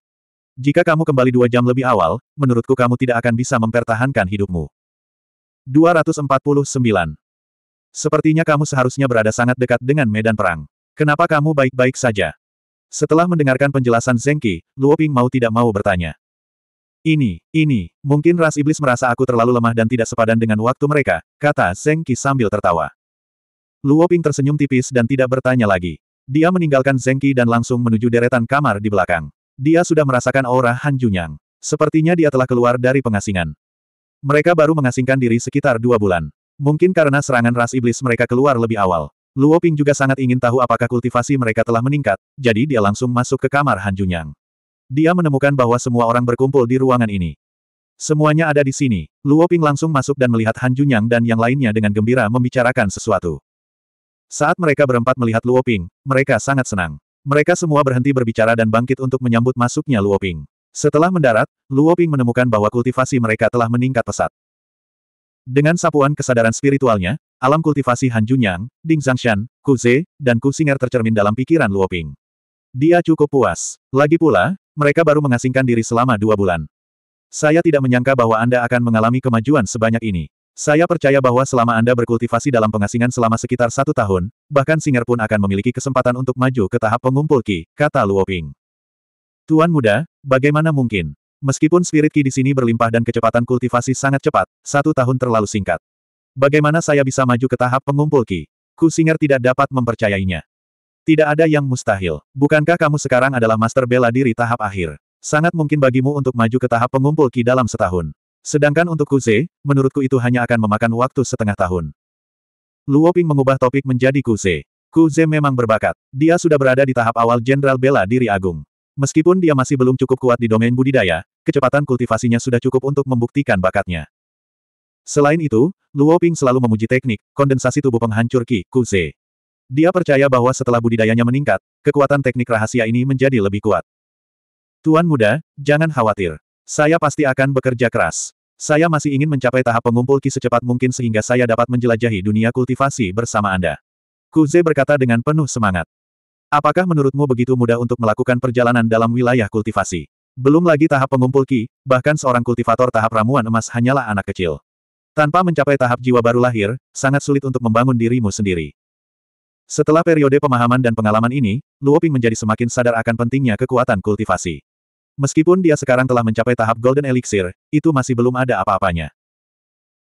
Jika kamu kembali dua jam lebih awal, menurutku kamu tidak akan bisa mempertahankan hidupmu. 249 Sepertinya kamu seharusnya berada sangat dekat dengan medan perang. Kenapa kamu baik-baik saja? Setelah mendengarkan penjelasan Zengki, Luo Ping mau tidak mau bertanya. Ini, ini, mungkin ras iblis merasa aku terlalu lemah dan tidak sepadan dengan waktu mereka, kata Zengki sambil tertawa. Luo Ping tersenyum tipis dan tidak bertanya lagi. Dia meninggalkan Zengki dan langsung menuju deretan kamar di belakang. Dia sudah merasakan aura Han Junyang. Sepertinya dia telah keluar dari pengasingan. Mereka baru mengasingkan diri sekitar dua bulan. Mungkin karena serangan ras iblis mereka keluar lebih awal. Luo Ping juga sangat ingin tahu apakah kultivasi mereka telah meningkat, jadi dia langsung masuk ke kamar Han Junyang. Dia menemukan bahwa semua orang berkumpul di ruangan ini. Semuanya ada di sini. Luo Ping langsung masuk dan melihat Han Junyang dan yang lainnya dengan gembira membicarakan sesuatu. Saat mereka berempat melihat Luo Ping, mereka sangat senang. Mereka semua berhenti berbicara dan bangkit untuk menyambut masuknya Luo Ping. Setelah mendarat, Luo Ping menemukan bahwa kultivasi mereka telah meningkat pesat. Dengan sapuan kesadaran spiritualnya, alam kultivasi Han Junyang, Ding Zangshan, Ku Ze, dan Ku Singer tercermin dalam pikiran Luo Ping. Dia cukup puas. Lagi pula, mereka baru mengasingkan diri selama dua bulan. Saya tidak menyangka bahwa Anda akan mengalami kemajuan sebanyak ini. Saya percaya bahwa selama Anda berkultivasi dalam pengasingan selama sekitar satu tahun, bahkan Singer pun akan memiliki kesempatan untuk maju ke tahap pengumpul Ki, kata Ping. Tuan muda, bagaimana mungkin? Meskipun spirit ki di sini berlimpah dan kecepatan kultivasi sangat cepat, satu tahun terlalu singkat. Bagaimana saya bisa maju ke tahap pengumpul ki? Kusinger tidak dapat mempercayainya. Tidak ada yang mustahil. Bukankah kamu sekarang adalah master bela diri tahap akhir? Sangat mungkin bagimu untuk maju ke tahap pengumpul ki dalam setahun. Sedangkan untuk Kuze, menurutku itu hanya akan memakan waktu setengah tahun. Luoping mengubah topik menjadi Kuze. Kuze memang berbakat. Dia sudah berada di tahap awal Jenderal Bela Diri Agung. Meskipun dia masih belum cukup kuat di domain budidaya, kecepatan kultivasinya sudah cukup untuk membuktikan bakatnya. Selain itu, Luo Ping selalu memuji teknik, kondensasi tubuh penghancur Ki, Kuze. Dia percaya bahwa setelah budidayanya meningkat, kekuatan teknik rahasia ini menjadi lebih kuat. Tuan muda, jangan khawatir. Saya pasti akan bekerja keras. Saya masih ingin mencapai tahap pengumpul Ki secepat mungkin sehingga saya dapat menjelajahi dunia kultivasi bersama Anda. Kuze berkata dengan penuh semangat. Apakah menurutmu begitu mudah untuk melakukan perjalanan dalam wilayah kultivasi? Belum lagi tahap pengumpul ki, bahkan seorang kultivator tahap ramuan emas hanyalah anak kecil. Tanpa mencapai tahap jiwa baru lahir, sangat sulit untuk membangun dirimu sendiri. Setelah periode pemahaman dan pengalaman ini, Luoping menjadi semakin sadar akan pentingnya kekuatan kultivasi. Meskipun dia sekarang telah mencapai tahap Golden Elixir, itu masih belum ada apa-apanya.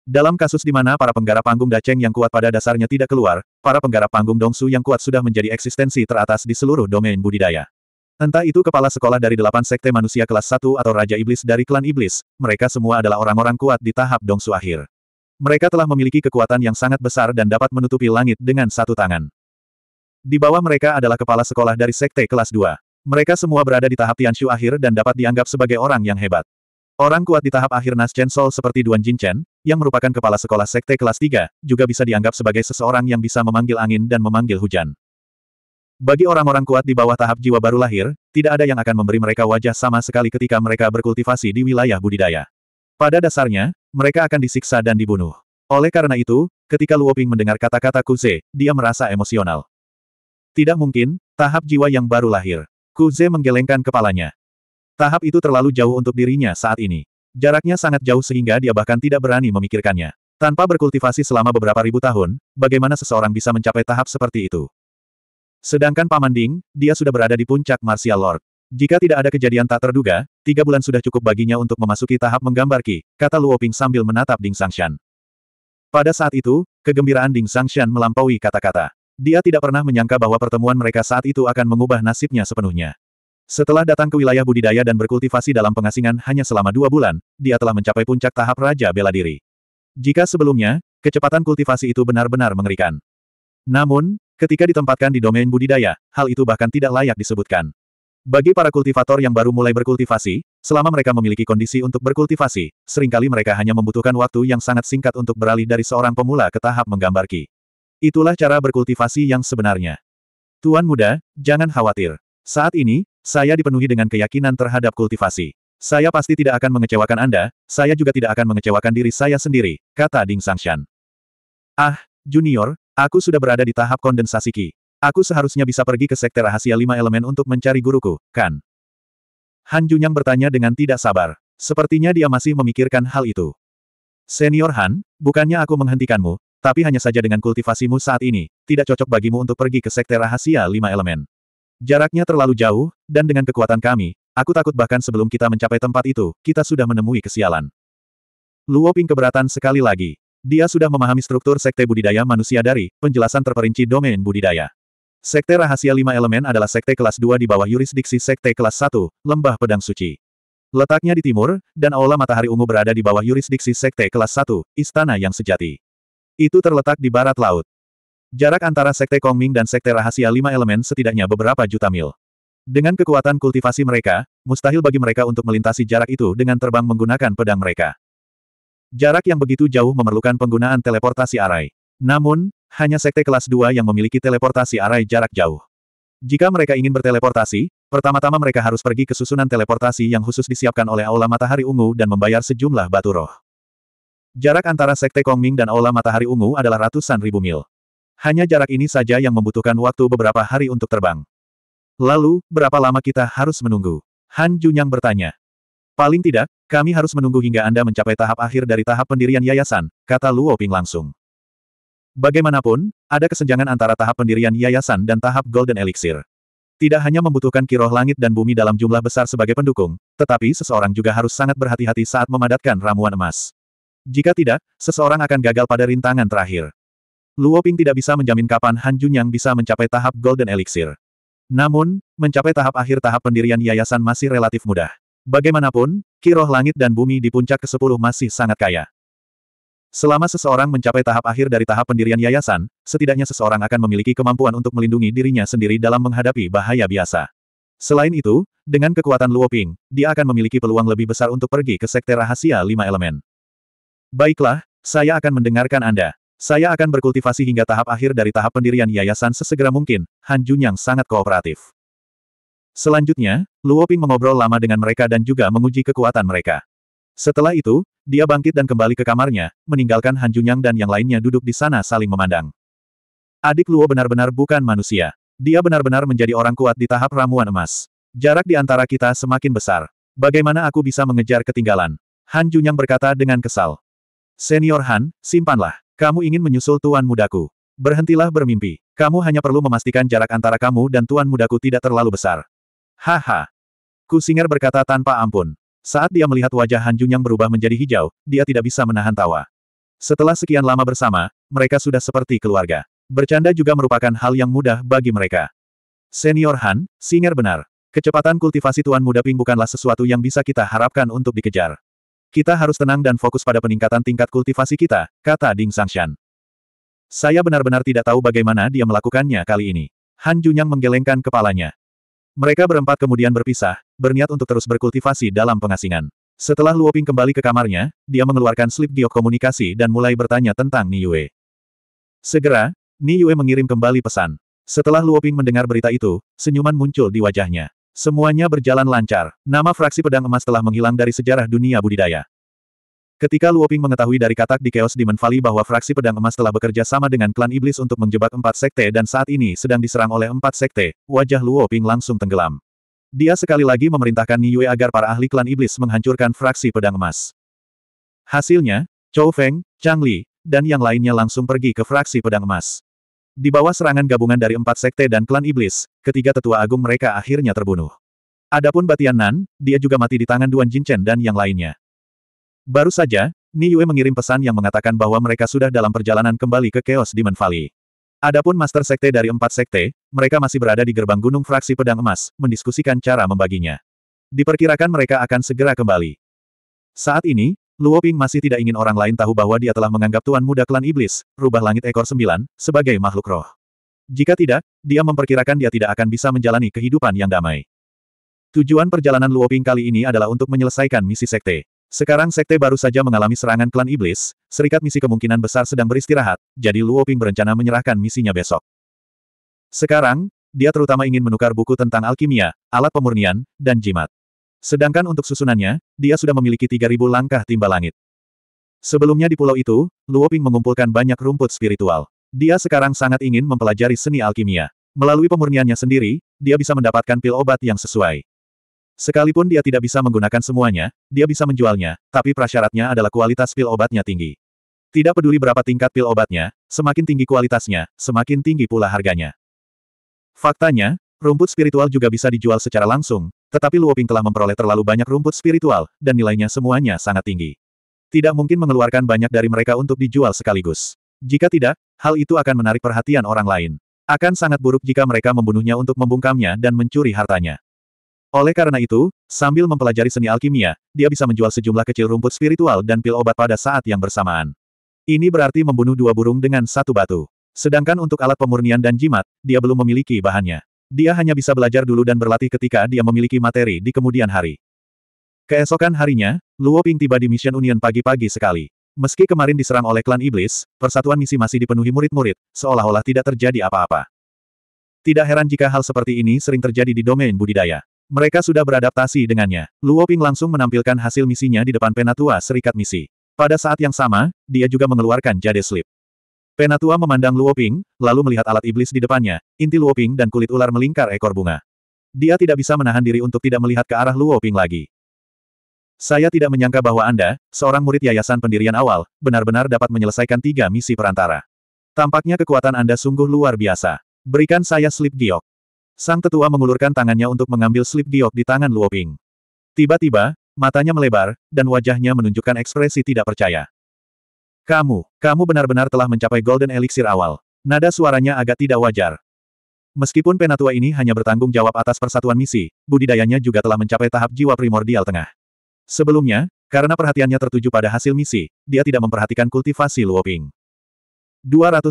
Dalam kasus di mana para penggarap panggung Daceng yang kuat pada dasarnya tidak keluar, para penggarap panggung Dongsu yang kuat sudah menjadi eksistensi teratas di seluruh domain budidaya. Entah itu kepala sekolah dari delapan sekte manusia kelas satu atau Raja Iblis dari klan Iblis, mereka semua adalah orang-orang kuat di tahap dongsu akhir. Mereka telah memiliki kekuatan yang sangat besar dan dapat menutupi langit dengan satu tangan. Di bawah mereka adalah kepala sekolah dari sekte kelas dua. Mereka semua berada di tahap Tianshu akhir dan dapat dianggap sebagai orang yang hebat. Orang kuat di tahap akhir Naschen Sol seperti Duan Jinchen, yang merupakan kepala sekolah sekte kelas tiga, juga bisa dianggap sebagai seseorang yang bisa memanggil angin dan memanggil hujan. Bagi orang-orang kuat di bawah tahap jiwa baru lahir, tidak ada yang akan memberi mereka wajah sama sekali ketika mereka berkultivasi di wilayah budidaya. Pada dasarnya, mereka akan disiksa dan dibunuh. Oleh karena itu, ketika Luoping mendengar kata-kata Kuze, dia merasa emosional. Tidak mungkin, tahap jiwa yang baru lahir. Kuze menggelengkan kepalanya. Tahap itu terlalu jauh untuk dirinya saat ini. Jaraknya sangat jauh sehingga dia bahkan tidak berani memikirkannya. Tanpa berkultivasi selama beberapa ribu tahun, bagaimana seseorang bisa mencapai tahap seperti itu? Sedangkan Paman Ding, dia sudah berada di puncak Martial Lord. Jika tidak ada kejadian tak terduga, tiga bulan sudah cukup baginya untuk memasuki tahap menggambar Qi, kata Luoping sambil menatap Ding Sangshan. Pada saat itu, kegembiraan Ding Sangshan melampaui kata-kata. Dia tidak pernah menyangka bahwa pertemuan mereka saat itu akan mengubah nasibnya sepenuhnya. Setelah datang ke wilayah budidaya dan berkultivasi dalam pengasingan hanya selama dua bulan, dia telah mencapai puncak tahap Raja Bela Diri. Jika sebelumnya, kecepatan kultivasi itu benar-benar mengerikan. Namun, Ketika ditempatkan di domain budidaya, hal itu bahkan tidak layak disebutkan. Bagi para kultivator yang baru mulai berkultivasi, selama mereka memiliki kondisi untuk berkultivasi, seringkali mereka hanya membutuhkan waktu yang sangat singkat untuk beralih dari seorang pemula ke tahap menggambar ki. Itulah cara berkultivasi yang sebenarnya. Tuan muda, jangan khawatir. Saat ini, saya dipenuhi dengan keyakinan terhadap kultivasi. Saya pasti tidak akan mengecewakan Anda, saya juga tidak akan mengecewakan diri saya sendiri, kata Ding Sangshan. Ah, Junior, Aku sudah berada di tahap kondensasi Ki. Aku seharusnya bisa pergi ke sekte rahasia lima elemen untuk mencari guruku, kan? Han Junyang bertanya dengan tidak sabar. Sepertinya dia masih memikirkan hal itu. Senior Han, bukannya aku menghentikanmu, tapi hanya saja dengan kultivasimu saat ini, tidak cocok bagimu untuk pergi ke sekte rahasia lima elemen. Jaraknya terlalu jauh, dan dengan kekuatan kami, aku takut bahkan sebelum kita mencapai tempat itu, kita sudah menemui kesialan. Luoping keberatan sekali lagi. Dia sudah memahami struktur sekte budidaya manusia dari penjelasan terperinci domain budidaya. Sekte rahasia lima elemen adalah sekte kelas 2 di bawah yurisdiksi sekte kelas 1, Lembah Pedang Suci. Letaknya di timur, dan Aula Matahari Ungu berada di bawah yurisdiksi sekte kelas 1, Istana yang Sejati. Itu terletak di barat laut. Jarak antara sekte Kongming dan sekte rahasia lima elemen setidaknya beberapa juta mil. Dengan kekuatan kultivasi mereka, mustahil bagi mereka untuk melintasi jarak itu dengan terbang menggunakan pedang mereka. Jarak yang begitu jauh memerlukan penggunaan teleportasi arai. Namun, hanya sekte kelas 2 yang memiliki teleportasi arai jarak jauh. Jika mereka ingin berteleportasi, pertama-tama mereka harus pergi ke susunan teleportasi yang khusus disiapkan oleh Aula Matahari Ungu dan membayar sejumlah batu roh. Jarak antara sekte Kongming dan Aula Matahari Ungu adalah ratusan ribu mil. Hanya jarak ini saja yang membutuhkan waktu beberapa hari untuk terbang. Lalu, berapa lama kita harus menunggu? Han Junyang bertanya. Paling tidak, kami harus menunggu hingga Anda mencapai tahap akhir dari tahap pendirian yayasan, kata Luo Ping langsung. Bagaimanapun, ada kesenjangan antara tahap pendirian yayasan dan tahap Golden Elixir. Tidak hanya membutuhkan kiroh langit dan bumi dalam jumlah besar sebagai pendukung, tetapi seseorang juga harus sangat berhati-hati saat memadatkan ramuan emas. Jika tidak, seseorang akan gagal pada rintangan terakhir. Luo Ping tidak bisa menjamin kapan Han Junyang bisa mencapai tahap Golden Elixir. Namun, mencapai tahap akhir tahap pendirian yayasan masih relatif mudah. Bagaimanapun, kiroh langit dan bumi di puncak ke-10 masih sangat kaya. Selama seseorang mencapai tahap akhir dari tahap pendirian yayasan, setidaknya seseorang akan memiliki kemampuan untuk melindungi dirinya sendiri dalam menghadapi bahaya biasa. Selain itu, dengan kekuatan Luoping, dia akan memiliki peluang lebih besar untuk pergi ke sekte rahasia lima elemen. Baiklah, saya akan mendengarkan Anda. Saya akan berkultivasi hingga tahap akhir dari tahap pendirian yayasan sesegera mungkin, Han Junyang sangat kooperatif. Selanjutnya, Luo Ping mengobrol lama dengan mereka dan juga menguji kekuatan mereka. Setelah itu, dia bangkit dan kembali ke kamarnya, meninggalkan Han Junyang dan yang lainnya duduk di sana saling memandang. Adik Luo benar-benar bukan manusia. Dia benar-benar menjadi orang kuat di tahap ramuan emas. Jarak di antara kita semakin besar. Bagaimana aku bisa mengejar ketinggalan? Han Junyang berkata dengan kesal. Senior Han, simpanlah. Kamu ingin menyusul tuan mudaku. Berhentilah bermimpi. Kamu hanya perlu memastikan jarak antara kamu dan tuan mudaku tidak terlalu besar. Haha. Kusinger berkata tanpa ampun. Saat dia melihat wajah Han Jun yang berubah menjadi hijau, dia tidak bisa menahan tawa. Setelah sekian lama bersama, mereka sudah seperti keluarga. Bercanda juga merupakan hal yang mudah bagi mereka. Senior Han, Singer benar. Kecepatan kultivasi Tuan Muda Ping bukanlah sesuatu yang bisa kita harapkan untuk dikejar. Kita harus tenang dan fokus pada peningkatan tingkat kultivasi kita, kata Ding Sangshan. Saya benar-benar tidak tahu bagaimana dia melakukannya kali ini. Han Junyang menggelengkan kepalanya. Mereka berempat kemudian berpisah, berniat untuk terus berkultivasi dalam pengasingan. Setelah Luoping kembali ke kamarnya, dia mengeluarkan slip giok komunikasi dan mulai bertanya tentang Yue. Segera, Yue mengirim kembali pesan. Setelah Luoping mendengar berita itu, senyuman muncul di wajahnya. Semuanya berjalan lancar. Nama fraksi pedang emas telah menghilang dari sejarah dunia budidaya. Ketika Luoping mengetahui dari katak di Chaos Demon Valley bahwa fraksi pedang emas telah bekerja sama dengan klan iblis untuk menjebak empat sekte dan saat ini sedang diserang oleh empat sekte, wajah Luoping langsung tenggelam. Dia sekali lagi memerintahkan Yue agar para ahli klan iblis menghancurkan fraksi pedang emas. Hasilnya, Chou Feng, Chang Li, dan yang lainnya langsung pergi ke fraksi pedang emas. Di bawah serangan gabungan dari empat sekte dan klan iblis, ketiga tetua agung mereka akhirnya terbunuh. Adapun Batian Nan, dia juga mati di tangan Duan Jinchen dan yang lainnya. Baru saja, Ni Yue mengirim pesan yang mengatakan bahwa mereka sudah dalam perjalanan kembali ke Chaos Demon Valley. Adapun Master Sekte dari empat sekte, mereka masih berada di gerbang gunung fraksi pedang emas, mendiskusikan cara membaginya. Diperkirakan mereka akan segera kembali. Saat ini, Luo Ping masih tidak ingin orang lain tahu bahwa dia telah menganggap Tuan Muda Klan Iblis, Rubah Langit Ekor Sembilan, sebagai makhluk roh. Jika tidak, dia memperkirakan dia tidak akan bisa menjalani kehidupan yang damai. Tujuan perjalanan Luo Ping kali ini adalah untuk menyelesaikan misi sekte. Sekarang sekte baru saja mengalami serangan klan iblis, serikat misi kemungkinan besar sedang beristirahat, jadi Luo Ping berencana menyerahkan misinya besok. Sekarang, dia terutama ingin menukar buku tentang alkimia, alat pemurnian, dan jimat. Sedangkan untuk susunannya, dia sudah memiliki 3.000 langkah timba langit. Sebelumnya di pulau itu, Luo Ping mengumpulkan banyak rumput spiritual. Dia sekarang sangat ingin mempelajari seni alkimia. Melalui pemurniannya sendiri, dia bisa mendapatkan pil obat yang sesuai. Sekalipun dia tidak bisa menggunakan semuanya, dia bisa menjualnya, tapi prasyaratnya adalah kualitas pil obatnya tinggi. Tidak peduli berapa tingkat pil obatnya, semakin tinggi kualitasnya, semakin tinggi pula harganya. Faktanya, rumput spiritual juga bisa dijual secara langsung, tetapi Luoping telah memperoleh terlalu banyak rumput spiritual, dan nilainya semuanya sangat tinggi. Tidak mungkin mengeluarkan banyak dari mereka untuk dijual sekaligus. Jika tidak, hal itu akan menarik perhatian orang lain. Akan sangat buruk jika mereka membunuhnya untuk membungkamnya dan mencuri hartanya. Oleh karena itu, sambil mempelajari seni alkimia, dia bisa menjual sejumlah kecil rumput spiritual dan pil obat pada saat yang bersamaan. Ini berarti membunuh dua burung dengan satu batu. Sedangkan untuk alat pemurnian dan jimat, dia belum memiliki bahannya. Dia hanya bisa belajar dulu dan berlatih ketika dia memiliki materi di kemudian hari. Keesokan harinya, Luo Ping tiba di Mission Union pagi-pagi sekali. Meski kemarin diserang oleh klan iblis, persatuan misi masih dipenuhi murid-murid, seolah-olah tidak terjadi apa-apa. Tidak heran jika hal seperti ini sering terjadi di domain budidaya. Mereka sudah beradaptasi dengannya. Luo Ping langsung menampilkan hasil misinya di depan Penatua Serikat Misi. Pada saat yang sama, dia juga mengeluarkan jade slip. Penatua memandang Luo Ping, lalu melihat alat iblis di depannya, inti Luo Ping dan kulit ular melingkar ekor bunga. Dia tidak bisa menahan diri untuk tidak melihat ke arah Luo Ping lagi. Saya tidak menyangka bahwa Anda, seorang murid yayasan pendirian awal, benar-benar dapat menyelesaikan tiga misi perantara. Tampaknya kekuatan Anda sungguh luar biasa. Berikan saya slip giok. Sang tetua mengulurkan tangannya untuk mengambil slip giok di tangan Luoping. Tiba-tiba, matanya melebar, dan wajahnya menunjukkan ekspresi tidak percaya. Kamu, kamu benar-benar telah mencapai Golden Elixir awal. Nada suaranya agak tidak wajar. Meskipun penatua ini hanya bertanggung jawab atas persatuan misi, budidayanya juga telah mencapai tahap jiwa primordial tengah. Sebelumnya, karena perhatiannya tertuju pada hasil misi, dia tidak memperhatikan kultivasi Luoping. 250.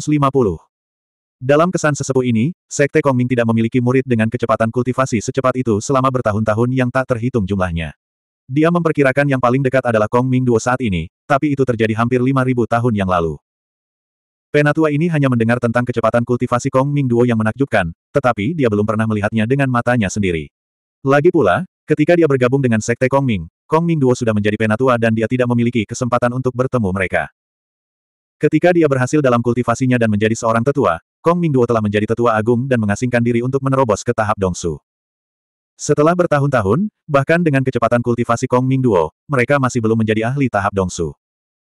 Dalam kesan sesepuh ini, Sekte Kongming tidak memiliki murid dengan kecepatan kultivasi secepat itu selama bertahun-tahun yang tak terhitung jumlahnya. Dia memperkirakan yang paling dekat adalah Kongming Duo saat ini, tapi itu terjadi hampir 5.000 tahun yang lalu. Penatua ini hanya mendengar tentang kecepatan kultivasi Kongming Duo yang menakjubkan, tetapi dia belum pernah melihatnya dengan matanya sendiri. Lagi pula, ketika dia bergabung dengan Sekte Kongming, Kongming Duo sudah menjadi penatua dan dia tidak memiliki kesempatan untuk bertemu mereka. Ketika dia berhasil dalam kultivasinya dan menjadi seorang tetua, Kong Mingduo telah menjadi tetua agung dan mengasingkan diri untuk menerobos ke tahap Dongsu. Setelah bertahun-tahun, bahkan dengan kecepatan kultivasi Kong Mingduo, mereka masih belum menjadi ahli tahap Dongsu.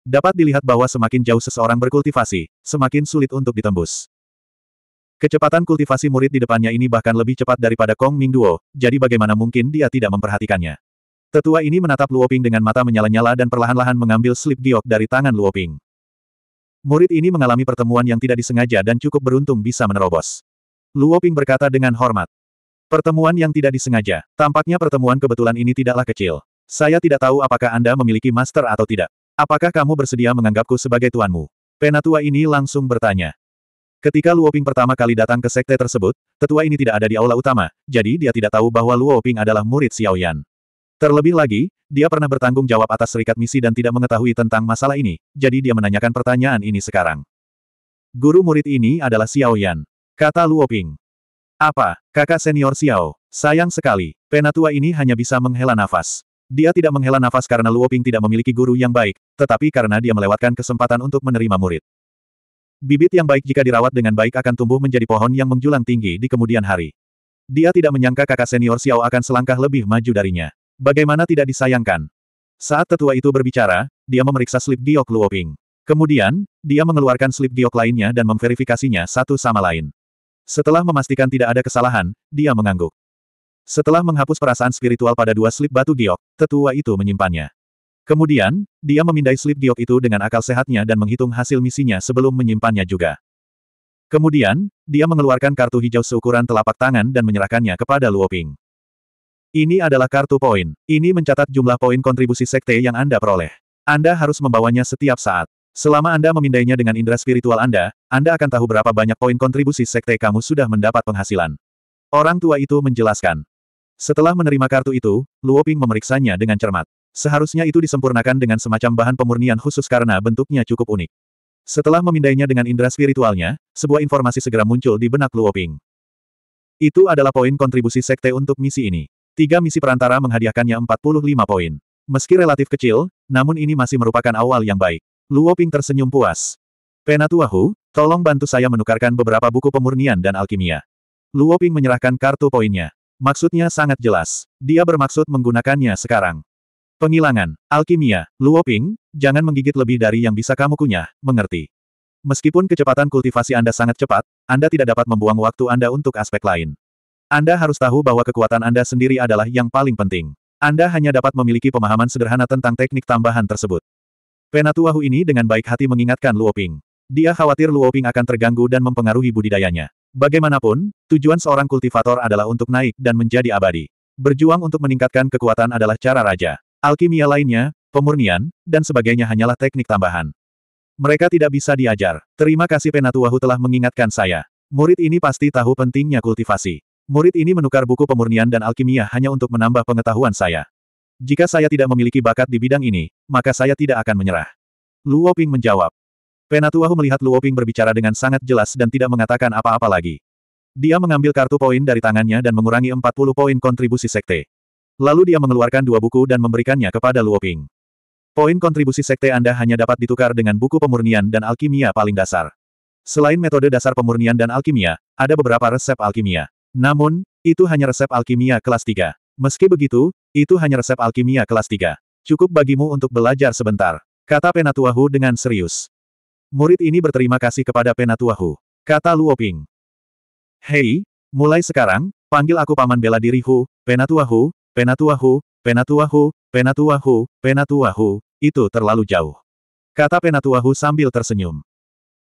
Dapat dilihat bahwa semakin jauh seseorang berkultivasi, semakin sulit untuk ditembus. Kecepatan kultivasi murid di depannya ini bahkan lebih cepat daripada Kong Mingduo, jadi bagaimana mungkin dia tidak memperhatikannya. Tetua ini menatap Luoping dengan mata menyala-nyala dan perlahan-lahan mengambil slip giok dari tangan Luoping. Murid ini mengalami pertemuan yang tidak disengaja dan cukup beruntung bisa menerobos. Luo Ping berkata dengan hormat. Pertemuan yang tidak disengaja. Tampaknya pertemuan kebetulan ini tidaklah kecil. Saya tidak tahu apakah Anda memiliki master atau tidak. Apakah kamu bersedia menganggapku sebagai tuanmu? Penatua ini langsung bertanya. Ketika Luo Ping pertama kali datang ke sekte tersebut, tetua ini tidak ada di aula utama, jadi dia tidak tahu bahwa Luo Ping adalah murid Xiaoyan. Terlebih lagi, dia pernah bertanggung jawab atas serikat misi dan tidak mengetahui tentang masalah ini, jadi dia menanyakan pertanyaan ini sekarang. Guru murid ini adalah Xiao Yan. Kata Luo Ping. Apa, kakak senior Xiao? Sayang sekali, penatua ini hanya bisa menghela nafas. Dia tidak menghela nafas karena Luo Ping tidak memiliki guru yang baik, tetapi karena dia melewatkan kesempatan untuk menerima murid. Bibit yang baik jika dirawat dengan baik akan tumbuh menjadi pohon yang menjulang tinggi di kemudian hari. Dia tidak menyangka kakak senior Xiao akan selangkah lebih maju darinya. Bagaimana tidak disayangkan? Saat tetua itu berbicara, dia memeriksa slip giok Luoping. Kemudian, dia mengeluarkan slip giok lainnya dan memverifikasinya satu sama lain. Setelah memastikan tidak ada kesalahan, dia mengangguk. Setelah menghapus perasaan spiritual pada dua slip batu giok, tetua itu menyimpannya. Kemudian, dia memindai slip giok itu dengan akal sehatnya dan menghitung hasil misinya sebelum menyimpannya juga. Kemudian, dia mengeluarkan kartu hijau seukuran telapak tangan dan menyerahkannya kepada Luoping. Ini adalah kartu poin. Ini mencatat jumlah poin kontribusi sekte yang Anda peroleh. Anda harus membawanya setiap saat. Selama Anda memindainya dengan indera spiritual Anda, Anda akan tahu berapa banyak poin kontribusi sekte kamu sudah mendapat penghasilan. Orang tua itu menjelaskan. Setelah menerima kartu itu, Luo Ping memeriksanya dengan cermat. Seharusnya itu disempurnakan dengan semacam bahan pemurnian khusus karena bentuknya cukup unik. Setelah memindainya dengan indera spiritualnya, sebuah informasi segera muncul di benak Luo Ping. Itu adalah poin kontribusi sekte untuk misi ini. Tiga misi perantara menghadiahkannya 45 poin. Meski relatif kecil, namun ini masih merupakan awal yang baik. Luo Ping tersenyum puas. Penatuahu, tolong bantu saya menukarkan beberapa buku pemurnian dan alkimia. Luo Ping menyerahkan kartu poinnya. Maksudnya sangat jelas. Dia bermaksud menggunakannya sekarang. Pengilangan, alkimia, Luo Ping, jangan menggigit lebih dari yang bisa kamu kunyah, mengerti. Meskipun kecepatan kultivasi Anda sangat cepat, Anda tidak dapat membuang waktu Anda untuk aspek lain. Anda harus tahu bahwa kekuatan Anda sendiri adalah yang paling penting. Anda hanya dapat memiliki pemahaman sederhana tentang teknik tambahan tersebut. Penatua ini dengan baik hati mengingatkan Luoping. Dia khawatir Luoping akan terganggu dan mempengaruhi budidayanya. Bagaimanapun, tujuan seorang kultivator adalah untuk naik dan menjadi abadi. Berjuang untuk meningkatkan kekuatan adalah cara raja. Alkimia lainnya, pemurnian, dan sebagainya hanyalah teknik tambahan. Mereka tidak bisa diajar. Terima kasih Penatua telah mengingatkan saya. Murid ini pasti tahu pentingnya kultivasi. Murid ini menukar buku pemurnian dan alkimia hanya untuk menambah pengetahuan saya. Jika saya tidak memiliki bakat di bidang ini, maka saya tidak akan menyerah. Luo Ping menjawab. Penatuahu melihat Luo Ping berbicara dengan sangat jelas dan tidak mengatakan apa-apa lagi. Dia mengambil kartu poin dari tangannya dan mengurangi 40 poin kontribusi sekte. Lalu dia mengeluarkan dua buku dan memberikannya kepada Luo Ping. Poin kontribusi sekte Anda hanya dapat ditukar dengan buku pemurnian dan alkimia paling dasar. Selain metode dasar pemurnian dan alkimia, ada beberapa resep alkimia. Namun, itu hanya resep alkimia kelas 3. Meski begitu, itu hanya resep alkimia kelas 3. Cukup bagimu untuk belajar sebentar, kata Penatua Hu dengan serius. Murid ini berterima kasih kepada Penatua Hu. kata Luoping. Hei, mulai sekarang, panggil aku paman bela Diri Hu. Hu, Penatua Penatua Hu, Penatua Hu, Penatua Hu. itu terlalu jauh. Kata Penatua Hu sambil tersenyum.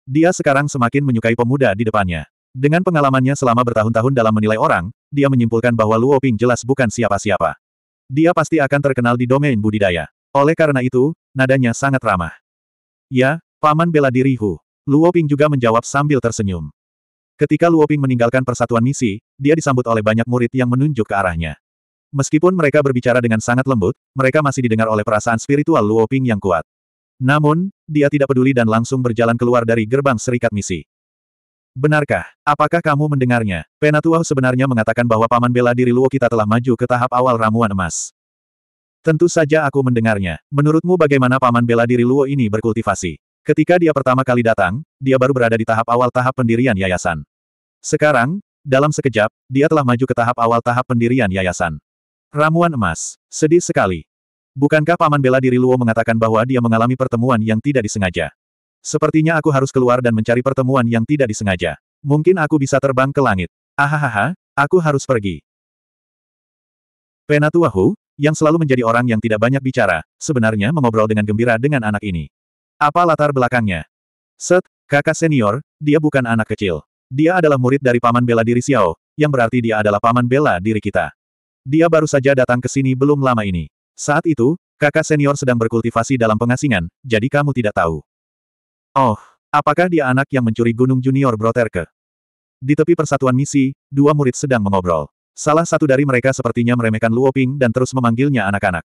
Dia sekarang semakin menyukai pemuda di depannya. Dengan pengalamannya selama bertahun-tahun dalam menilai orang, dia menyimpulkan bahwa Luo Ping jelas bukan siapa-siapa. Dia pasti akan terkenal di domain budidaya. Oleh karena itu, nadanya sangat ramah. Ya, Paman bela diri Hu. Luo Ping juga menjawab sambil tersenyum. Ketika Luo Ping meninggalkan persatuan misi, dia disambut oleh banyak murid yang menunjuk ke arahnya. Meskipun mereka berbicara dengan sangat lembut, mereka masih didengar oleh perasaan spiritual Luo Ping yang kuat. Namun, dia tidak peduli dan langsung berjalan keluar dari gerbang serikat misi. Benarkah? Apakah kamu mendengarnya? Penatua sebenarnya mengatakan bahwa Paman Bela Diri Luo kita telah maju ke tahap awal ramuan emas. Tentu saja aku mendengarnya. Menurutmu bagaimana Paman Bela Diri Luo ini berkultivasi? Ketika dia pertama kali datang, dia baru berada di tahap awal tahap pendirian yayasan. Sekarang, dalam sekejap, dia telah maju ke tahap awal tahap pendirian yayasan. Ramuan emas. Sedih sekali. Bukankah Paman Bela Diri Luo mengatakan bahwa dia mengalami pertemuan yang tidak disengaja? Sepertinya aku harus keluar dan mencari pertemuan yang tidak disengaja. Mungkin aku bisa terbang ke langit. Ahahaha, aku harus pergi. Penatua Hu, yang selalu menjadi orang yang tidak banyak bicara, sebenarnya mengobrol dengan gembira dengan anak ini. Apa latar belakangnya? Set, kakak senior, dia bukan anak kecil. Dia adalah murid dari paman bela diri Xiao, yang berarti dia adalah paman bela diri kita. Dia baru saja datang ke sini belum lama ini. Saat itu, kakak senior sedang berkultivasi dalam pengasingan, jadi kamu tidak tahu. Oh, apakah dia anak yang mencuri Gunung Junior Broterke? Di tepi persatuan misi, dua murid sedang mengobrol. Salah satu dari mereka sepertinya meremehkan Luo Ping dan terus memanggilnya anak-anak.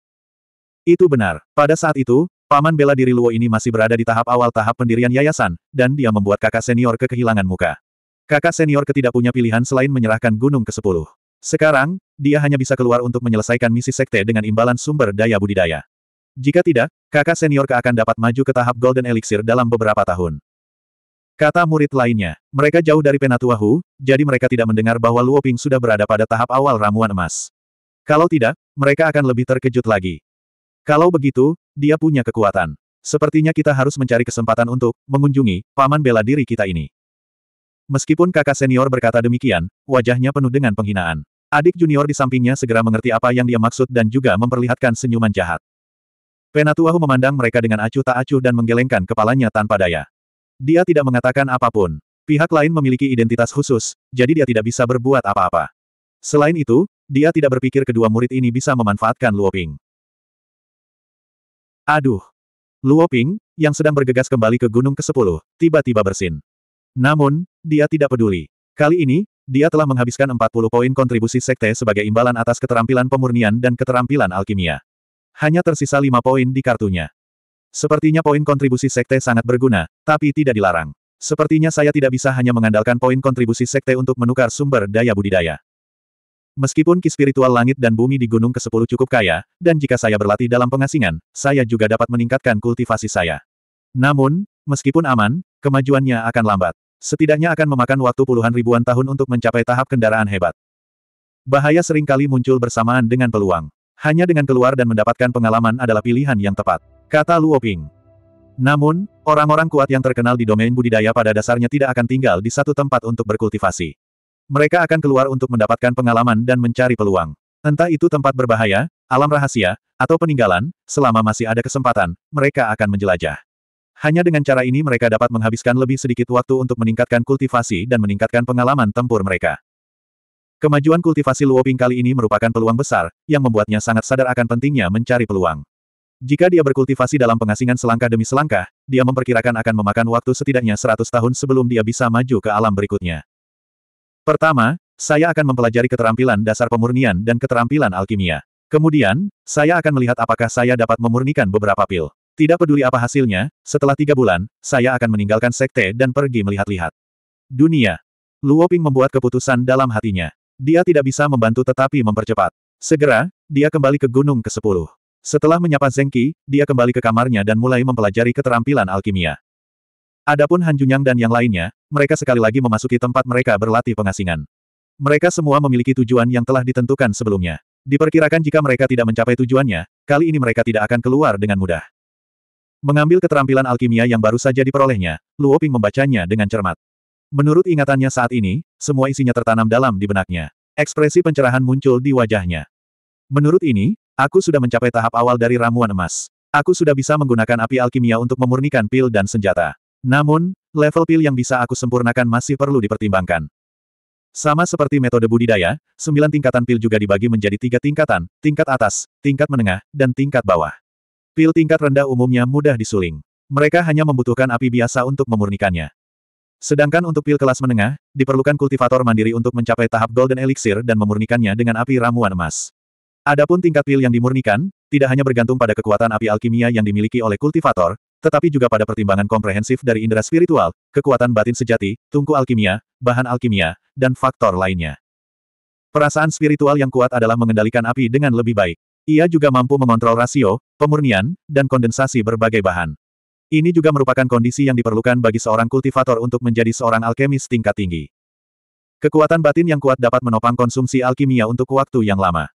Itu benar. Pada saat itu, paman bela diri Luo ini masih berada di tahap awal tahap pendirian yayasan, dan dia membuat kakak senior ke kehilangan muka. Kakak senior ketidak punya pilihan selain menyerahkan gunung ke-10. Sekarang, dia hanya bisa keluar untuk menyelesaikan misi sekte dengan imbalan sumber daya budidaya. Jika tidak, kakak senior ke akan dapat maju ke tahap Golden Elixir dalam beberapa tahun. Kata murid lainnya, mereka jauh dari Penatua Hu, jadi mereka tidak mendengar bahwa Luo Ping sudah berada pada tahap awal ramuan emas. Kalau tidak, mereka akan lebih terkejut lagi. Kalau begitu, dia punya kekuatan. Sepertinya kita harus mencari kesempatan untuk mengunjungi paman bela diri kita ini. Meskipun kakak senior berkata demikian, wajahnya penuh dengan penghinaan. Adik junior di sampingnya segera mengerti apa yang dia maksud dan juga memperlihatkan senyuman jahat. Penatuahu memandang mereka dengan acuh tak acuh dan menggelengkan kepalanya tanpa daya. Dia tidak mengatakan apapun. Pihak lain memiliki identitas khusus, jadi dia tidak bisa berbuat apa-apa. Selain itu, dia tidak berpikir kedua murid ini bisa memanfaatkan Luoping. Aduh! Luoping, yang sedang bergegas kembali ke Gunung ke-10, tiba-tiba bersin. Namun, dia tidak peduli. Kali ini, dia telah menghabiskan 40 poin kontribusi sekte sebagai imbalan atas keterampilan pemurnian dan keterampilan alkimia hanya tersisa lima poin di kartunya. Sepertinya poin kontribusi sekte sangat berguna, tapi tidak dilarang. Sepertinya saya tidak bisa hanya mengandalkan poin kontribusi sekte untuk menukar sumber daya budidaya. Meskipun ki spiritual langit dan bumi di gunung ke-10 cukup kaya, dan jika saya berlatih dalam pengasingan, saya juga dapat meningkatkan kultivasi saya. Namun, meskipun aman, kemajuannya akan lambat. Setidaknya akan memakan waktu puluhan ribuan tahun untuk mencapai tahap kendaraan hebat. Bahaya seringkali muncul bersamaan dengan peluang. Hanya dengan keluar dan mendapatkan pengalaman adalah pilihan yang tepat, kata Luo Ping. Namun, orang-orang kuat yang terkenal di domain budidaya pada dasarnya tidak akan tinggal di satu tempat untuk berkultivasi. Mereka akan keluar untuk mendapatkan pengalaman dan mencari peluang. Entah itu tempat berbahaya, alam rahasia, atau peninggalan, selama masih ada kesempatan, mereka akan menjelajah. Hanya dengan cara ini mereka dapat menghabiskan lebih sedikit waktu untuk meningkatkan kultivasi dan meningkatkan pengalaman tempur mereka. Kemajuan kultivasi Luoping kali ini merupakan peluang besar, yang membuatnya sangat sadar akan pentingnya mencari peluang. Jika dia berkultivasi dalam pengasingan selangkah demi selangkah, dia memperkirakan akan memakan waktu setidaknya 100 tahun sebelum dia bisa maju ke alam berikutnya. Pertama, saya akan mempelajari keterampilan dasar pemurnian dan keterampilan alkimia. Kemudian, saya akan melihat apakah saya dapat memurnikan beberapa pil. Tidak peduli apa hasilnya, setelah tiga bulan, saya akan meninggalkan sekte dan pergi melihat-lihat. Dunia. Luoping membuat keputusan dalam hatinya. Dia tidak bisa membantu tetapi mempercepat. Segera, dia kembali ke gunung ke-10. Setelah menyapa Zengki, dia kembali ke kamarnya dan mulai mempelajari keterampilan alkimia. Adapun Han Junyang dan yang lainnya, mereka sekali lagi memasuki tempat mereka berlatih pengasingan. Mereka semua memiliki tujuan yang telah ditentukan sebelumnya. Diperkirakan jika mereka tidak mencapai tujuannya, kali ini mereka tidak akan keluar dengan mudah. Mengambil keterampilan alkimia yang baru saja diperolehnya, Luoping membacanya dengan cermat. Menurut ingatannya saat ini, semua isinya tertanam dalam di benaknya. Ekspresi pencerahan muncul di wajahnya. Menurut ini, aku sudah mencapai tahap awal dari ramuan emas. Aku sudah bisa menggunakan api alkimia untuk memurnikan pil dan senjata. Namun, level pil yang bisa aku sempurnakan masih perlu dipertimbangkan. Sama seperti metode budidaya, sembilan tingkatan pil juga dibagi menjadi tiga tingkatan, tingkat atas, tingkat menengah, dan tingkat bawah. Pil tingkat rendah umumnya mudah disuling. Mereka hanya membutuhkan api biasa untuk memurnikannya. Sedangkan untuk pil kelas menengah, diperlukan kultivator mandiri untuk mencapai tahap Golden Elixir dan memurnikannya dengan api ramuan emas. Adapun tingkat pil yang dimurnikan, tidak hanya bergantung pada kekuatan api alkimia yang dimiliki oleh kultivator, tetapi juga pada pertimbangan komprehensif dari indera spiritual, kekuatan batin sejati, tungku alkimia, bahan alkimia, dan faktor lainnya. Perasaan spiritual yang kuat adalah mengendalikan api dengan lebih baik. Ia juga mampu mengontrol rasio, pemurnian, dan kondensasi berbagai bahan. Ini juga merupakan kondisi yang diperlukan bagi seorang kultivator untuk menjadi seorang alkemis tingkat tinggi. Kekuatan batin yang kuat dapat menopang konsumsi alkimia untuk waktu yang lama.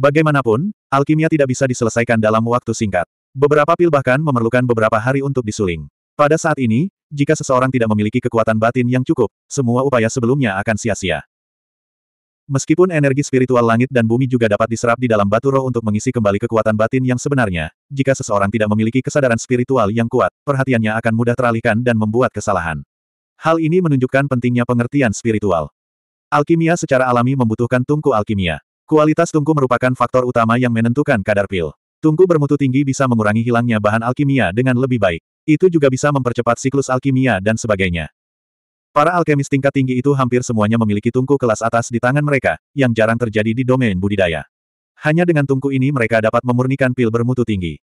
Bagaimanapun, alkimia tidak bisa diselesaikan dalam waktu singkat. Beberapa pil bahkan memerlukan beberapa hari untuk disuling. Pada saat ini, jika seseorang tidak memiliki kekuatan batin yang cukup, semua upaya sebelumnya akan sia-sia. Meskipun energi spiritual langit dan bumi juga dapat diserap di dalam batu roh untuk mengisi kembali kekuatan batin yang sebenarnya, jika seseorang tidak memiliki kesadaran spiritual yang kuat, perhatiannya akan mudah teralihkan dan membuat kesalahan. Hal ini menunjukkan pentingnya pengertian spiritual. Alkimia secara alami membutuhkan tungku alkimia. Kualitas tungku merupakan faktor utama yang menentukan kadar pil. Tungku bermutu tinggi bisa mengurangi hilangnya bahan alkimia dengan lebih baik. Itu juga bisa mempercepat siklus alkimia dan sebagainya. Para alkemis tingkat tinggi itu hampir semuanya memiliki tungku kelas atas di tangan mereka, yang jarang terjadi di domain budidaya. Hanya dengan tungku ini mereka dapat memurnikan pil bermutu tinggi.